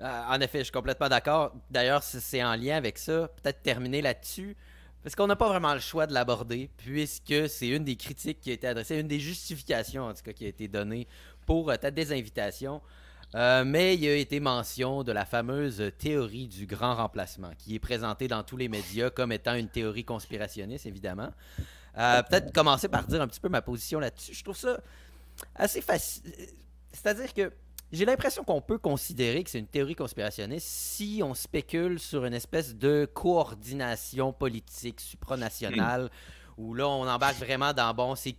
Euh, en effet, je suis complètement d'accord. D'ailleurs, si c'est en lien avec ça, peut-être terminer là-dessus. Parce qu'on n'a pas vraiment le choix de l'aborder, puisque c'est une des critiques qui a été adressée, une des justifications en tout cas qui a été donnée pour euh, ta désinvitation. Euh, mais il y a été mention de la fameuse théorie du grand remplacement, qui est présentée dans tous les médias comme étant une théorie conspirationniste, évidemment. Peut-être commencer par dire un petit peu ma position là-dessus. Je trouve ça assez facile. C'est-à-dire que j'ai l'impression qu'on peut considérer que c'est une théorie conspirationniste si on spécule sur une espèce de coordination politique supranationale. Hmm. où là, on embarque vraiment dans bon, c'est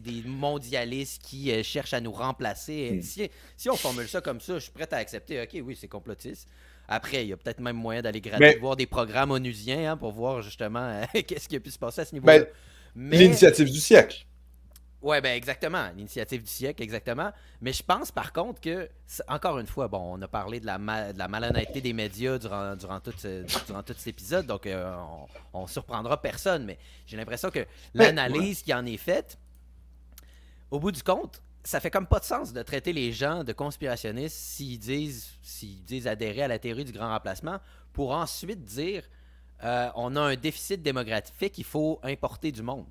des mondialistes qui euh, cherchent à nous remplacer. Hmm. Si, si, on formule ça comme ça, je suis prêt à accepter. Ok, oui, c'est complotiste. Après, il y a peut-être même moyen d'aller voir des programmes onusiens hein, pour voir justement qu'est-ce qui a pu se passer à ce ben, niveau-là. Mais... L'initiative du siècle. Oui, ben exactement, l'initiative du siècle, exactement. Mais je pense par contre que, encore une fois, bon, on a parlé de la, la malhonnêteté des médias durant, durant, tout, euh, tout cet épisode, donc euh, on, surprendra personne, mais j'ai l'impression que ben, l'analyse qui en est faite, au bout du compte, ça fait comme pas de sens de traiter les gens de conspirationnistes s'ils disent, s'ils disent adhérer à la théorie du grand remplacement pour ensuite dire euh, on a un déficit démographique, il faut importer du monde.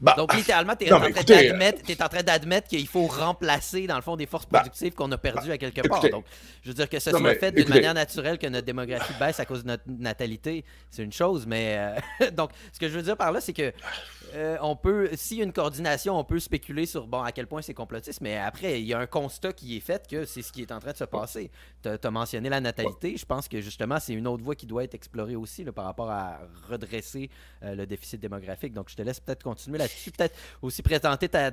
Bah. Donc, littéralement, tu es, euh, en train d'admettre qu'il faut remplacer, dans le fond, des forces bah. productives qu'on a perdues bah. à quelque part. Donc, je veux dire que ce soit fait d'une manière naturelle que notre démographie baisse à cause de notre natalité, c'est une chose, mais. Euh, donc, ce que je veux dire par là, c'est que euh, on peut, s'il y a une coordination, on peut spéculer sur bon à quel point c'est complotiste, mais après, il y a un constat qui est fait que c'est ce qui est en train de se passer. Tu as, mentionné la natalité. Je pense que justement, c'est une autre voie qui doit être explorée aussi par rapport à redresser euh, le déficit démographique. Donc, je te laisse peut-être continuer là-dessus, peut-être aussi présenter ta,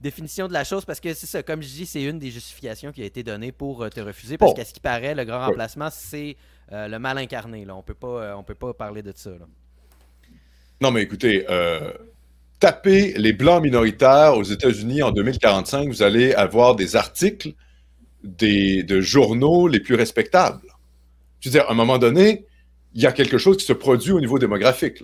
définition de la chose parce que c'est ça, comme je dis, c'est une des justifications qui a été donnée pour euh, te refuser parce qu'à ce qui paraît, le grand remplacement, c'est le mal incarné. On peut peut pas parler de ça. Non, mais écoutez, euh, tapez les Blancs minoritaires aux États-Unis en 2045, vous allez avoir des articles des, de journaux les plus respectables. Je veux dire, à un moment donné, il y a quelque chose qui se produit au niveau démographique.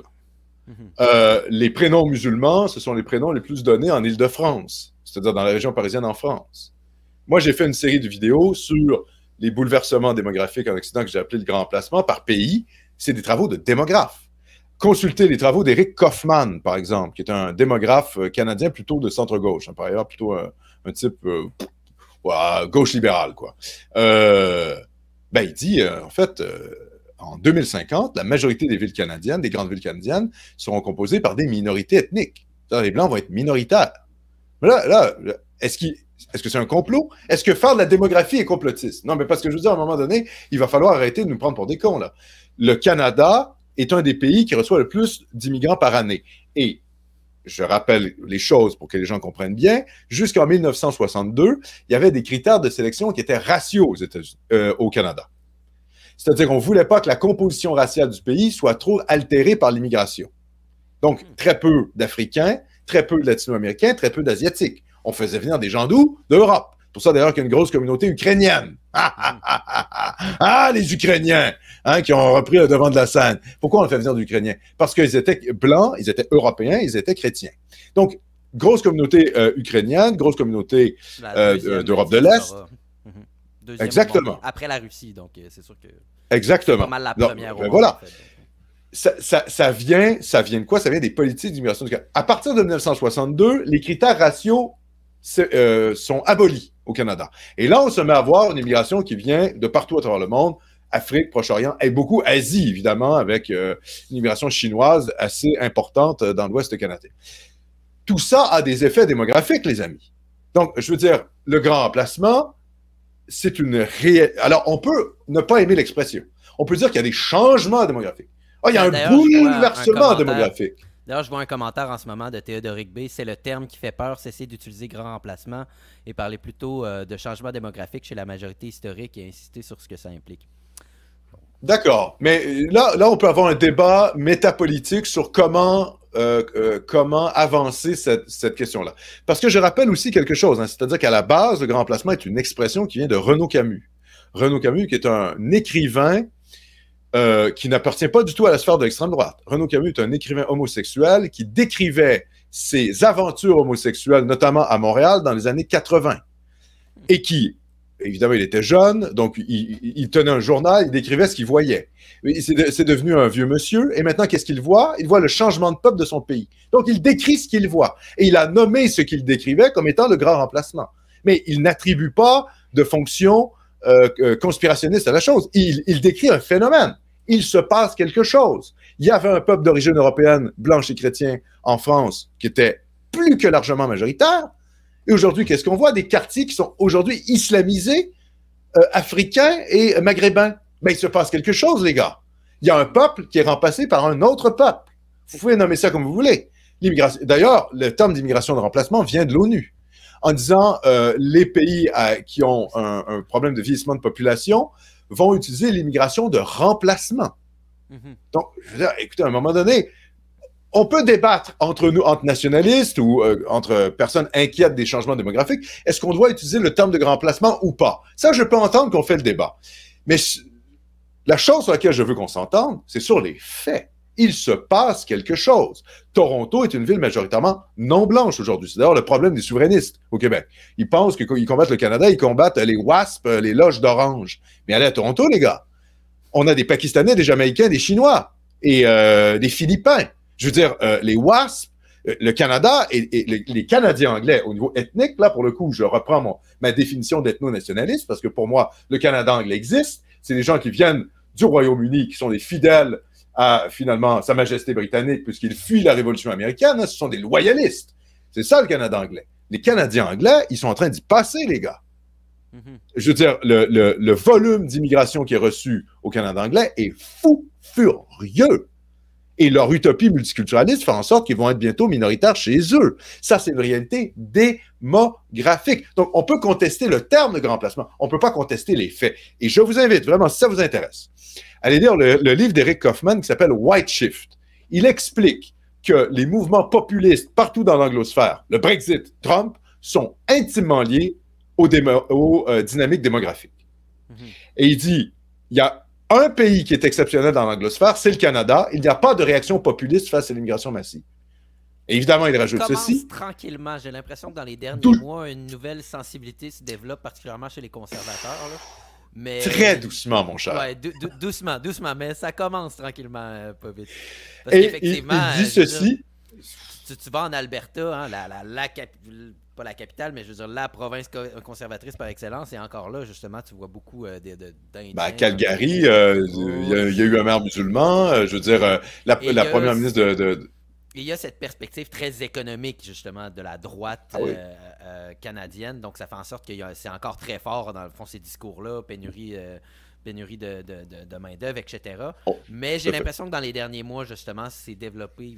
Mm-hmm. Euh, les prénoms musulmans, ce sont les prénoms les plus donnés en ile de france c'est-à-dire dans la région parisienne en France. Moi, j'ai fait une série de vidéos sur les bouleversements démographiques en Occident que j'ai appelé le grand emplacement par pays. C'est des travaux de démographes consulter les travaux d'Eric Kaufman, par exemple, qui est un démographe euh, canadien plutôt de centre-gauche, hein, par ailleurs plutôt euh, un, type euh, gauche libéral. quoi. ben, il dit, en fait, en 2050, la majorité des villes canadiennes, des grandes villes canadiennes, seront composées par des minorités ethniques. Les Blancs vont être minoritaires. là, là est-ce est -ce que c'est un complot? Est-ce que faire de la démographie est complotiste? Non, mais parce que je vous dis à un moment donné, il va falloir arrêter de nous prendre pour des cons. Là. Le Canada est un des pays qui reçoit le plus d'immigrants par année. Et je rappelle les choses pour que les gens comprennent bien, jusqu'en 1962, il y avait des critères de sélection qui étaient raciaux aux euh, au Canada. C'est-à-dire qu'on ne voulait pas que la composition raciale du pays soit trop altérée par l'immigration. Donc, très peu d'Africains, très peu de Latino-Américains, très peu d'Asiatiques. On faisait venir des gens d'où? D'Europe pour ça d'ailleurs qu'il y a une grosse communauté ukrainienne. Ah, les Ukrainiens hein, qui ont repris le devant de la scène. Pourquoi on le fait venir d'Ukrainiens? Parce qu'ils étaient blancs, ils étaient européens, ils étaient chrétiens. Donc, grosse communauté euh, ukrainienne, grosse communauté euh, d'Europe de l'Est. Euh, mhm. Exactement. après la Russie, donc c'est sûr que. Exactement. Pas mal la première. Ben voilà. ça, vient, ça vient de quoi? Ça vient des politiques d'immigration. À partir de 1962, les critères raciaux sont abolis au Canada. Et là, on se met à voir une immigration qui vient de partout à travers le monde, Afrique, Proche-Orient et beaucoup Asie, évidemment, avec euh, une immigration chinoise assez importante euh, dans l'Ouest canadien. Tout ça a des effets démographiques, les amis. Donc, je veux dire, le grand emplacement, c'est une réelle. Alors, on peut ne pas aimer l'expression. On peut dire qu'il y a des changements démographiques. Oh, il y a un bouleversement démographique. D'ailleurs, je vois un commentaire en ce moment de Théodoric B. C'est le terme qui fait peur, cesser d'utiliser grand remplacement et parler plutôt euh, de changement démographique chez la majorité historique et insister sur ce que ça implique. D'accord. Mais euh, là, là, on peut avoir un débat métapolitique sur comment, euh, comment avancer cette, question-là. Parce que je rappelle aussi quelque chose, hein. c'est-à-dire qu'à la base, le grand remplacement est une expression qui vient de Renaud Camus. Renaud Camus, qui est un écrivain euh, qui n'appartient pas du tout à la sphère de l'extrême droite. Renaud Camus est un écrivain homosexuel qui décrivait ses aventures homosexuelles, notamment à Montréal, dans les années 80, et qui évidemment, il était jeune, donc il, tenait un journal, il décrivait ce qu'il voyait. C'est devenu un vieux monsieur, et maintenant, qu'est-ce qu'il voit Il voit le changement de peuple de son pays. Donc, il décrit ce qu'il voit, et il a nommé ce qu'il décrivait comme étant le grand remplacement. Mais il n'attribue pas de fonction euh, euh, conspirationniste à la chose. Il, il décrit un phénomène il se passe quelque chose. Il y avait un peuple d'origine européenne, blanche et chrétien, en France, qui était plus que largement majoritaire. Et aujourd'hui, qu'est-ce qu'on voit? Des quartiers qui sont aujourd'hui islamisés, euh, africains et maghrébins. Mais ben, il se passe quelque chose, les gars. Il y a un peuple qui est remplacé par un autre peuple. Vous pouvez nommer ça comme vous voulez. D'ailleurs, le terme d'immigration de remplacement vient de l'ONU en disant euh, les pays euh, qui ont un, problème de vieillissement de population vont utiliser l'immigration de remplacement. Mhm. Donc, je veux dire, écoutez, à un moment donné, on peut débattre entre nous, entre nationalistes ou euh, entre personnes inquiètes des changements démographiques, est-ce qu'on doit utiliser le terme de remplacement ou pas? Ça, je peux entendre qu'on fait le débat. Mais la chose sur laquelle je veux qu'on s'entende, c'est sur les faits il se passe quelque chose. Toronto est une ville majoritairement non blanche aujourd'hui. C'est d'ailleurs le problème des souverainistes au Québec. Ils pensent qu'ils combattent le Canada, ils combattent les WASP, euh, les loges d'orange. Mais allez à Toronto, les gars. On a des Pakistanais, des Jamaïcains, des Chinois et euh, des Philippins. Je veux dire, euh, les WASP, le Canada et, les, Canadiens anglais au niveau ethnique, là, pour le coup, je reprends ma définition d'ethno-nationaliste parce que pour moi, le Canada anglais existe. C'est des gens qui viennent du Royaume-Uni, qui sont des fidèles à finalement Sa Majesté britannique, puisqu'il fuit la Révolution américaine, hein, ce sont des loyalistes. C'est ça le Canada anglais. Les Canadiens anglais, ils sont en train d'y passer, les gars. Mhm. Je veux dire, le volume d'immigration qui est reçu au Canada anglais est fou, furieux. Et leur utopie multiculturaliste fait en sorte qu'ils vont être bientôt minoritaires chez eux. Ça, c'est une réalité démographique. Donc, on peut contester le terme de grand placement. On ne peut pas contester les faits. Et je vous invite vraiment, si ça vous intéresse, allez lire le, livre d'Eric Kaufman qui s'appelle White Shift. Il explique que les mouvements populistes partout dans l'anglosphère, le Brexit, Trump, sont intimement liés aux, euh, dynamiques démographiques. Mhm. Et il dit, il y a un pays qui est exceptionnel dans l'anglosphère, c'est le Canada. Il n'y a pas de réaction populiste face à l'immigration massive. évidemment, il rajoute commence ceci. Tranquillement, j'ai l'impression que dans les derniers mois, une nouvelle sensibilité se développe, particulièrement chez les conservateurs. Mais... Très doucement, mon cher. doucement, doucement, mais ça commence tranquillement, euh, pas vite. Parce Et il, dit ceci. tu, vas en Alberta, hein, la, la, pas la capitale, mais je veux dire la province conservatrice par excellence. Et encore là, justement, tu vois beaucoup euh, d'Indiens. Ben, Calgary, euh, il y, a eu un maire musulman. Euh, je veux dire, euh, la, première ministre de, Il y a cette perspective très économique, justement, de la droite ah canadienne. Donc, ça fait en sorte que c'est encore très fort, dans le fond, ces discours-là, pénurie, pénurie de, main-d'œuvre, etc. Oh, mais j'ai l'impression que dans les derniers mois, justement, c'est développé,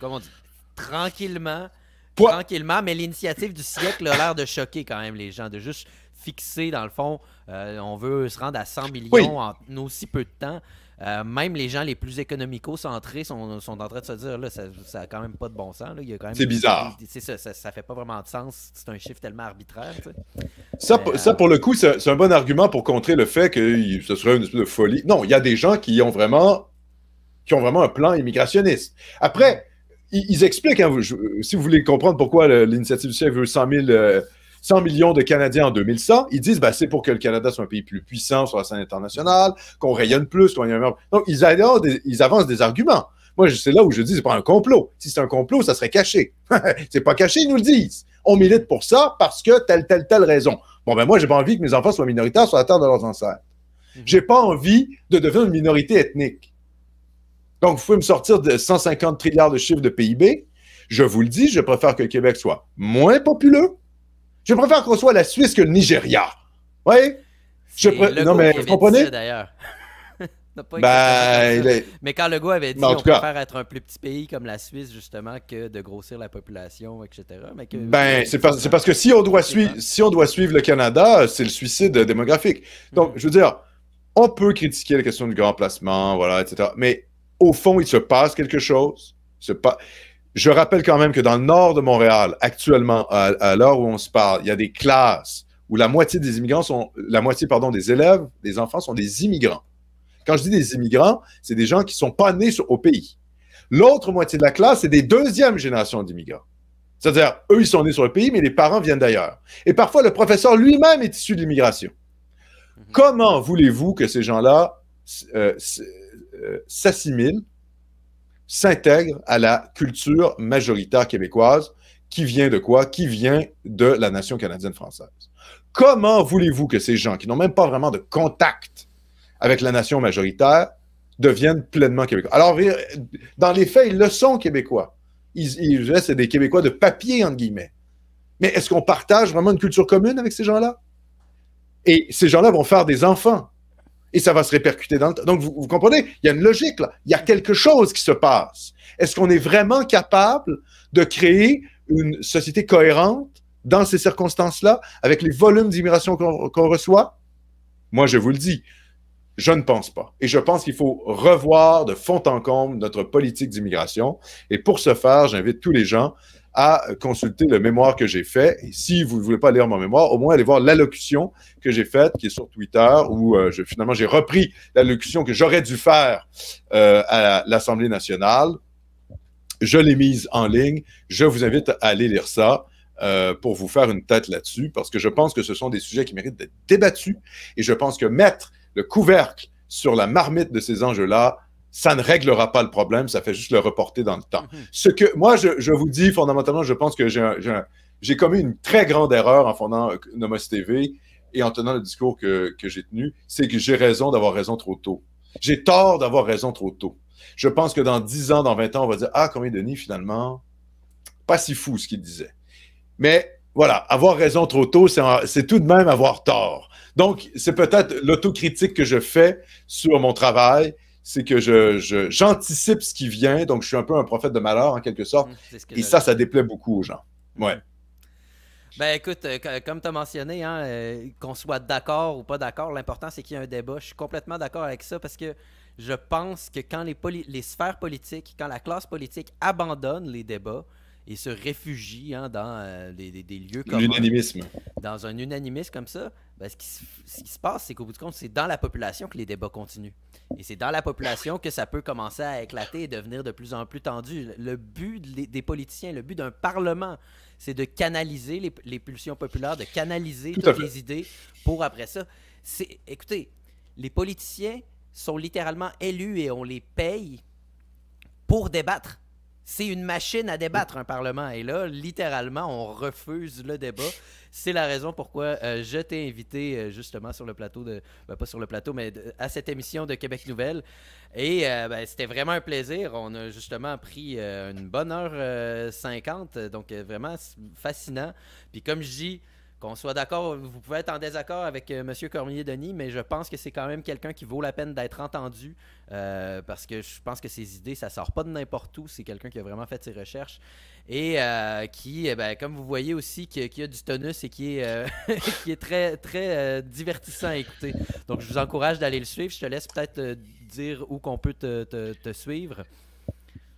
comme on dit, tranquillement. Tranquillement, mais l'initiative du siècle a l'air de choquer quand même les gens, de juste fixer, dans le fond, euh, on veut se rendre à 100 millions en aussi peu de temps. Euh, même les gens les plus économico-centrés sont, en train de se dire là, ça n'a quand même pas de bon sens. C'est bizarre. ça, ça, fait pas vraiment de sens. C'est un chiffre tellement arbitraire. ça, euh, pour le coup, c'est un bon argument pour contrer le fait que ce serait une espèce de folie. Non, il y a des gens qui ont vraiment qui ont vraiment un plan immigrationniste. Après, ils, expliquent, hein, si vous voulez comprendre pourquoi l'initiative du veut 100 euh, millions de Canadiens en 2100, ils disent ben, c'est pour que le Canada soit un pays plus puissant sur la scène internationale, qu'on rayonne plus, qu'on ait un Donc, ils, avancent des arguments. Moi, c'est là où je dis c'est pas un complot. Si c'est un complot, ça serait caché. c'est pas caché, ils nous le disent. On milite pour ça parce que telle, telle, telle raison. Bon, ben moi, j'ai pas envie que mes enfants soient minoritaires sur la terre de leurs ancêtres. Mhm. J'ai pas envie de devenir une minorité ethnique. Donc, vous pouvez me sortir de 150 trilliards de chiffres de PIB. Je vous le dis, je préfère que le Québec soit moins populeux. Je préfère qu'on soit la Suisse que le Nigeria. Oui? Je Non, mais vous comprenez? D'ailleurs. Ben, mais quand Legault avait dit qu'on préfère être un plus petit pays comme la Suisse, justement, que de grossir la population, etc. Ben, c'est parce, que si on, doit suivre, si on doit suivre le Canada, c'est le suicide démographique. Donc, mm-hmm. je veux dire, on peut critiquer la question du grand placement, voilà, etc. Mais au fond, il se passe quelque chose. Je rappelle quand même que dans le nord de Montréal, actuellement, à, l'heure où on se parle, il y a des classes où la moitié des immigrants sont, la moitié, pardon, des élèves, des enfants sont des immigrants. Quand je dis des immigrants, c'est des gens qui ne sont pas nés au pays. L'autre moitié de la classe, c'est des deuxièmes générations d'immigrants. C'est-à-dire, eux, ils sont nés sur le pays, mais les parents viennent d'ailleurs. Et parfois, le professeur lui-même est issu de l'immigration. Mhm. Comment voulez-vous que ces gens-là euh, euh, s'assimile, s'intègre à la culture majoritaire québécoise qui vient de quoi? Qui vient de la nation canadienne-française. Comment voulez-vous que ces gens qui n'ont même pas vraiment de contact avec la nation majoritaire deviennent pleinement québécois? Alors, euh, dans les faits, ils le sont québécois. Ils, ils c'est des Québécois de papier, entre guillemets. Mais est-ce qu'on partage vraiment une culture commune avec ces gens-là? Et ces gens-là vont faire des enfants et ça va se répercuter dans le temps. Donc, vous, comprenez, il y a une logique là. Il y a quelque chose qui se passe. Est-ce qu'on est vraiment capable de créer une société cohérente dans ces circonstances-là, avec les volumes d'immigration qu'on reçoit? Moi, je vous le dis, je ne pense pas. Et je pense qu'il faut revoir de fond en comble notre politique d'immigration. Et pour ce faire, j'invite tous les gens à consulter le mémoire que j'ai fait. Et si vous ne voulez pas lire mon mémoire, au moins allez voir l'allocution que j'ai faite, qui est sur Twitter, où euh, finalement j'ai repris l'allocution que j'aurais dû faire euh, à l'Assemblée nationale. Je l'ai mise en ligne. Je vous invite à aller lire ça. Euh, pour vous faire une tête là-dessus, parce que je pense que ce sont des sujets qui méritent d'être débattus et je pense que mettre le couvercle sur la marmite de ces enjeux-là ça ne réglera pas le problème, ça fait juste le reporter dans le temps. Mhm. Ce que moi, je, vous dis fondamentalement, je pense que j'ai commis une très grande erreur en fondant euh, Nomos TV et en tenant le discours que, j'ai tenu, c'est que j'ai raison d'avoir raison trop tôt. J'ai tort d'avoir raison trop tôt. Je pense que dans 10 ans, dans 20 ans, on va dire Ah, combien Denis, finalement, pas si fou ce qu'il disait. Mais voilà, avoir raison trop tôt, c'est tout de même avoir tort. Donc, c'est peut-être l'autocritique que je fais sur mon travail c'est que je, j'anticipe ce qui vient, donc je suis un peu un prophète de malheur en quelque sorte. Mm, Et ça, ça déplaît beaucoup aux gens. Ouais. Ben écoute, euh, comme tu as mentionné, hein, euh, qu'on soit d'accord ou pas d'accord, l'important c'est qu'il y ait un débat. Je suis complètement d'accord avec ça parce que je pense que quand les sphères politiques, quand la classe politique abandonne les débats, et se réfugie hein, dans euh, des, lieux comme. L'unanimisme. Dans un unanimisme comme ça, ben, ce, qui se, ce, qui se, passe, c'est qu'au bout du compte, c'est dans la population que les débats continuent. Et c'est dans la population que ça peut commencer à éclater et devenir de plus en plus tendu. Le but des, politiciens, le but d'un parlement, c'est de canaliser les, pulsions populaires, de canaliser toutes les idées pour après ça. C'est, écoutez, les politiciens sont littéralement élus et on les paye pour débattre. C'est une machine à débattre, un Parlement. Et là, littéralement, on refuse le débat. C'est la raison pourquoi euh, je t'ai invité euh, justement sur le plateau de. Ben, pas sur le plateau, mais à cette émission de Québec Nouvelle. Et euh, ben, c'était vraiment un plaisir. On a justement pris une bonne heure 50. Donc, vraiment fascinant. Puis, comme je dis qu'on soit d'accord, vous pouvez être en désaccord avec euh, M. Cormier-Denis, mais je pense que c'est quand même quelqu'un qui vaut la peine d'être entendu euh, parce que je pense que ses idées, ça sort pas de n'importe où. C'est quelqu'un qui a vraiment fait ses recherches et euh, qui, eh ben, comme vous voyez aussi, qui, a du tonus et qui est, qui est très, très divertissant à écouter. Donc, je vous encourage d'aller le suivre. Je te laisse peut-être dire où qu'on peut te suivre.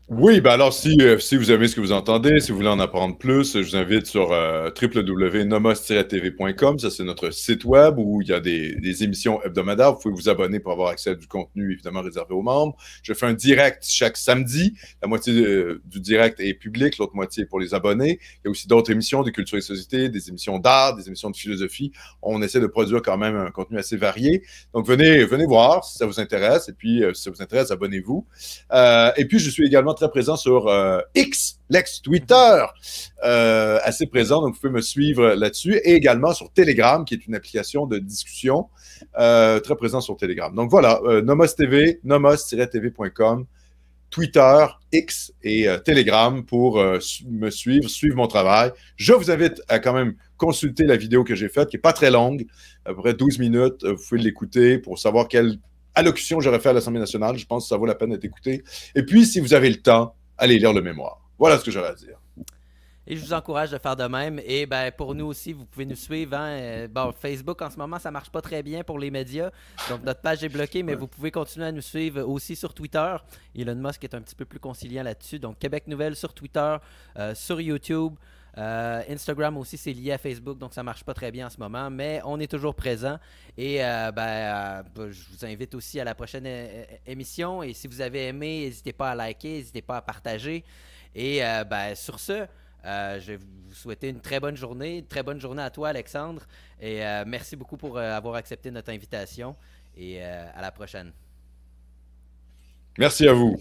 Oui, ben alors euh, si, vous aimez ce que vous entendez, si vous voulez en apprendre plus, je vous invite sur euh, www.nomos-tv.com. Ça, c'est notre site web où il y a des, émissions hebdomadaires. Vous pouvez vous abonner pour avoir accès à du contenu évidemment réservé aux membres. Je fais un direct chaque samedi. La moitié euh, du direct est public, l'autre moitié est pour les abonnés. Il y a aussi d'autres émissions de culture et société, des émissions d'art, des émissions de philosophie. On essaie de produire quand même un contenu assez varié. Donc venez, venez voir si ça vous intéresse. Et puis, si ça vous intéresse, abonnez-vous. et puis, je suis également très présent sur euh, X, l'ex Twitter, euh, assez présent. Donc, vous pouvez me suivre là-dessus et également sur Telegram, qui est une application de discussion euh, très présent sur Telegram. Donc voilà, Nomos TV, nomos-tv.com. Twitter, X et Telegram pour me suivre, suivre mon travail. Je vous invite à quand même consulter la vidéo que j'ai faite, qui n'est pas très longue, à peu près 12 minutes. Vous pouvez l'écouter pour savoir quel allocution que j'aurais fait à l'Assemblée nationale. Je pense que ça vaut la peine d'être écouté. Et puis, si vous avez le temps, allez lire le mémoire. Voilà ce que j'aurais à dire. Et je vous encourage à faire de même. Et ben, pour nous aussi, vous pouvez nous suivre. Hein. Euh, bon, Facebook, en ce moment, ça ne marche pas très bien pour les médias. Donc, notre page est bloquée, mais vous pouvez continuer à nous suivre aussi sur Twitter. Elon Musk est un petit peu plus conciliant là-dessus. Donc, Québec Nouvelle sur Twitter, euh, sur YouTube. Euh, Instagram aussi, c'est lié à Facebook, donc ça marche pas très bien en ce moment, mais on est toujours présent. Et euh, ben, euh, je vous invite aussi à la prochaine émission. Et si vous avez aimé, n'hésitez pas à liker, n'hésitez pas à partager. Et ben, sur ce, je vais vous souhaiter une très bonne journée, une très bonne journée à toi, Alexandre. Et merci beaucoup pour avoir accepté notre invitation. Et à la prochaine. Merci à vous.